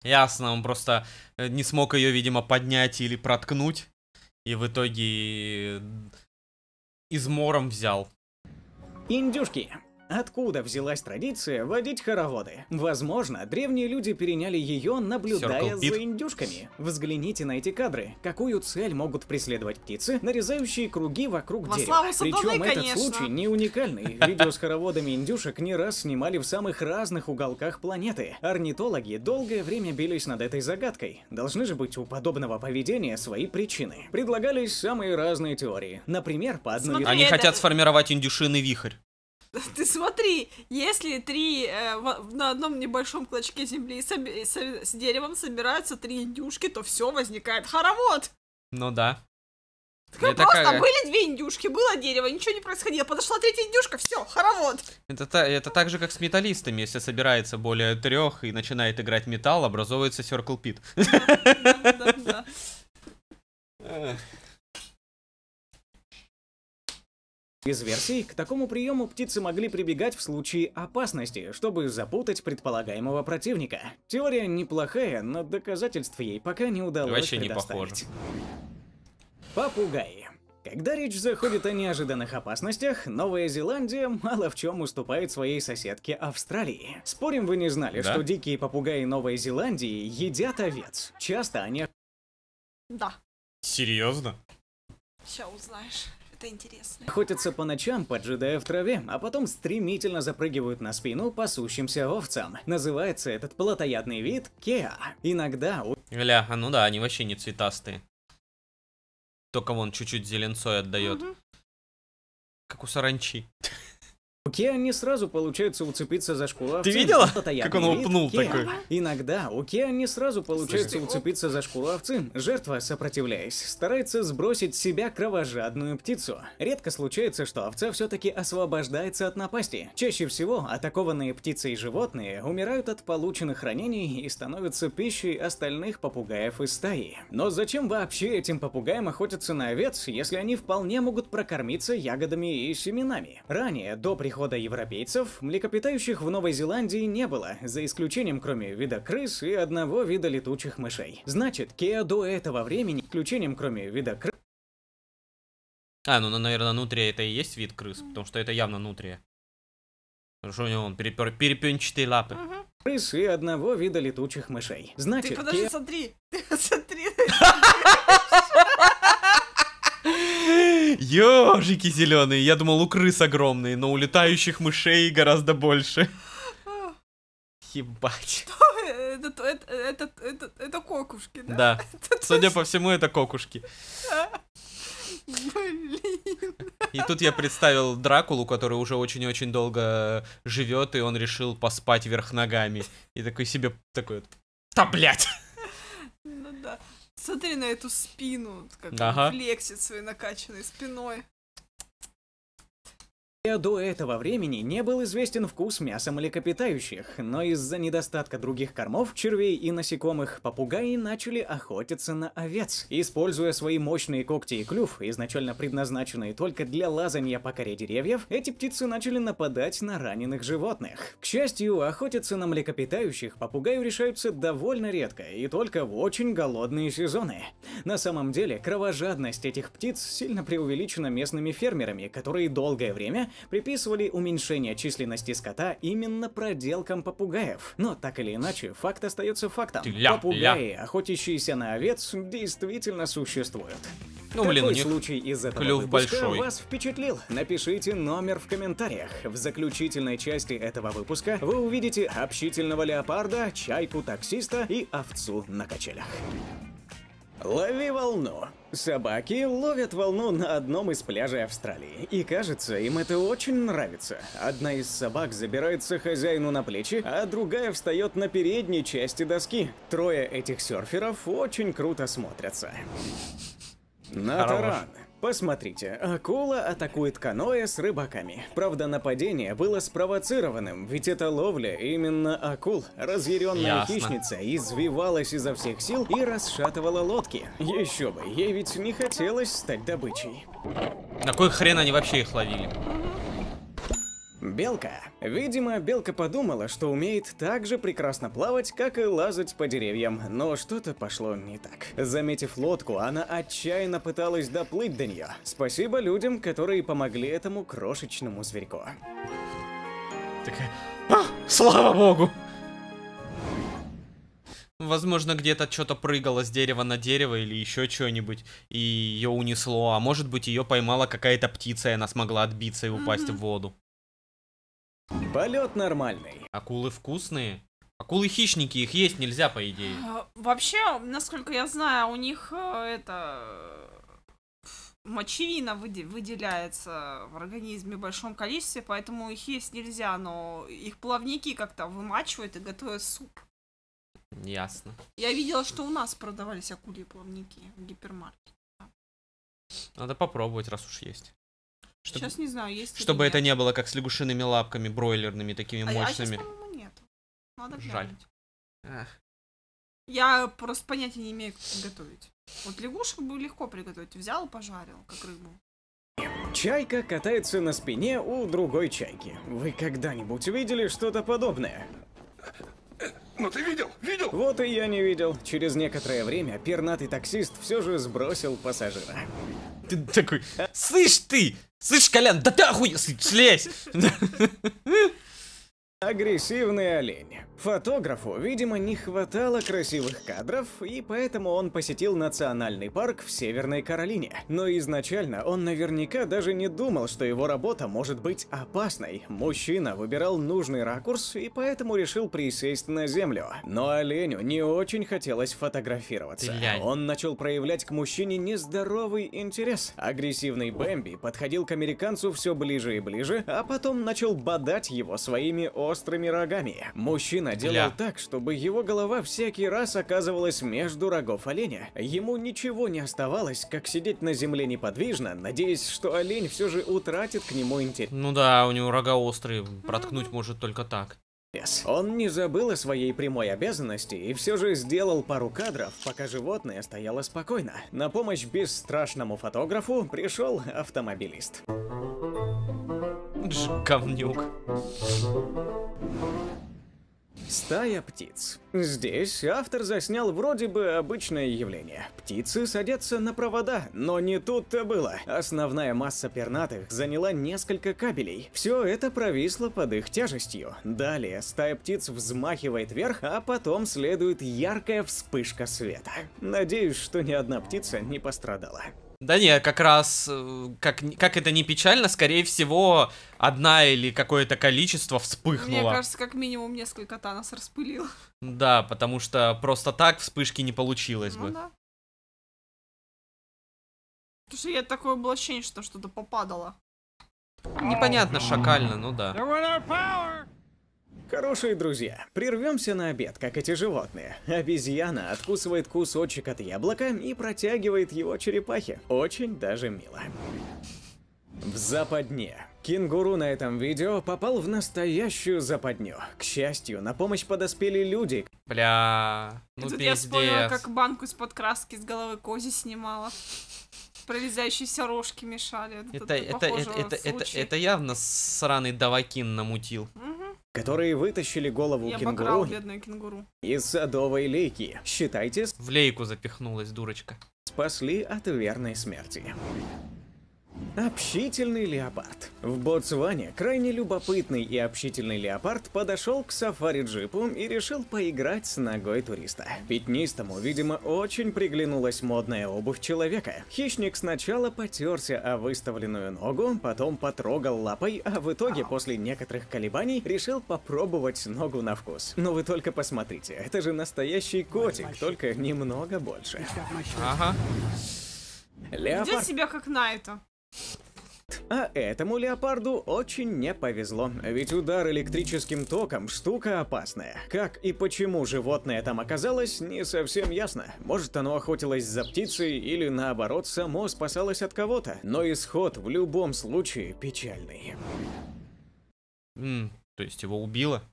Ясно, он просто э, не смог ее, видимо, поднять или проткнуть. И в итоге э, измором взял. Индюшки откуда взялась традиция водить хороводы. Возможно, древние люди переняли ее, наблюдая за индюшками. Взгляните на эти кадры. Какую цель могут преследовать птицы, нарезающие круги вокруг Во дерева? Причем этот конечно. случай не уникальный. Видео с хороводами индюшек не раз снимали в самых разных уголках планеты. Орнитологи долгое время бились над этой загадкой. Должны же быть у подобного поведения свои причины. Предлагались самые разные теории. Например, по одной... Смотри, Они это... хотят сформировать индюшиный вихрь. Ты смотри, если три э, в, на одном небольшом клочке земли с, с, с деревом собираются три индюшки, то все возникает хоровод. Ну да. Так это просто как... были две индюшки, было дерево, ничего не происходило. Подошла третья индюшка, все, хоровод. Это, та, это так же, как с металлистами. Если собирается более трех и начинает играть металл, образовывается Circle Pit. Да, да, да. Из версий, к такому приему птицы могли прибегать в случае опасности, чтобы запутать предполагаемого противника. Теория неплохая, но доказательств ей пока не удалось Вообще не похоже. Попугаи. Когда речь заходит о неожиданных опасностях, Новая Зеландия мало в чем уступает своей соседке Австралии. Спорим, вы не знали, да? что дикие попугаи Новой Зеландии едят овец. Часто они... Да. Серьезно? Сейчас узнаешь как интересно. Охотятся по ночам, поджидая в траве, а потом стремительно запрыгивают на спину пасущимся овцам. Называется этот плотоядный вид кеа. Иногда у... Ля, а ну да, они вообще не цветастые. Только вон чуть-чуть зеленцой отдает. Угу. Как у саранчи. не сразу получается уцепиться за шкулу. Ты видела, как он его пнул такой? Иногда у не сразу получается ну, уцепиться за шкуру овцы. Жертва, сопротивляясь, старается сбросить себя кровожадную птицу. Редко случается, что овца все-таки освобождается от напасти. Чаще всего атакованные птицей животные умирают от полученных ранений и становятся пищей остальных попугаев из стаи. Но зачем вообще этим попугаям охотятся на овец, если они вполне могут прокормиться ягодами и семенами? Ранее, до прихода прихода европейцев млекопитающих в Новой Зеландии не было, за исключением кроме вида крыс и одного вида летучих мышей. Значит, Кеа до этого времени, исключением кроме вида крыс... А, ну, наверное, нутрия это и есть вид крыс, потому что это явно нутрия. Потому что у него он перепер... перепенчатые лапы. Угу. Крыс и одного вида летучих мышей. Значит, Ты подожди, Кеа... смотри, смотри, Ёжики зеленые. Я думал, у крыс огромные, но у летающих мышей гораздо больше. Ебать. Это, это, это, это, это кокушки, да? Да. Это Судя точно... по всему, это кокушки. Блин. И тут я представил Дракулу, который уже очень-очень долго живет, и он решил поспать вверх ногами. И такой себе такой вот. Та блять! Смотри на эту спину, как ага. он флексит своей накачанной спиной. До этого времени не был известен вкус мяса млекопитающих, но из-за недостатка других кормов, червей и насекомых, попугаи начали охотиться на овец. Используя свои мощные когти и клюв, изначально предназначенные только для лазания по коре деревьев, эти птицы начали нападать на раненых животных. К счастью, охотиться на млекопитающих попугаю решаются довольно редко и только в очень голодные сезоны. На самом деле, кровожадность этих птиц сильно преувеличена местными фермерами, которые долгое время приписывали уменьшение численности скота именно проделкам попугаев. Но так или иначе, факт остается фактом. Попугаи, охотящиеся на овец, действительно существуют. Ну, Какой блин, у них случай из этого клюв большой. вас впечатлил? Напишите номер в комментариях. В заключительной части этого выпуска вы увидите общительного леопарда, чайку таксиста и овцу на качелях. Лови волну! Собаки ловят волну на одном из пляжей Австралии, и кажется, им это очень нравится. Одна из собак забирается хозяину на плечи, а другая встает на передней части доски. Трое этих серферов очень круто смотрятся. На таран. Посмотрите, акула атакует каноэ с рыбаками. Правда, нападение было спровоцированным, ведь это ловля именно акул. Разъяренная Ясно. хищница извивалась изо всех сил и расшатывала лодки. Еще бы, ей ведь не хотелось стать добычей. На кой хрен они вообще их ловили? Белка. Видимо, белка подумала, что умеет так же прекрасно плавать, как и лазать по деревьям, но что-то пошло не так. Заметив лодку, она отчаянно пыталась доплыть до нее. Спасибо людям, которые помогли этому крошечному зверьку. Такая... Э, а, слава богу! Возможно, где-то что-то прыгало с дерева на дерево или еще что-нибудь, и ее унесло, а может быть ее поймала какая-то птица, и она смогла отбиться и упасть mm -hmm. в воду. Полет нормальный. Акулы вкусные. Акулы хищники, их есть нельзя, по идее. А, вообще, насколько я знаю, у них э, это мочевина выделяется в организме в большом количестве, поэтому их есть нельзя, но их плавники как-то вымачивают и готовят суп. Ясно. Я видела, что у нас продавались акульи плавники в гипермаркете. Надо попробовать, раз уж есть. Чтобы, сейчас не знаю, есть. Чтобы это не было как с лягушиными лапками, бройлерными, такими а, а мощными. А сейчас, нет. Надо Жаль. Я просто понятия не имею, как готовить. Вот лягушек бы легко приготовить. Взял, пожарил, как рыбу. Чайка катается на спине у другой чайки. Вы когда-нибудь видели что-то подобное? Ну ты видел? Видел? Вот и я не видел. Через некоторое время пернатый таксист все же сбросил пассажира. Ты такой, слышь ты, Слышь, Колян, да ты охуел, слезь! Агрессивный олень. Фотографу, видимо, не хватало красивых кадров, и поэтому он посетил национальный парк в Северной Каролине. Но изначально он наверняка даже не думал, что его работа может быть опасной. Мужчина выбирал нужный ракурс и поэтому решил присесть на землю. Но оленю не очень хотелось фотографироваться. Он начал проявлять к мужчине нездоровый интерес. Агрессивный Бэмби подходил к американцу все ближе и ближе, а потом начал бодать его своими острыми рогами. Мужчина делал Бля. так, чтобы его голова всякий раз оказывалась между рогов оленя. Ему ничего не оставалось, как сидеть на земле неподвижно, надеясь, что олень все же утратит к нему интерес. Ну да, у него рога острые, проткнуть может только так. Он не забыл о своей прямой обязанности и все же сделал пару кадров, пока животное стояло спокойно. На помощь бесстрашному фотографу пришел автомобилист. Дж говнюк. Стая птиц. Здесь автор заснял вроде бы обычное явление. Птицы садятся на провода, но не тут-то было. Основная масса пернатых заняла несколько кабелей. Все это провисло под их тяжестью. Далее стая птиц взмахивает вверх, а потом следует яркая вспышка света. Надеюсь, что ни одна птица не пострадала. Да не, как раз, э, как, как это не печально, скорее всего, одна или какое-то количество вспыхнуло. Мне кажется, как минимум несколько Танос распылил. Да, потому что просто так вспышки не получилось ну, бы. Да. Потому что я такое было ощущение, что что-то попадало. Непонятно, шакально, ну да. Хорошие друзья, прервемся на обед, как эти животные. Обезьяна откусывает кусочек от яблока и протягивает его черепахе. Очень даже мило. В западне. Кенгуру на этом видео попал в настоящую западню. К счастью, на помощь подоспели люди. Бля, ну Тут пиздец. я вспомнила, как банку из-под краски с головы кози снимала. Пролезающиеся рожки мешали. Это, это, это, это, это, это, это, это явно сраный Давакин намутил. Угу которые вытащили голову Я кенгуру, кенгуру из садовой лейки. Считайте... В лейку запихнулась дурочка. Спасли от верной смерти. Общительный леопард. В Ботсване крайне любопытный и общительный леопард подошел к сафари-джипу и решил поиграть с ногой туриста. Пятнистому, видимо, очень приглянулась модная обувь человека. Хищник сначала потерся о выставленную ногу, потом потрогал лапой, а в итоге, после некоторых колебаний, решил попробовать ногу на вкус. Но вы только посмотрите, это же настоящий котик, только немного больше. Ага. Леопард... Ведет себя как на это. А этому леопарду очень не повезло, ведь удар электрическим током – штука опасная. Как и почему животное там оказалось, не совсем ясно. Может, оно охотилось за птицей или, наоборот, само спасалось от кого-то. Но исход в любом случае печальный. Mm, то есть его убило?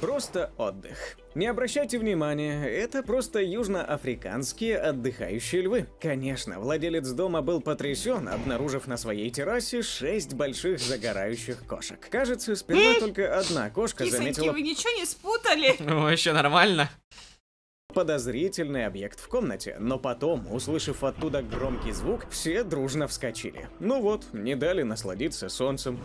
Просто отдых. Не обращайте внимания, это просто южноафриканские отдыхающие львы. Конечно, владелец дома был потрясен, обнаружив на своей террасе шесть больших загорающих кошек. Кажется, сперва только одна кошка Кисоньки, заметила... вы ничего не спутали? Ну Вообще нормально подозрительный объект в комнате, но потом, услышав оттуда громкий звук, все дружно вскочили. Ну вот, не дали насладиться солнцем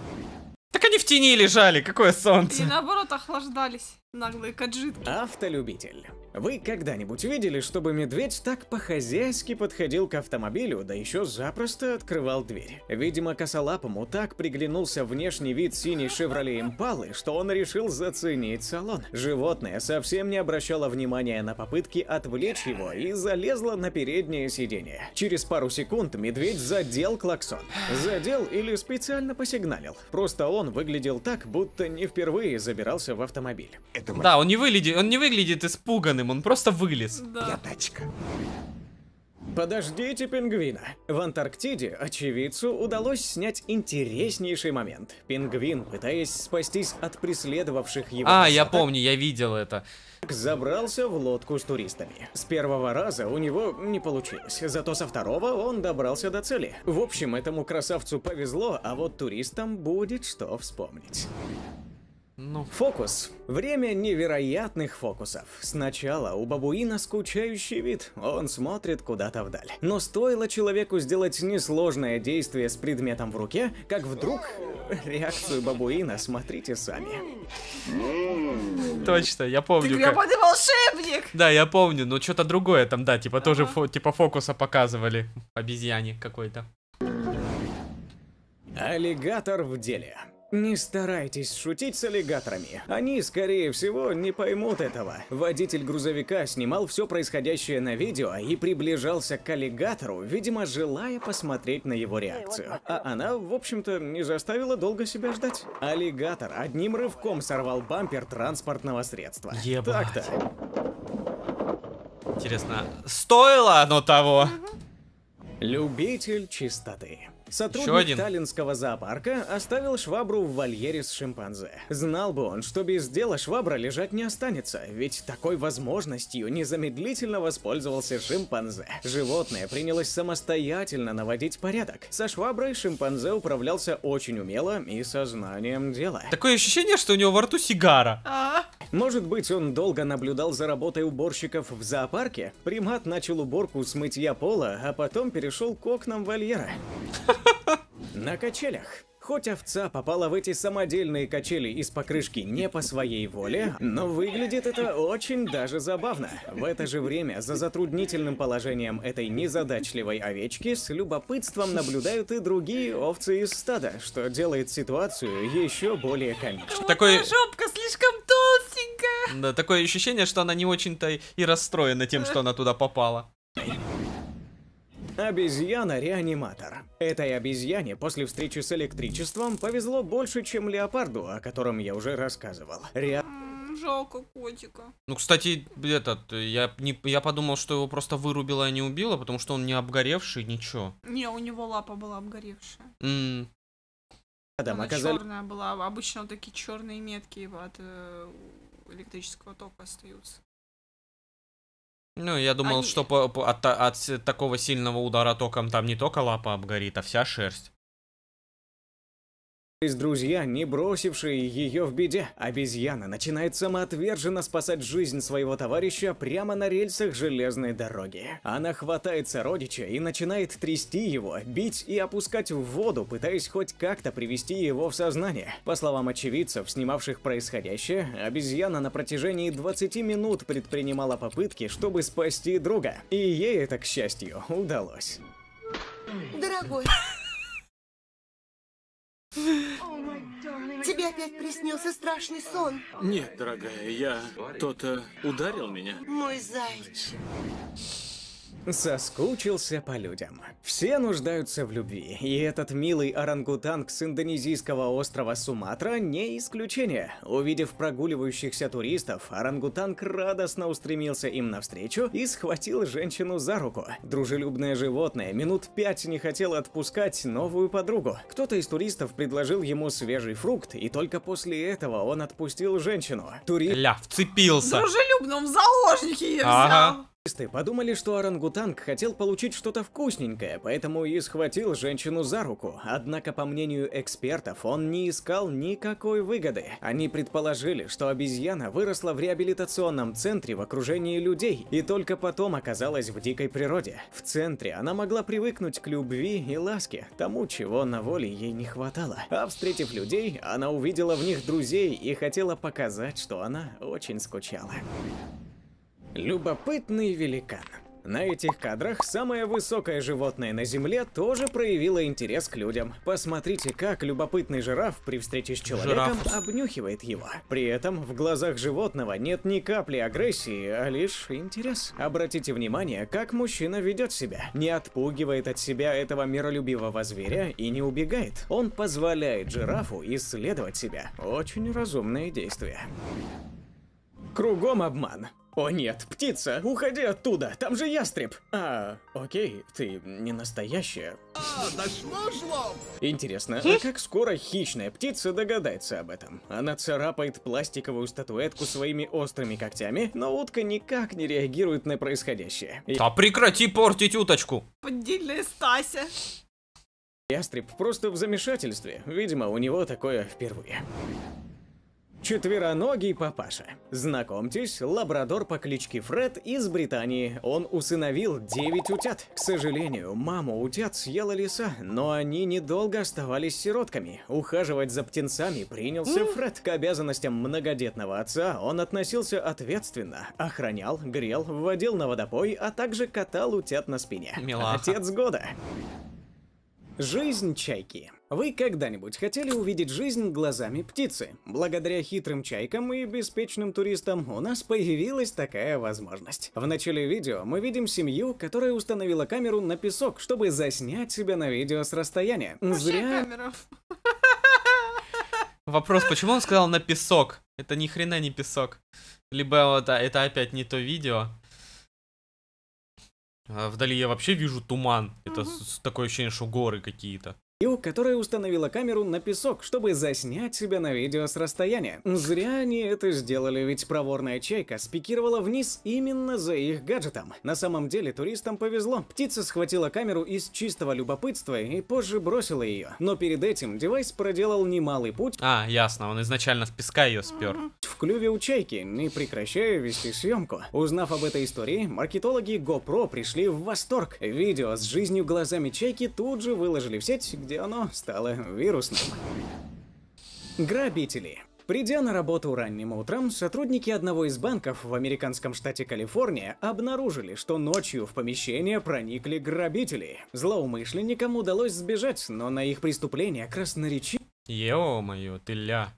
тени лежали, какое солнце. И наоборот охлаждались. Наглые каджитки. Автолюбитель. Вы когда-нибудь видели, чтобы медведь так по-хозяйски подходил к автомобилю, да еще запросто открывал дверь? Видимо, косолапому так приглянулся внешний вид синей «Шевроле Импалы», что он решил заценить салон. Животное совсем не обращало внимания на попытки отвлечь его и залезло на переднее сиденье. Через пару секунд медведь задел клаксон. Задел или специально посигналил. Просто он выглядел так, будто не впервые забирался в автомобиль. Это Да, он не выглядит, он не выглядит испуганным, он просто вылез. Да. Я тачка. Подождите пингвина. В Антарктиде очевидцу удалось снять интереснейший момент. Пингвин, пытаясь спастись от преследовавших его... А, я помню, я видел это. Забрался в лодку с туристами. С первого раза у него не получилось, зато со второго он добрался до цели. В общем, этому красавцу повезло, а вот туристам будет что вспомнить. Ну. Фокус. Время невероятных фокусов. Сначала у бабуина скучающий вид, он смотрит куда-то вдаль. Но стоило человеку сделать несложное действие с предметом в руке, как вдруг... Реакцию бабуина смотрите сами. Точно, я помню. Ты как... волшебник! Да, я помню, но что-то другое там, да, типа тоже типа фокуса показывали. Обезьяне какой-то. Аллигатор в деле. Не старайтесь шутить с аллигаторами. Они, скорее всего, не поймут этого. Водитель грузовика снимал все происходящее на видео и приближался к аллигатору, видимо, желая посмотреть на его реакцию. А она, в общем-то, не заставила долго себя ждать. Аллигатор одним рывком сорвал бампер транспортного средства. Так-то. Интересно, стоило оно того? Любитель чистоты. Сотрудник Таллинского зоопарка оставил швабру в вольере с шимпанзе. Знал бы он, что без дела швабра лежать не останется, ведь такой возможностью незамедлительно воспользовался шимпанзе. Животное принялось самостоятельно наводить порядок. Со шваброй шимпанзе управлялся очень умело и сознанием дела. Такое ощущение, что у него во рту сигара. А -а -а. Может быть, он долго наблюдал за работой уборщиков в зоопарке? Примат начал уборку с мытья пола, а потом перешел к окнам вольера. На качелях. Хоть овца попала в эти самодельные качели из покрышки не по своей воле, но выглядит это очень даже забавно. В это же время за затруднительным положением этой незадачливой овечки с любопытством наблюдают и другие овцы из стада, что делает ситуацию еще более комичной. Такой... жопка слишком толстенькая. Да, такое ощущение, что она не очень-то и расстроена тем, что она туда попала. Обезьяна-реаниматор. Этой обезьяне после встречи с электричеством повезло больше, чем леопарду, о котором я уже рассказывал. Ре... Жалко котика. Ну, кстати, этот, я, не, я подумал, что его просто вырубила, а не убила, потому что он не обгоревший, ничего. Не, у него лапа была обгоревшая. М Рядом Она оказали... черная была, обычно вот такие черные метки от э, электрического тока остаются. Ну, я думал, Они... что по, по, от, от такого сильного удара током там не только лапа обгорит, а вся шерсть. Есть друзья, не бросившие ее в беде. Обезьяна начинает самоотверженно спасать жизнь своего товарища прямо на рельсах железной дороги. Она хватается родича и начинает трясти его, бить и опускать в воду, пытаясь хоть как-то привести его в сознание. По словам очевидцев, снимавших происходящее, обезьяна на протяжении 20 минут предпринимала попытки, чтобы спасти друга. И ей это, к счастью, удалось. Дорогой, Тебе опять приснился страшный сон. Нет, дорогая, я... Кто-то э, ударил меня. Мой зайчик. Соскучился по людям. Все нуждаются в любви, и этот милый орангутанг с индонезийского острова Суматра не исключение. Увидев прогуливающихся туристов, орангутанг радостно устремился им навстречу и схватил женщину за руку. Дружелюбное животное минут пять не хотело отпускать новую подругу. Кто-то из туристов предложил ему свежий фрукт, и только после этого он отпустил женщину. Турист... Ля, вцепился! Дружелюбно, в заложники я взял! Ага подумали, что орангутанг хотел получить что-то вкусненькое, поэтому и схватил женщину за руку. Однако, по мнению экспертов, он не искал никакой выгоды. Они предположили, что обезьяна выросла в реабилитационном центре в окружении людей и только потом оказалась в дикой природе. В центре она могла привыкнуть к любви и ласке, тому, чего на воле ей не хватало. А встретив людей, она увидела в них друзей и хотела показать, что она очень скучала. Любопытный великан. На этих кадрах самое высокое животное на Земле тоже проявило интерес к людям. Посмотрите, как любопытный жираф при встрече с человеком жираф. обнюхивает его. При этом в глазах животного нет ни капли агрессии, а лишь интерес. Обратите внимание, как мужчина ведет себя. Не отпугивает от себя этого миролюбивого зверя и не убегает. Он позволяет жирафу исследовать себя. Очень разумное действие. Кругом обман. О нет, птица, уходи оттуда, там же ястреб. А, окей, ты не настоящая. А, дошло, шло. Интересно, а как скоро хищная птица догадается об этом? Она царапает пластиковую статуэтку своими острыми когтями, но утка никак не реагирует на происходящее. И... Да прекрати портить уточку. Поддельная Стася. Ястреб просто в замешательстве. Видимо, у него такое впервые. Четвероногий папаша. Знакомьтесь, лабрадор по кличке Фред из Британии. Он усыновил 9 утят. К сожалению, маму утят съела лиса, но они недолго оставались сиротками. Ухаживать за птенцами принялся Фред. К обязанностям многодетного отца он относился ответственно. Охранял, грел, вводил на водопой, а также катал утят на спине. Милаха. Отец года. Жизнь чайки. Вы когда-нибудь хотели увидеть жизнь глазами птицы? Благодаря хитрым чайкам и беспечным туристам у нас появилась такая возможность. В начале видео мы видим семью, которая установила камеру на песок, чтобы заснять себя на видео с расстояния. Зря... Вопрос, почему он сказал на песок? Это ни хрена не песок. Либо вот, это опять не то видео. А вдали я вообще вижу туман. Это такое ощущение, что горы какие-то. Ил, которая установила камеру на песок, чтобы заснять себя на видео с расстояния. Зря они это сделали, ведь проворная чайка спикировала вниз именно за их гаджетом. На самом деле туристам повезло. Птица схватила камеру из чистого любопытства и позже бросила ее. Но перед этим девайс проделал немалый путь. А, ясно, он изначально с песка ее спер. В клюве у чайки, не прекращая вести съемку. Узнав об этой истории, маркетологи GoPro пришли в восторг. Видео с жизнью глазами чайки тут же выложили в сеть, где где оно стало вирусным. Грабители. Придя на работу ранним утром, сотрудники одного из банков в американском штате Калифорния обнаружили, что ночью в помещение проникли грабители. Злоумышленникам удалось сбежать, но на их преступление красноречи... Ё-моё, ты ля.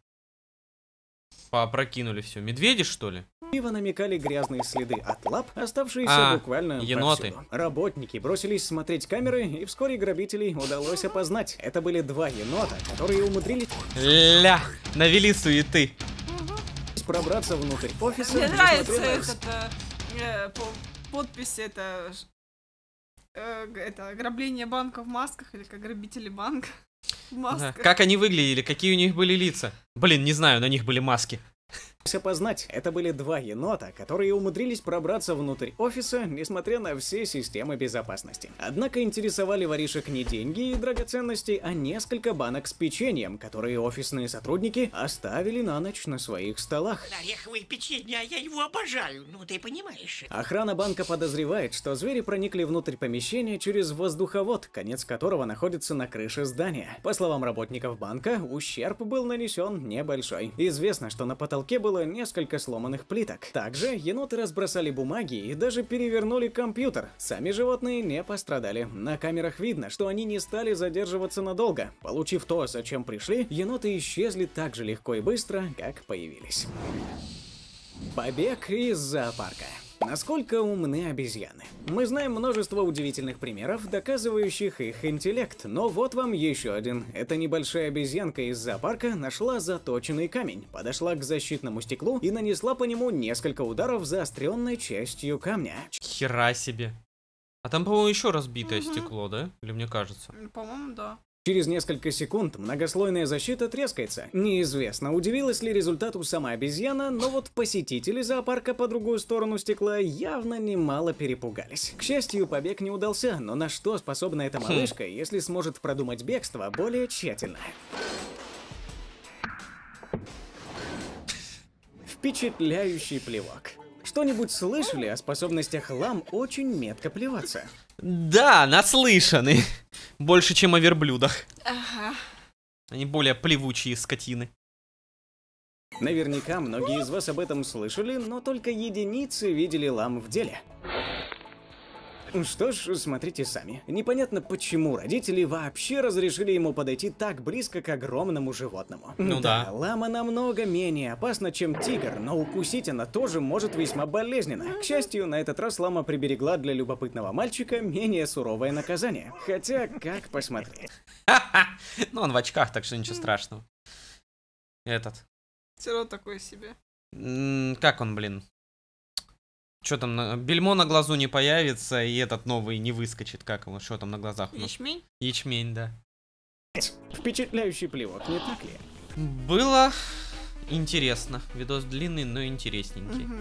Попрокинули все. Медведи, что ли? Пиво намекали грязные следы от лап, оставшиеся а, буквально еноты. Повсюду. Работники бросились смотреть камеры, и вскоре грабителей удалось опознать. Это были два енота, которые умудрились... Ля, навели суеты. Угу. Пробраться внутрь офиса... Мне нравится этот... Э, э подпись, это э, это ограбление банка в масках или как грабители банка в масках. Как они выглядели, какие у них были лица? Блин, не знаю, на них были маски. Все познать. Это были два енота, которые умудрились пробраться внутрь офиса, несмотря на все системы безопасности. Однако интересовали воришек не деньги и драгоценности, а несколько банок с печеньем, которые офисные сотрудники оставили на ночь на своих столах. Ореховое печенье, я его обожаю, ну ты понимаешь. Охрана банка подозревает, что звери проникли внутрь помещения через воздуховод, конец которого находится на крыше здания. По словам работников банка, ущерб был нанесен небольшой. Известно, что на потолке был было несколько сломанных плиток. Также еноты разбросали бумаги и даже перевернули компьютер. Сами животные не пострадали. На камерах видно, что они не стали задерживаться надолго. Получив то, зачем пришли, еноты исчезли так же легко и быстро, как появились. Побег из зоопарка. Насколько умны обезьяны? Мы знаем множество удивительных примеров, доказывающих их интеллект, но вот вам еще один. Эта небольшая обезьянка из зоопарка нашла заточенный камень, подошла к защитному стеклу и нанесла по нему несколько ударов заостренной частью камня. Хера себе. А там, по-моему, еще разбитое угу. стекло, да? Или мне кажется? По-моему, да. Через несколько секунд многослойная защита трескается. Неизвестно, удивилась ли результату сама обезьяна, но вот посетители зоопарка по другую сторону стекла явно немало перепугались. К счастью, побег не удался, но на что способна эта хм. малышка, если сможет продумать бегство более тщательно? Впечатляющий плевок. Что-нибудь слышали о способностях лам очень метко плеваться? Да, наслышаны. Больше, чем о верблюдах. Ага. Они более плевучие скотины. Наверняка многие из вас об этом слышали, но только единицы видели лам в деле. Ну что ж, смотрите сами. Непонятно, почему родители вообще разрешили ему подойти так близко к огромному животному. Ну да. да. Лама намного менее опасна, чем тигр, но укусить она тоже может весьма болезненно. К счастью, на этот раз лама приберегла для любопытного мальчика менее суровое наказание. Хотя, как посмотреть. Ну, он в очках, так что ничего страшного. Этот. Все равно такое себе. Как он, блин? Что там, бельмо на глазу не появится, и этот новый не выскочит, как его, что там на глазах? У нас? Ячмень? Ячмень, да. Впечатляющий плевок, не так ли? Было интересно. Видос длинный, но интересненький. Угу.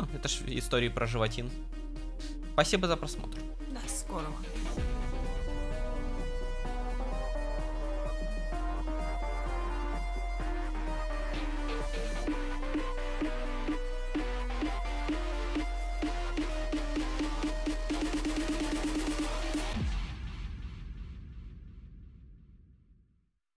Ну, это ж истории про животин. Спасибо за просмотр. До скорого.